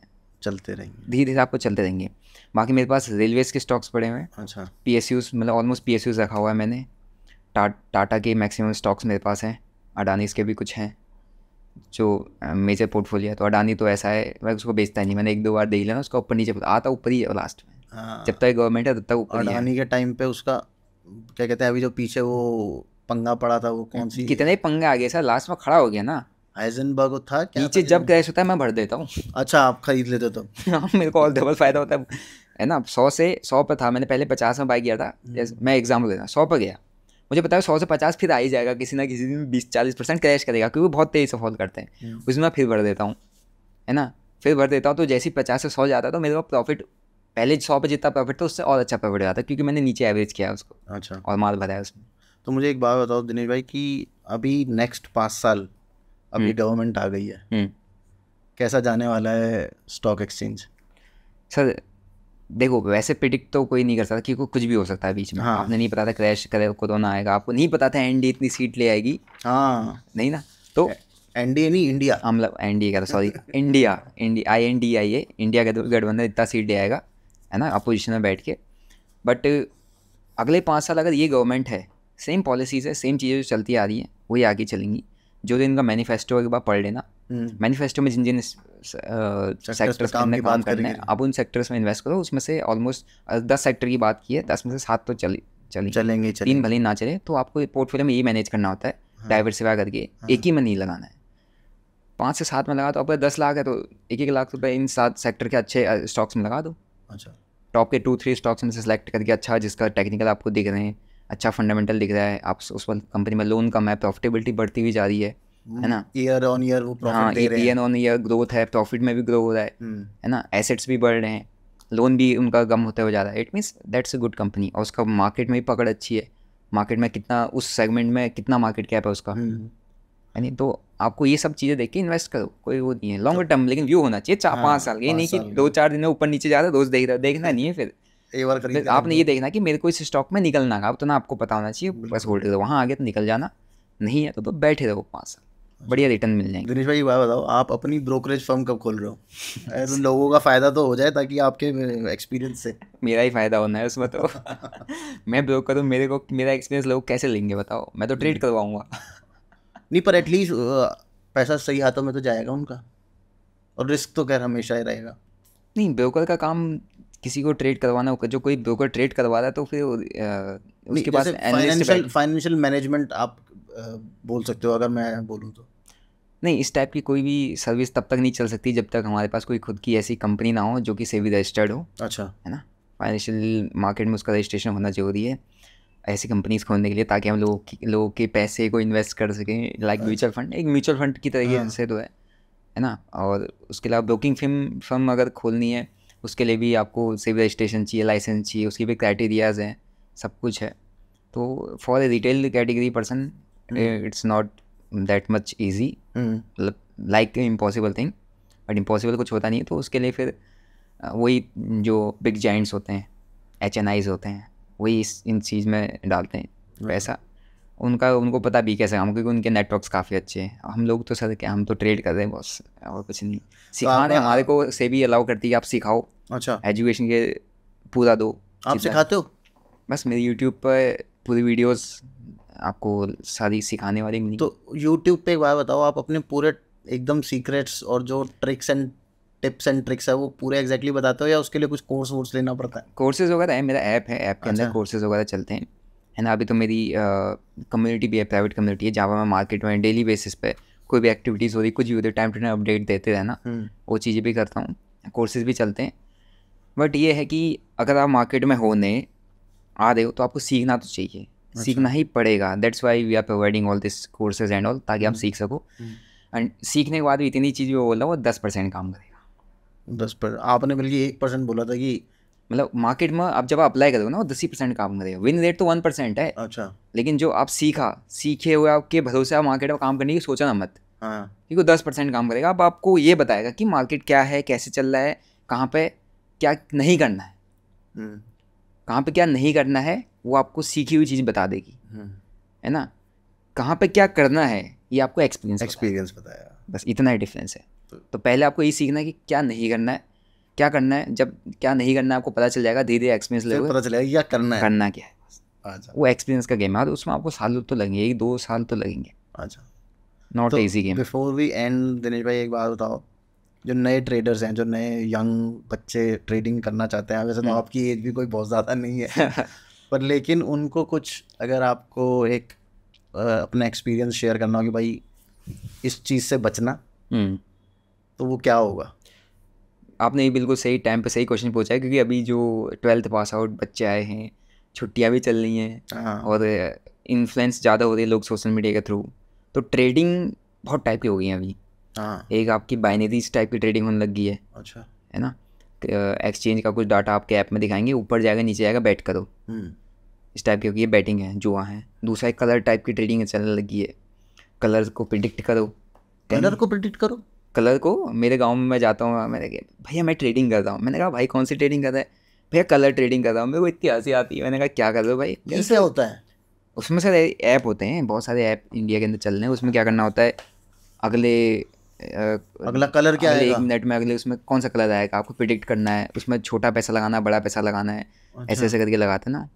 चलते रहेंगे धीरे धीरे आपको चलते रहेंगे बाकी मेरे पास रेलवेज़ के स्टॉक्स पड़े हुए हैं अच्छा पी एस यूज़ मतलब ऑलमोस्ट पी एस यूज़ रखा हुआ है मैंने टाटा के मैक्सिमम स्टॉक्स मेरे पास हैं अडानीज के भी कुछ हैं जो मेजर पोर्टफोलियो है तो अडानी तो ऐसा है मैं उसको बेचता नहीं मैंने एक दो बार देख लिया उसका ऊपर नीचे आता ऊपर ही लास्ट में हाँ। जब तक गवर्नमेंट है तब तक ऊपर अडानी के टाइम पे उसका क्या कहते हैं अभी जो पीछे वो पंगा पड़ा था वो कौन सी कितने ही पंगा आ गए सर लास्ट में खड़ा हो गया ना हाइजनबर्ग था क्या नीचे जब गैस होता है मैं भर देता हूँ अच्छा आप खरीद लेते तो हाँ मेरे को और डबल फायदा होता है है ना सौ से सौ पर था मैंने पहले पचास में बाई किया था हम्म। मैं एग्जाम्पल देता सौ पर गया मुझे पता है सौ से पचास फिर आ ही जाएगा किसी ना किसी दिन बीस चालीस परसेंट क्रैश करेगा क्योंकि बहुत तेज़ से फॉल करते हैं हम्म। उसमें मैं फिर भर देता हूँ है ना फिर भर देता हूँ तो जैसे ही पचास से सौ जाता है तो मेरे को प्रॉफिट पहले सौ पे जितना प्रॉफिट था उससे और अच्छा प्रॉफिट हुआ था क्योंकि मैंने नीचे एवरेज किया उसको अच्छा और माल भराया उसमें तो मुझे एक बात बताओ दिनेश भाई कि अभी नेक्स्ट पाँच साल अभी गवर्नमेंट हम्म। आ गई है हम्म। कैसा जाने वाला है स्टॉक एक्सचेंज सर देखो वैसे प्रिडिक्ट तो कोई नहीं कर सकता क्योंकि कुछ भी हो सकता है बीच में हाँ। आपने नहीं पता था क्रैश करे कोरोना आएगा आपको नहीं पता था एनडी इतनी सीट ले आएगी हाँ नहीं ना तो एनडीए नहीं इंडिया मतलब एनडीए का sorry India India I N D I A India का गठबंधन इतना सीट ले आएगा है ना अपोजिशन में बैठ के बट अगले पाँच साल अगर ये गवर्नमेंट है सेम पॉलिसीज़ है सेम चीज़ें जो चलती आ रही हैं वही आगे चलेंगी जो दिन इनका मैनिफेस्टो के बाद पढ़ लेना मैनिफेस्टो हम्म। में जिन जिन सेक्टर्स uh, में काम करने हैं आप उन सेक्टर्स में इन्वेस्ट करो उसमें से ऑलमोस्ट uh, दस सेक्टर की बात की है दस में से सात तो चले चलेंगे चलेंगे तीन भले ना चले तो आपको पोर्टफोलियो में ये मैनेज करना होता है डाइवर्सिफाई हाँ। करके हाँ। एक ही में नहीं लगाना है पाँच से सात में लगा तो आपका दस लाख है तो एक एक लाख रुपये इन सात सेक्टर के अच्छे स्टॉक्स uh, में लगा दो अच्छा टॉप के टू थ्री स्टॉक्स में से सेलेक्ट करके अच्छा जिसका टेक्निकल आपको दिख रहे हैं अच्छा फंडामेंटल दिख रहा है आप उस पर कंपनी में लोन कम है प्रॉफिटेबिलिटी बढ़ती हुई जा रही है है hmm, ना ईयर ऑन ईयर वो प्रॉफिट हाँ, दे रहे हैं ईयर ऑन ईयर ग्रोथ है प्रॉफिट में भी ग्रो हो रहा है hmm. है ना एसेट्स भी बढ़ रहे हैं लोन भी उनका कम होता हुआ जा रहा है it means that's a good company और उसका मार्केट में भी पकड़ अच्छी है मार्केट में कितना उस सेगमेंट में कितना मार्केट कैप है उसका hmm. यानी तो आपको ये सब चीज़ें देख के इन्वेस्ट करो कोई वो नहीं है लॉन्ग टर्म तो लेकिन व्यू होना चाहिए चार हाँ, पाँच साल ये नहीं कि दो चार दिन में ऊपर नीचे जा रहा है रोज देख रहा देखना नहीं है फिर एक बार आपने ये देखना कि मेरे को इस स्टॉक में निकलना अब तो ना आपको पता होना चाहिए बस होल्ड करो वहाँ आगे तो निकल जाना नहीं है तो, तो बैठे रहो पाँच साल अच्छा। बढ़िया रिटर्न मिल जाएंगे दिनेश भाई बात बताओ आप अपनी ब्रोकरेज फर्म कब खोल रहे हो ऐसे तो लोगों का फ़ायदा तो हो जाए ताकि आपके एक्सपीरियंस से मेरा ही फ़ायदा होना है उसमें तो मैं ब्रोकर हूँ मेरे को मेरा एक्सपीरियंस लोग कैसे लेंगे बताओ मैं तो ट्रेड करवाऊँगा नहीं पर एटलीस्ट uh, पैसा सही हाथों में तो जाएगा उनका और रिस्क तो खैर हमेशा ही रहेगा नहीं ब्रोकर का काम किसी को ट्रेड करवाना होगा जो कोई ब्रोकर ट्रेड करवा रहा है तो फिर uh, उसके पास फाइनेंशियल फाइनेंशियल मैनेजमेंट आप uh, बोल सकते हो अगर मैं बोलूँ तो नहीं इस टाइप की कोई भी सर्विस तब तक नहीं चल सकती जब तक हमारे पास कोई खुद की ऐसी कंपनी ना हो जो कि सेवी रजिस्टर्ड हो अच्छा है ना फाइनेंशियल मार्केट में उसका रजिस्ट्रेशन होना जरूरी है ऐसी कंपनीज खोलने के लिए ताकि हम लोग लोगों के पैसे को इन्वेस्ट कर सकें लाइक म्यूचुअल फंड एक म्यूचुअल फंड की तरीके हाँ। से तो है है ना और उसके अलावा ब्रोकिंग फिम फर्म अगर खोलनी है उसके लिए भी आपको सिविल रजिस्ट्रेशन चाहिए लाइसेंस चाहिए उसकी भी क्राइटेरियाज हैं सब कुछ है तो for a retail category person it's not that much easy मतलब like impossible thing but impossible कुछ होता नहीं है तो उसके लिए फिर वही जो बिग जॉइंट्स होते हैं एच एन आईज होते हैं वही इस इन चीज़ में डालते हैं पैसा उनका उनको पता भी कैसे काम क्योंकि उनके नेटवर्क्स काफ़ी अच्छे हैं हम लोग तो सर क्या हम तो ट्रेड कर रहे हैं बॉस और कुछ नहीं तो सिखा रहे हमारे को से भी अलाउ करती है आप सिखाओ अच्छा एजुकेशन के पूरा दो आप सिखाते हो बस मेरे यूट्यूब पर पूरी वीडियोस आपको सारी सिखाने वाली मिली तो यूट्यूब पे एक बार बताओ आप अपने पूरे एकदम सीक्रेट्स और जो tricks and tips and tricks है वो पूरे एग्जैक्टली बताते हो या उसके लिए कुछ कोर्स वोर्स लेना पड़ता है कोर्सेज वगैरह तो है मेरा ऐप है ऐप के अंदर कोर्सेज अच्छा। वगैरह चलते हैं है ना अभी तो मेरी कम्युनिटी भी है प्राइवेट कम्युनिटी है जहाँ मैं मार्केट में डेली बेसिस पे कोई भी एक्टिविटीज़ हो रही कुछ भी होती है टाइम टू टाइम अपडेट देते रहना हम्म। वो चीज़ें भी करता हूँ कोर्सेज भी चलते हैं बट ये है कि अगर आप मार्केट में होने आ रहे हो तो आपको सीखना तो चाहिए अच्छा। सीखना ही पड़ेगा that's why we are providing all this courses and all ताकि आप हम्म। सीख सको एंड हम्म। सीखने के बाद भी इतनी चीज़ भी बोल रहा हूँ वो दस परसेंट काम करें दस पर आपने बल्कि एक परसेंट बोला था कि मतलब मार्केट में आप जब आप अप्लाई करोगे ना वो दस ही परसेंट काम करेगा विन रेट तो वन परसेंट है अच्छा लेकिन जो आप सीखा सीखे हुए आपके भरोसे आप मार्केट में काम करने की सोचा ना मत हाँ क्योंकि दस परसेंट काम करेगा अब आपको ये बताएगा कि मार्केट क्या है कैसे चल रहा है कहाँ पे क्या नहीं करना है हम्म। कहाँ पे क्या नहीं करना है वो आपको सीखी हुई चीज़ बता देगी हम्म। है ना कहाँ पे क्या करना है ये आपको एक्सपीरियंस एक्सपीरियंस बताया बस इतना ही डिफरेंस है तो पहले आपको ये सीखना है कि क्या नहीं करना है क्या करना है जब क्या नहीं करना है आपको पता चल जाएगा धीरे धीरे एक्सपीरियंस लेवल पता चलेगा क्या करना है करना क्या है अच्छा वो एक्सपीरियंस का गेम है तो उसमें आपको साल तो लगेंगे एक दो साल तो लगेंगे अच्छा not easy game before we end Dinesh भाई एक बात बताओ जो नए ट्रेडर्स हैं जो नए यंग बच्चे ट्रेडिंग करना चाहते हैं वैसे तो हम्म। आपकी एज भी कोई बहुत ज़्यादा नहीं है पर लेकिन उनको कुछ अगर आपको एक अपना एक्सपीरियंस शेयर करना हो कि भाई इस चीज़ से बचना हम्म। तो वो क्या होगा आपने ये बिल्कुल सही टाइम पे सही क्वेश्चन पूछा है क्योंकि अभी जो ट्वेल्थ पास आउट बच्चे आए हैं छुट्टियाँ भी चल रही हैं हाँ। और इन्फ्लुएंस ज़्यादा हो रही है लोग सोशल मीडिया के थ्रू तो ट्रेडिंग बहुत टाइप की हो गई है अभी हाँ। एक आपकी बाइनरीज टाइप की ट्रेडिंग होने लग गई है अच्छा है ना एक्सचेंज का कुछ डाटा आपके ऐप में दिखाएंगे ऊपर जाएगा नीचे जाएगा बैट करो हम्म। इस टाइप की होगी ये बैटिंग है जुआ है दूसरा एक कलर टाइप की ट्रेडिंग चलने लगी है कलर को प्रिडिक्ट करो कलर को प्रिडिक्ट करो कलर को मेरे गांव में मैं जाता हूँ मैंने कहा भैया मैं ट्रेडिंग करता हूँ मैंने कहा भाई कौन सी ट्रेडिंग करता है भैया कलर ट्रेडिंग कर रहा हूँ मेरे को इतनी हंसी आती है मैंने कहा क्या कर रहे हो भाई कैसे होता है उसमें सर ऐप होते हैं बहुत सारे ऐप इंडिया के अंदर चल रहे हैं उसमें क्या करना होता है अगले अगला कलर क्या है एक मिनट में अगले उसमें कौन सा कलर आएगा आपको प्रिडिक्ट करना है उसमें छोटा पैसा लगाना है बड़ा पैसा लगाना है ऐसे अच्छा। ऐसे करके लगाते ना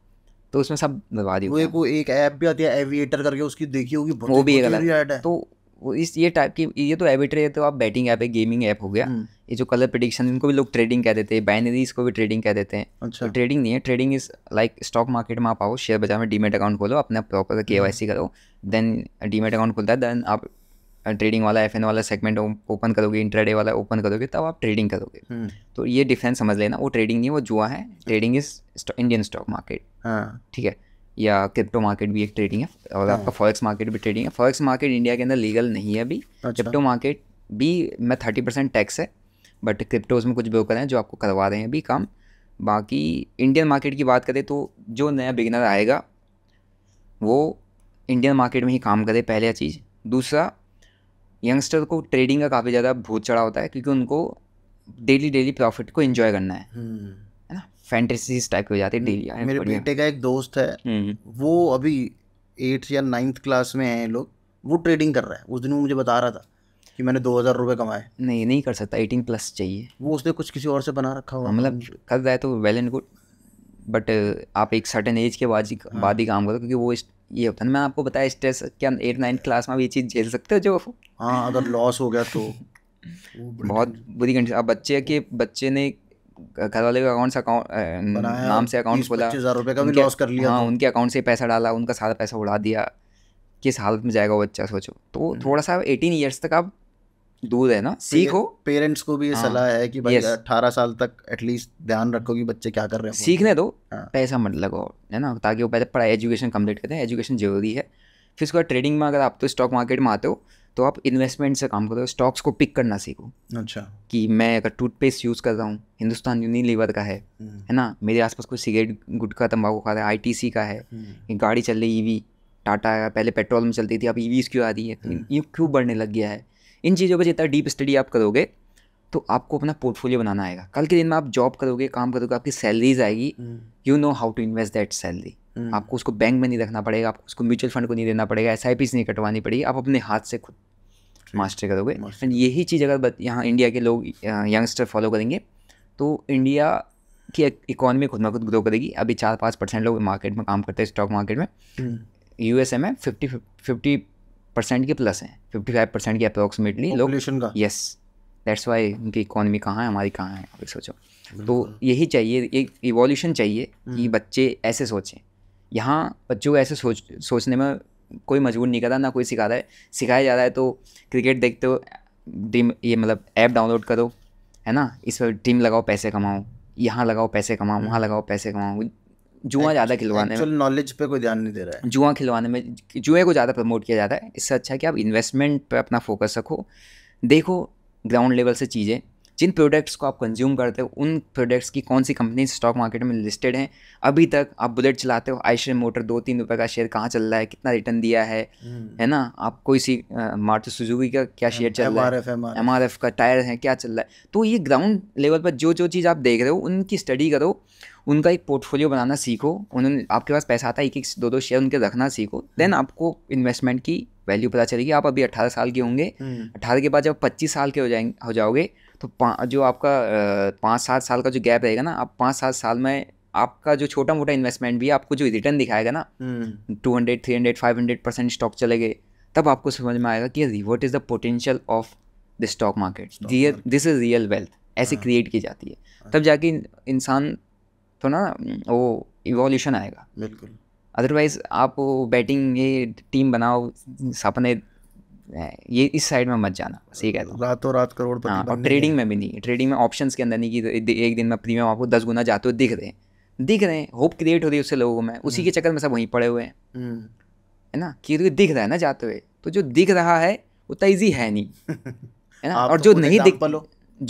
तो उसमें सब ही वो एक ऐप भी आती है एविएटर करके उसकी देखी होगी वो भी एक तो वो इस ये टाइप की ये तो एबिटर है तो आप बैटिंग ऐप है गेमिंग ऐप हो गया हम्म। ये जो कलर प्रडिक्शन इनको भी लोग ट्रेडिंग कह देते हैं बाइनरीज को भी ट्रेडिंग कह देते हैं तो अच्छा तो ट्रेडिंग नहीं है trading is like stock market में आप आओ शेयर बाजार में डीमेट अकाउंट खोलो अपना प्रॉपर के वाई सी करो देन डीमेट अकाउंट खुलता है देन आप ट्रेडिंग वाला एफ वाला सेगमेंट ओपन करोगे इंट्राडे वाला ओपन करोगे तब आप ट्रेडिंग करोगे हम्म। तो ये डिफरेंस समझ लेना वो ट्रेडिंग नहीं वो जुआ है trading is Indian stock market ठीक है या क्रिप्टो मार्केट भी एक ट्रेडिंग है और हाँ। आपका फॉरेक्स मार्केट भी ट्रेडिंग है फॉरेक्स मार्केट इंडिया के अंदर लीगल नहीं है अभी क्रिप्टो अच्छा। मार्केट भी मैं थर्टी परसेंट टैक्स है बट क्रिप्टोज में कुछ ब्रोकर हैं जो आपको करवा रहे हैं अभी काम बाकी इंडियन मार्केट की बात करें तो जो नया बिगनर आएगा वो इंडियन मार्केट में ही काम करे पहले चीज़ दूसरा यंगस्टर को ट्रेडिंग का काफ़ी ज़्यादा भूत चढ़ा होता है क्योंकि उनको डेली डेली प्रॉफिट को इन्जॉय करना है हम्म। फैंटेसीज टाइप हो जाती है हम्म, डेली मेरे बेटे का एक दोस्त है हम्म। वो अभी एट्थ या नाइन्थ क्लास में है लोग वो ट्रेडिंग कर रहा है उस दिन वो मुझे बता रहा था कि मैंने दो हज़ार रुपये कमाए नहीं नहीं कर सकता एटीन प्लस चाहिए वो उसने कुछ किसी और से बना रखा हुआ हाँ, मतलब कर रहा है तो वेल एंड गुड बट आप एक सर्टन एज के बाद ही हाँ। बाद ही काम करो क्योंकि वो ये होता है मैं आपको बताया स्ट्रेस क्या एट नाइन्थ क्लास में आप ये चीज़ झेल सकते हो जो हाँ अगर लॉस हो गया तो बहुत बुरी कंडीशन अब बच्चे के बच्चे ने घर वाले का अकाउंट नाम से अकाउंट खोला हजार रुपये का भी लॉस कर लिया हाँ उनके अकाउंट से पैसा डाला उनका सारा पैसा उड़ा दिया किस हालत में जाएगा वो बच्चा सोचो तो हम्म। थोड़ा सा एटीन ईयर्स तक आप दूर है ना सीखो पेरेंट्स को भी ये हाँ। सलाह है कि भाई अठारह साल तक एटलीस्ट ध्यान रखो कि बच्चे क्या कर रहे हैं सीखने दो हाँ। पैसा मत लगाओ है ना ताकि वो पहले पढ़ाई एजुकेशन कंप्लीट करें एजुकेशन जरूरी है फिर उसके बाद ट्रेडिंग में अगर आप तो स्टॉक मार्केट में आते हो तो आप इन्वेस्टमेंट से काम करो स्टॉक्स को पिक करना सीखो अच्छा कि मैं अगर टूथपेस्ट यूज़ कर रहा हूँ हिंदुस्तान यूनिलीवर का है हम्म। है ना मेरे आसपास कोई सिगरेट गुटखा तंबाकू खा रहा है आई का है हम्म। गाड़ी चल रही ई टाटा e पहले पेट्रोल में चलती थी अब ई e क्यों आ रही है हम्म। ये क्यों बढ़ने लग गया है इन चीज़ों पर जितना डीप स्टडी आप करोगे तो आपको अपना पोर्टफोलियो बनाना आएगा कल के दिन में आप जॉब करोगे काम करोगे आपकी सैलरीज आएगी you know how to invest that salary आपको उसको बैंक में नहीं रखना पड़ेगा आपको उसको म्यूचुअल फंड को नहीं देना पड़ेगा एस नहीं कटवानी पड़ेगी आप अपने हाथ से खुद मास्टर करोगे एंड यही चीज़ अगर यहाँ इंडिया के लोग यंगस्टर फॉलो करेंगे तो इंडिया की इकोनॉमी खुद ना खुद ग्रो करेगी अभी चार पाँच परसेंट लोग मार्केट में काम करते हैं स्टॉक मार्केट में यू एस ए में फिफ्टी फिफ्टी परसेंट के प्लस हैं फिफ्टी फाइव परसेंट की अप्रोक्सीमेटली लोग का यस दैट्स वाई उनकी इकोनॉमी कहाँ है हमारी कहाँ है अभी सोचो तो यही चाहिए एक इवोल्यूशन चाहिए कि हम्म। बच्चे ऐसे सोचें यहाँ बच्चों को ऐसे सोच सोचने में कोई मजबूर नहीं कर रहा ना कोई सिखा रहा है सिखाया जा रहा है तो क्रिकेट देखते हो टीम ये मतलब ऐप डाउनलोड करो है ना इस पर टीम लगाओ पैसे कमाओ यहाँ लगाओ पैसे कमाओ वहाँ हम्म। लगाओ पैसे कमाओ जुआ ज़्यादा खिलवाने में नॉलेज पे कोई ध्यान नहीं दे रहा है जुआ खिलवाने में जुए को ज़्यादा प्रमोट किया जाता है इससे अच्छा है कि आप इन्वेस्टमेंट पर अपना फोकस रखो देखो ग्राउंड लेवल से चीज़ें जिन प्रोडक्ट्स को आप कंज्यूम करते हो उन प्रोडक्ट्स की कौन सी कंपनी स्टॉक मार्केट में लिस्टेड हैं अभी तक आप बुलेट चलाते हो आइशर मोटर दो तीन रुपये का शेयर कहाँ चल रहा है कितना रिटर्न दिया है हम्म। है ना आप कोई सी मारुति सुजुकी का क्या शेयर हाँ, चल रहा है एम आर एफ का टायर है क्या चल रहा है तो ये ग्राउंड लेवल पर जो जो चीज़ आप देख रहे हो उनकी स्टडी करो उनका एक पोर्टफोलियो बनाना सीखो उन्होंने आपके पास पैसा आता है एक एक दो दो शेयर उनके रखना सीखो देन हम्म। आपको इन्वेस्टमेंट की वैल्यू पता चलेगी आप अभी अट्ठारह साल के होंगे हम्म। अट्ठारह के बाद जब पच्चीस साल के हो जाएंगे हो जाओगे तो जो आपका पाँच सात साल का जो गैप रहेगा ना आप पाँच सात साल में आपका जो छोटा मोटा इन्वेस्टमेंट भी आपको जो रिटर्न दिखाएगा ना two hundred three hundred five hundred percent stock चले गए तब आपको समझ में आएगा कि what is the potential of the stock market this is real wealth ऐसे क्रिएट हाँ। की जाती है हाँ। तब जाके इंसान तो ना वो इवोल्यूशन आएगा बिल्कुल अदरवाइज आप बैटिंग ये टीम बनाओ सपने ये इस साइड में मत जाना ठीक है कहता हूँ रातों रात करोड़ हाँ और ट्रेडिंग में भी नहीं ट्रेडिंग में ऑप्शन के अंदर नहीं कि तो एक दिन में प्रीमियम आपको दस गुना जाते हुए दिख रहे हैं दिख रहे हैं होप क्रिएट हो रही है उससे लोगों में उसी के हम्म। चक्कर में सब वहीं पड़े हुए हैं हम्म। है ना कि तो दिख रहा है ना जाते हुए तो जो दिख रहा है उतना ईजी है नहीं है ना और जो नहीं दिख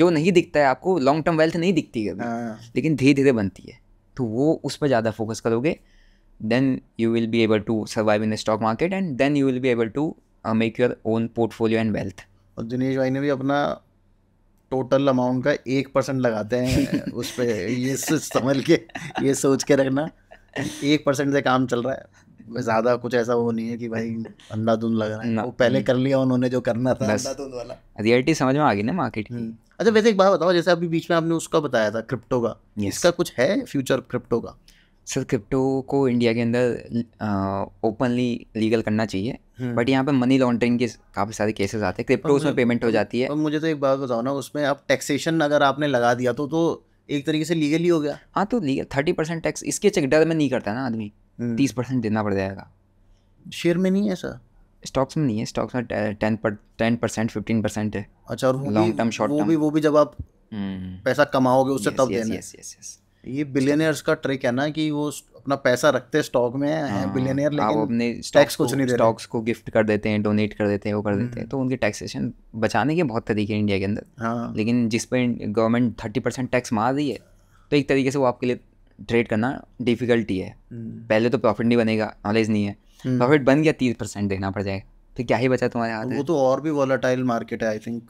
जो नहीं दिखता है आपको लॉन्ग टर्म वेल्थ नहीं दिखती है हाँ। लेकिन धीरे धीरे बनती है तो वो उस पर ज़्यादा फोकस करोगे then you will be able to survive in the stock market and then you will be able to make your own portfolio and wealth और दिनेश भाई ने भी अपना टोटल अमाउंट का एक परसेंट लगाते हैं उस पर ये संभल के ये सोच के रखना एक परसेंट से काम चल रहा है ज़्यादा कुछ ऐसा वो नहीं है कि भाई अंडा धुंध लग रहा है वो पहले कर लिया उन्होंने जो करना था अंडा धुंध वाला रियलिटी समझ में आ गई ना मार्केट की हम्म। अच्छा वैसे एक बात बताओ जैसे अभी बीच में आपने उसका बताया था क्रिप्टो का इसका कुछ है फ्यूचर क्रिप्टो का सर क्रिप्टो को इंडिया के अंदर ओपनली लीगल करना चाहिए बट हम्म। यहाँ पे मनी लॉन्ड्रिंग के काफ़ी सारे केसेस आते हैं क्रिप्टो उसमें पेमेंट हो जाती है मुझे तो एक बात बताओ ना उसमें आप टैक्सेशन अगर आपने लगा दिया तो तो एक तरीके से लीगल ही हो गया हाँ तो लीगल थर्टी परसेंट टैक्स इसके चेक डर में नहीं करता ना आदमी हम्म। तीस परसेंट देना पड़ जाएगा शेयर में नहीं है सर स्टॉक्स में नहीं है स्टॉक्स में टेन पर टेन परसेंट फिफ्टीन परसेंट है अच्छा और लॉन्ग टर्म शॉर्ट वो भी वो भी जब आप हम्म। पैसा कमाओगे उससे तब देना यस यस यस ये बिलियनियर्स का ट्रिक है ना कि वो अपना पैसा रखते हैं स्टॉक में हैं बिलियनियर हाँ। हाँ, लेकिन अपने टैक्स कुछ नहीं स्टॉक्स को गिफ्ट कर देते हैं डोनेट कर देते हैं वो कर देते हैं हम्म। तो उनके टैक्सेशन बचाने के बहुत तरीके हैं इंडिया के अंदर हाँ। लेकिन जिस पर गवर्नमेंट थर्टी परसेंट टैक्स मार रही है तो एक तरीके से वो आपके लिए ट्रेड करना डिफिकल्टी है हम्म। पहले तो प्रॉफिट नहीं बनेगा नॉलेज नहीं है प्रॉफिट हम्म। बन गया तीस परसेंट देखना पड़ जाएगा फिर तो क्या ही बचा तुम्हारे हाथ वो तो और भी वॉलाटाइल मार्केट है I think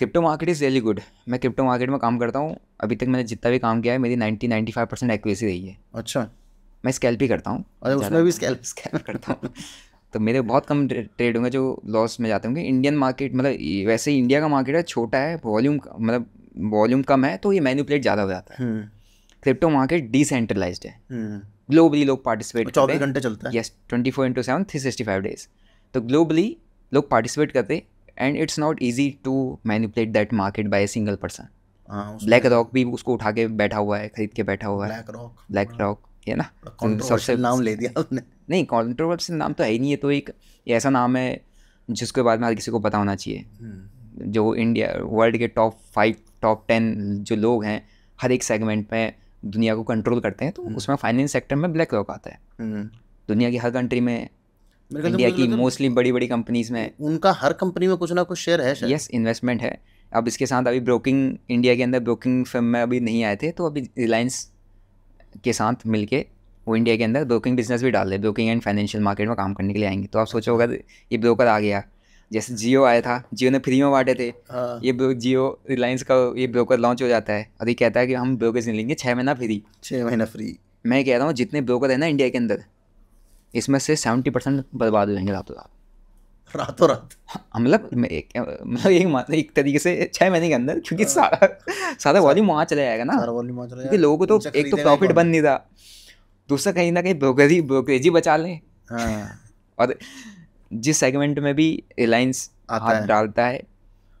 crypto market is very good मैं क्रिप्टो मार्केट में काम करता हूँ अभी तक मैंने जितना भी काम किया है मेरी ninety ninety five percent accuracy रही है अच्छा मैं स्कैल्प ही करता हूँ और उसमें भी स्कैल्प स्कैल्प करता हूँ तो मेरे बहुत कम ट्रेड होंगे जो लॉस में जाते होंगे इंडियन मार्केट मतलब वैसे इंडिया का मार्केट है छोटा है वॉल्यूम मतलब वॉल्यूम कम है तो ये मैन्यूपलेट ज़्यादा हो जाता है क्रिप्टो मार्केट डिसेंट्रलाइज है ग्लोबली हम्म। लोग पार्टिसिपेट चौबीस घंटे चलते तो हैं yes twenty four into seven three sixty five days तो ग्लोबली लोग पार्टिसिपेट करते and it's not easy to manipulate that market by single person BlackRock भी उसको उठा के बैठा हुआ है खरीद के बैठा हुआ है ब्लैक रॉक ब्लैक रॉक है ना सबसे नाम ले दिया उसने नहीं कॉन्ट्रोवर्सियल नाम तो है ही नहीं है तो एक ऐसा नाम है जिसके बाद में हर किसी को पता होना चाहिए हम्म। जो इंडिया वर्ल्ड के टॉप फाइव टॉप टेन जो लोग हैं हर एक सेगमेंट में दुनिया को कंट्रोल करते हैं तो हम्म। उसमें फाइनेंस सेक्टर में ब्लैक रॉक आता है हम्म। दुनिया की हर कंट्री में इंडिया की मोस्टली बड़ी बड़ी कंपनीज में उनका हर कंपनी में कुछ ना कुछ शेयर है यस इन्वेस्टमेंट है अब इसके साथ अभी ब्रोकिंग इंडिया के अंदर ब्रोकिंग फर्म में अभी नहीं आए थे तो अभी रिलायंस के साथ मिलके वो इंडिया के अंदर ब्रोकिंग बिजनेस भी डाल रहे ब्रोकिंग एंड फाइनेंशियल मार्केट में काम करने के लिए आएंगे तो आप सोचो अगर ये ब्रोकर आ गया जैसे जियो आया था जियो ने फ्री में बांटे थे हाँ। ये जियो रिलायंस का ये ब्रोकर लॉन्च हो जाता है और ये कहता है कि हम ब्रोकर नहीं लेंगे छः महीना फ्री छः महीना फ्री मैं कह रहा हूँ जितने ब्रोकर हैं ना इंडिया के अंदर इसमें से सेवेंटी परसेंट बर्बाद हो जाएंगे रातों रात रातों रात हाँ, मतलब मतलब एक एक तरीके से छः महीने के अंदर क्योंकि हाँ। सारा सारा वॉल्यूम वहाँ चला जाएगा ना वॉल्यूम क्योंकि लोगों को तो एक तो प्रॉफिट बन नहीं था दूसरा कहीं ना कहीं ब्रोकरेजी ब्रोकरेज ही बचा लें हाँ। और जिस सेगमेंट में भी रिलायंस डालता है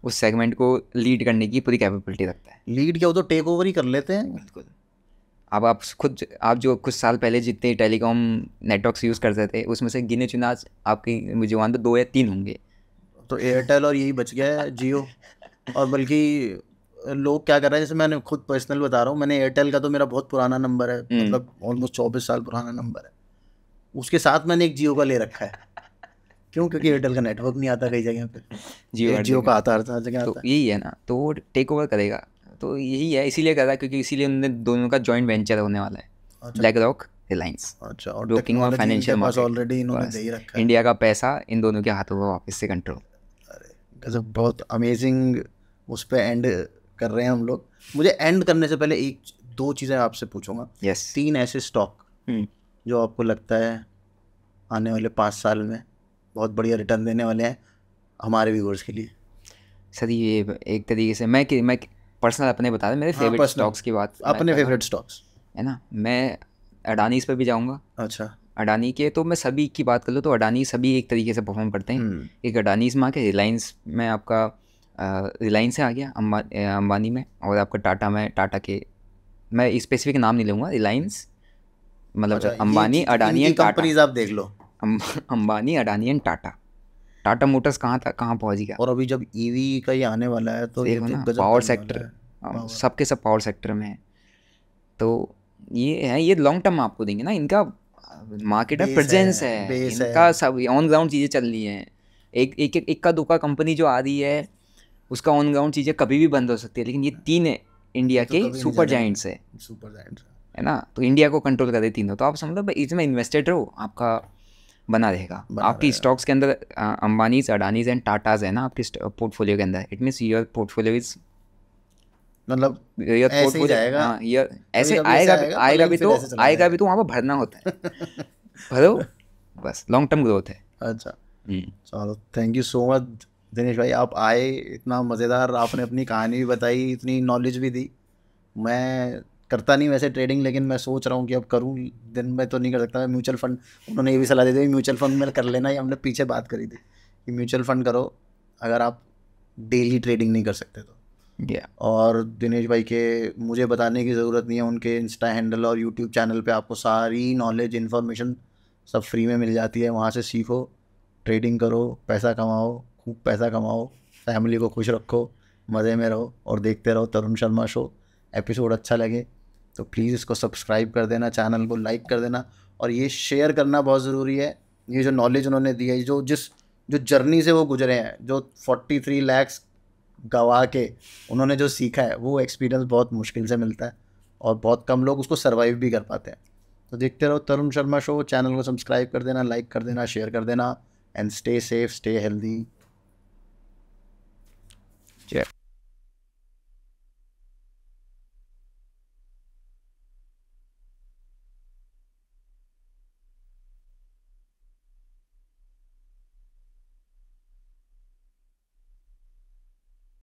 उस सेगमेंट को लीड करने की पूरी कैपेबिलिटी रखता है लीड क्या हो तो टेक ओवर ही कर लेते हैं बिल्कुल अब आप खुद आप जो कुछ साल पहले जितने टेलीकॉम नेटवर्क्स यूज़ करते थे उसमें से गिने चुना आपकी मुझे वहाँ दो तो दो या तीन होंगे तो एयरटेल और यही बच गया है जियो और बल्कि लोग क्या कर रहे हैं जैसे मैंने खुद पर्सनल बता रहा हूँ मैंने एयरटेल का तो मेरा बहुत पुराना नंबर है हम्म। मतलब ऑलमोस्ट चौबीस साल पुराना नंबर है उसके साथ मैंने एक जियो का ले रखा है क्यों क्योंकि एयरटेल का नेटवर्क नहीं आता कई जगह पर जियो जियो का आता है जगह तो यही है ना तो वो टेक ओवर करेगा तो यही है इसीलिए कर रहा है क्योंकि इसीलिए उन दोनों का जॉइंट वेंचर होने वाला है ब्लैक रॉक रिलायंस अच्छा और फाइनेंशियल ऑलरेडी इन्होंने दे ही रखा है इंडिया का पैसा इन दोनों के हाथों में वापस से कंट्रोल अरे बहुत अमेजिंग उस पर एंड कर रहे हैं हम लोग मुझे एंड करने से पहले एक दो चीज़ें आपसे पूछूंगा यस तीन ऐसे स्टॉक हम्म। जो आपको लगता है आने वाले पाँच साल में बहुत बढ़िया रिटर्न देने वाले हैं हमारे व्यूवर्स के लिए सर ये एक तरीके से मैं मैं पर्सनल अपने बता दें मेरे फेवरेट हाँ, स्टॉक्स की बात अपने फेवरेट स्टॉक्स है ना मैं अडानीज पर भी जाऊँगा अच्छा अडानी के तो मैं सभी की बात कर लूँ तो अडानी सभी एक तरीके से परफॉर्म करते हैं हम्म। एक अडानीज में आके रिलायंस में आपका रिलायंस से आ गया अम्बानी में और आपका टाटा में टाटा के मैं स्पेसिफिक नाम नहीं लूँगा रिलायंस मतलब अम्बानी अंबानी अडानी एंड टाटा आप देख लो अंबानी अडानी एंड टाटा टाटा मोटर्स कहाँ था कहाँ पहुँच गया और अभी जब ईवी का ये आने वाला है तो पावर सेक्टर सबके सब पावर सेक्टर में है तो ये है ये लॉन्ग टर्म आपको देंगे ना इनका मार्केट है प्रेजेंस है, है इनका सब ऑन ग्राउंड चीज़ें चल रही हैं एक एक एक, एक का दो का कंपनी जो आ रही है उसका ऑन ग्राउंड चीज़ें कभी भी बंद हो सकती है लेकिन ये हाँ। तीन है इंडिया तो के सुपर जाइंट्स है सुपर जाइंट्स है ना तो इंडिया को कंट्रोल कर रहे तीनों तो आप समझ लो इसमें इन्वेस्टेड रहो आपका बना रहेगा आपकी स्टॉक्स के अंदर अंबानीज अडानीज एंड टाटाज है ना आपके पोर्टफोलियो के अंदर it means your portfolio is मतलब ऐसे हाँ, ऐसे आएगा भी आएगा भी तो आएगा भी तो वहाँ पर भरना होता है भरो बस लॉन्ग टर्म ग्रोथ है अच्छा हम्म। चलो thank you so much Dinesh भाई आप आए इतना मज़ेदार आपने अपनी कहानी भी बताई इतनी नॉलेज भी दी मैं करता नहीं वैसे ट्रेडिंग लेकिन मैं सोच रहा हूँ कि अब करूँ दिन में तो नहीं कर सकता मैं म्यूचुअल फंड उन्होंने ये भी सलाह दी थी म्यूचुअल फंड में कर लेना ही हमने पीछे बात करी थी कि म्यूचुअल फंड करो अगर आप डेली ट्रेडिंग नहीं कर सकते तो yeah. और दिनेश भाई के मुझे बताने की ज़रूरत नहीं है उनके इंस्टा हैंडल और यूट्यूब चैनल पे आपको सारी नॉलेज इन्फॉर्मेशन सब फ्री में मिल जाती है वहाँ से सीखो ट्रेडिंग करो पैसा कमाओ खूब पैसा कमाओ फैमिली को खुश रखो मज़े में रहो और देखते रहो तरुण शर्मा शो एपिसोड अच्छा लगे तो प्लीज़ इसको सब्सक्राइब कर देना चैनल को लाइक कर देना और ये शेयर करना बहुत ज़रूरी है ये जो नॉलेज उन्होंने दी है जो जिस जो जर्नी से वो गुजरे हैं जो फोर्टी थ्री लैक्स गवा के उन्होंने जो सीखा है वो एक्सपीरियंस बहुत मुश्किल से मिलता है और बहुत कम लोग उसको सर्वाइव भी कर पाते हैं तो देखते रहो तरुण शर्मा शो चैनल को सब्सक्राइब कर देना लाइक कर देना शेयर कर देना and stay safe stay healthy जय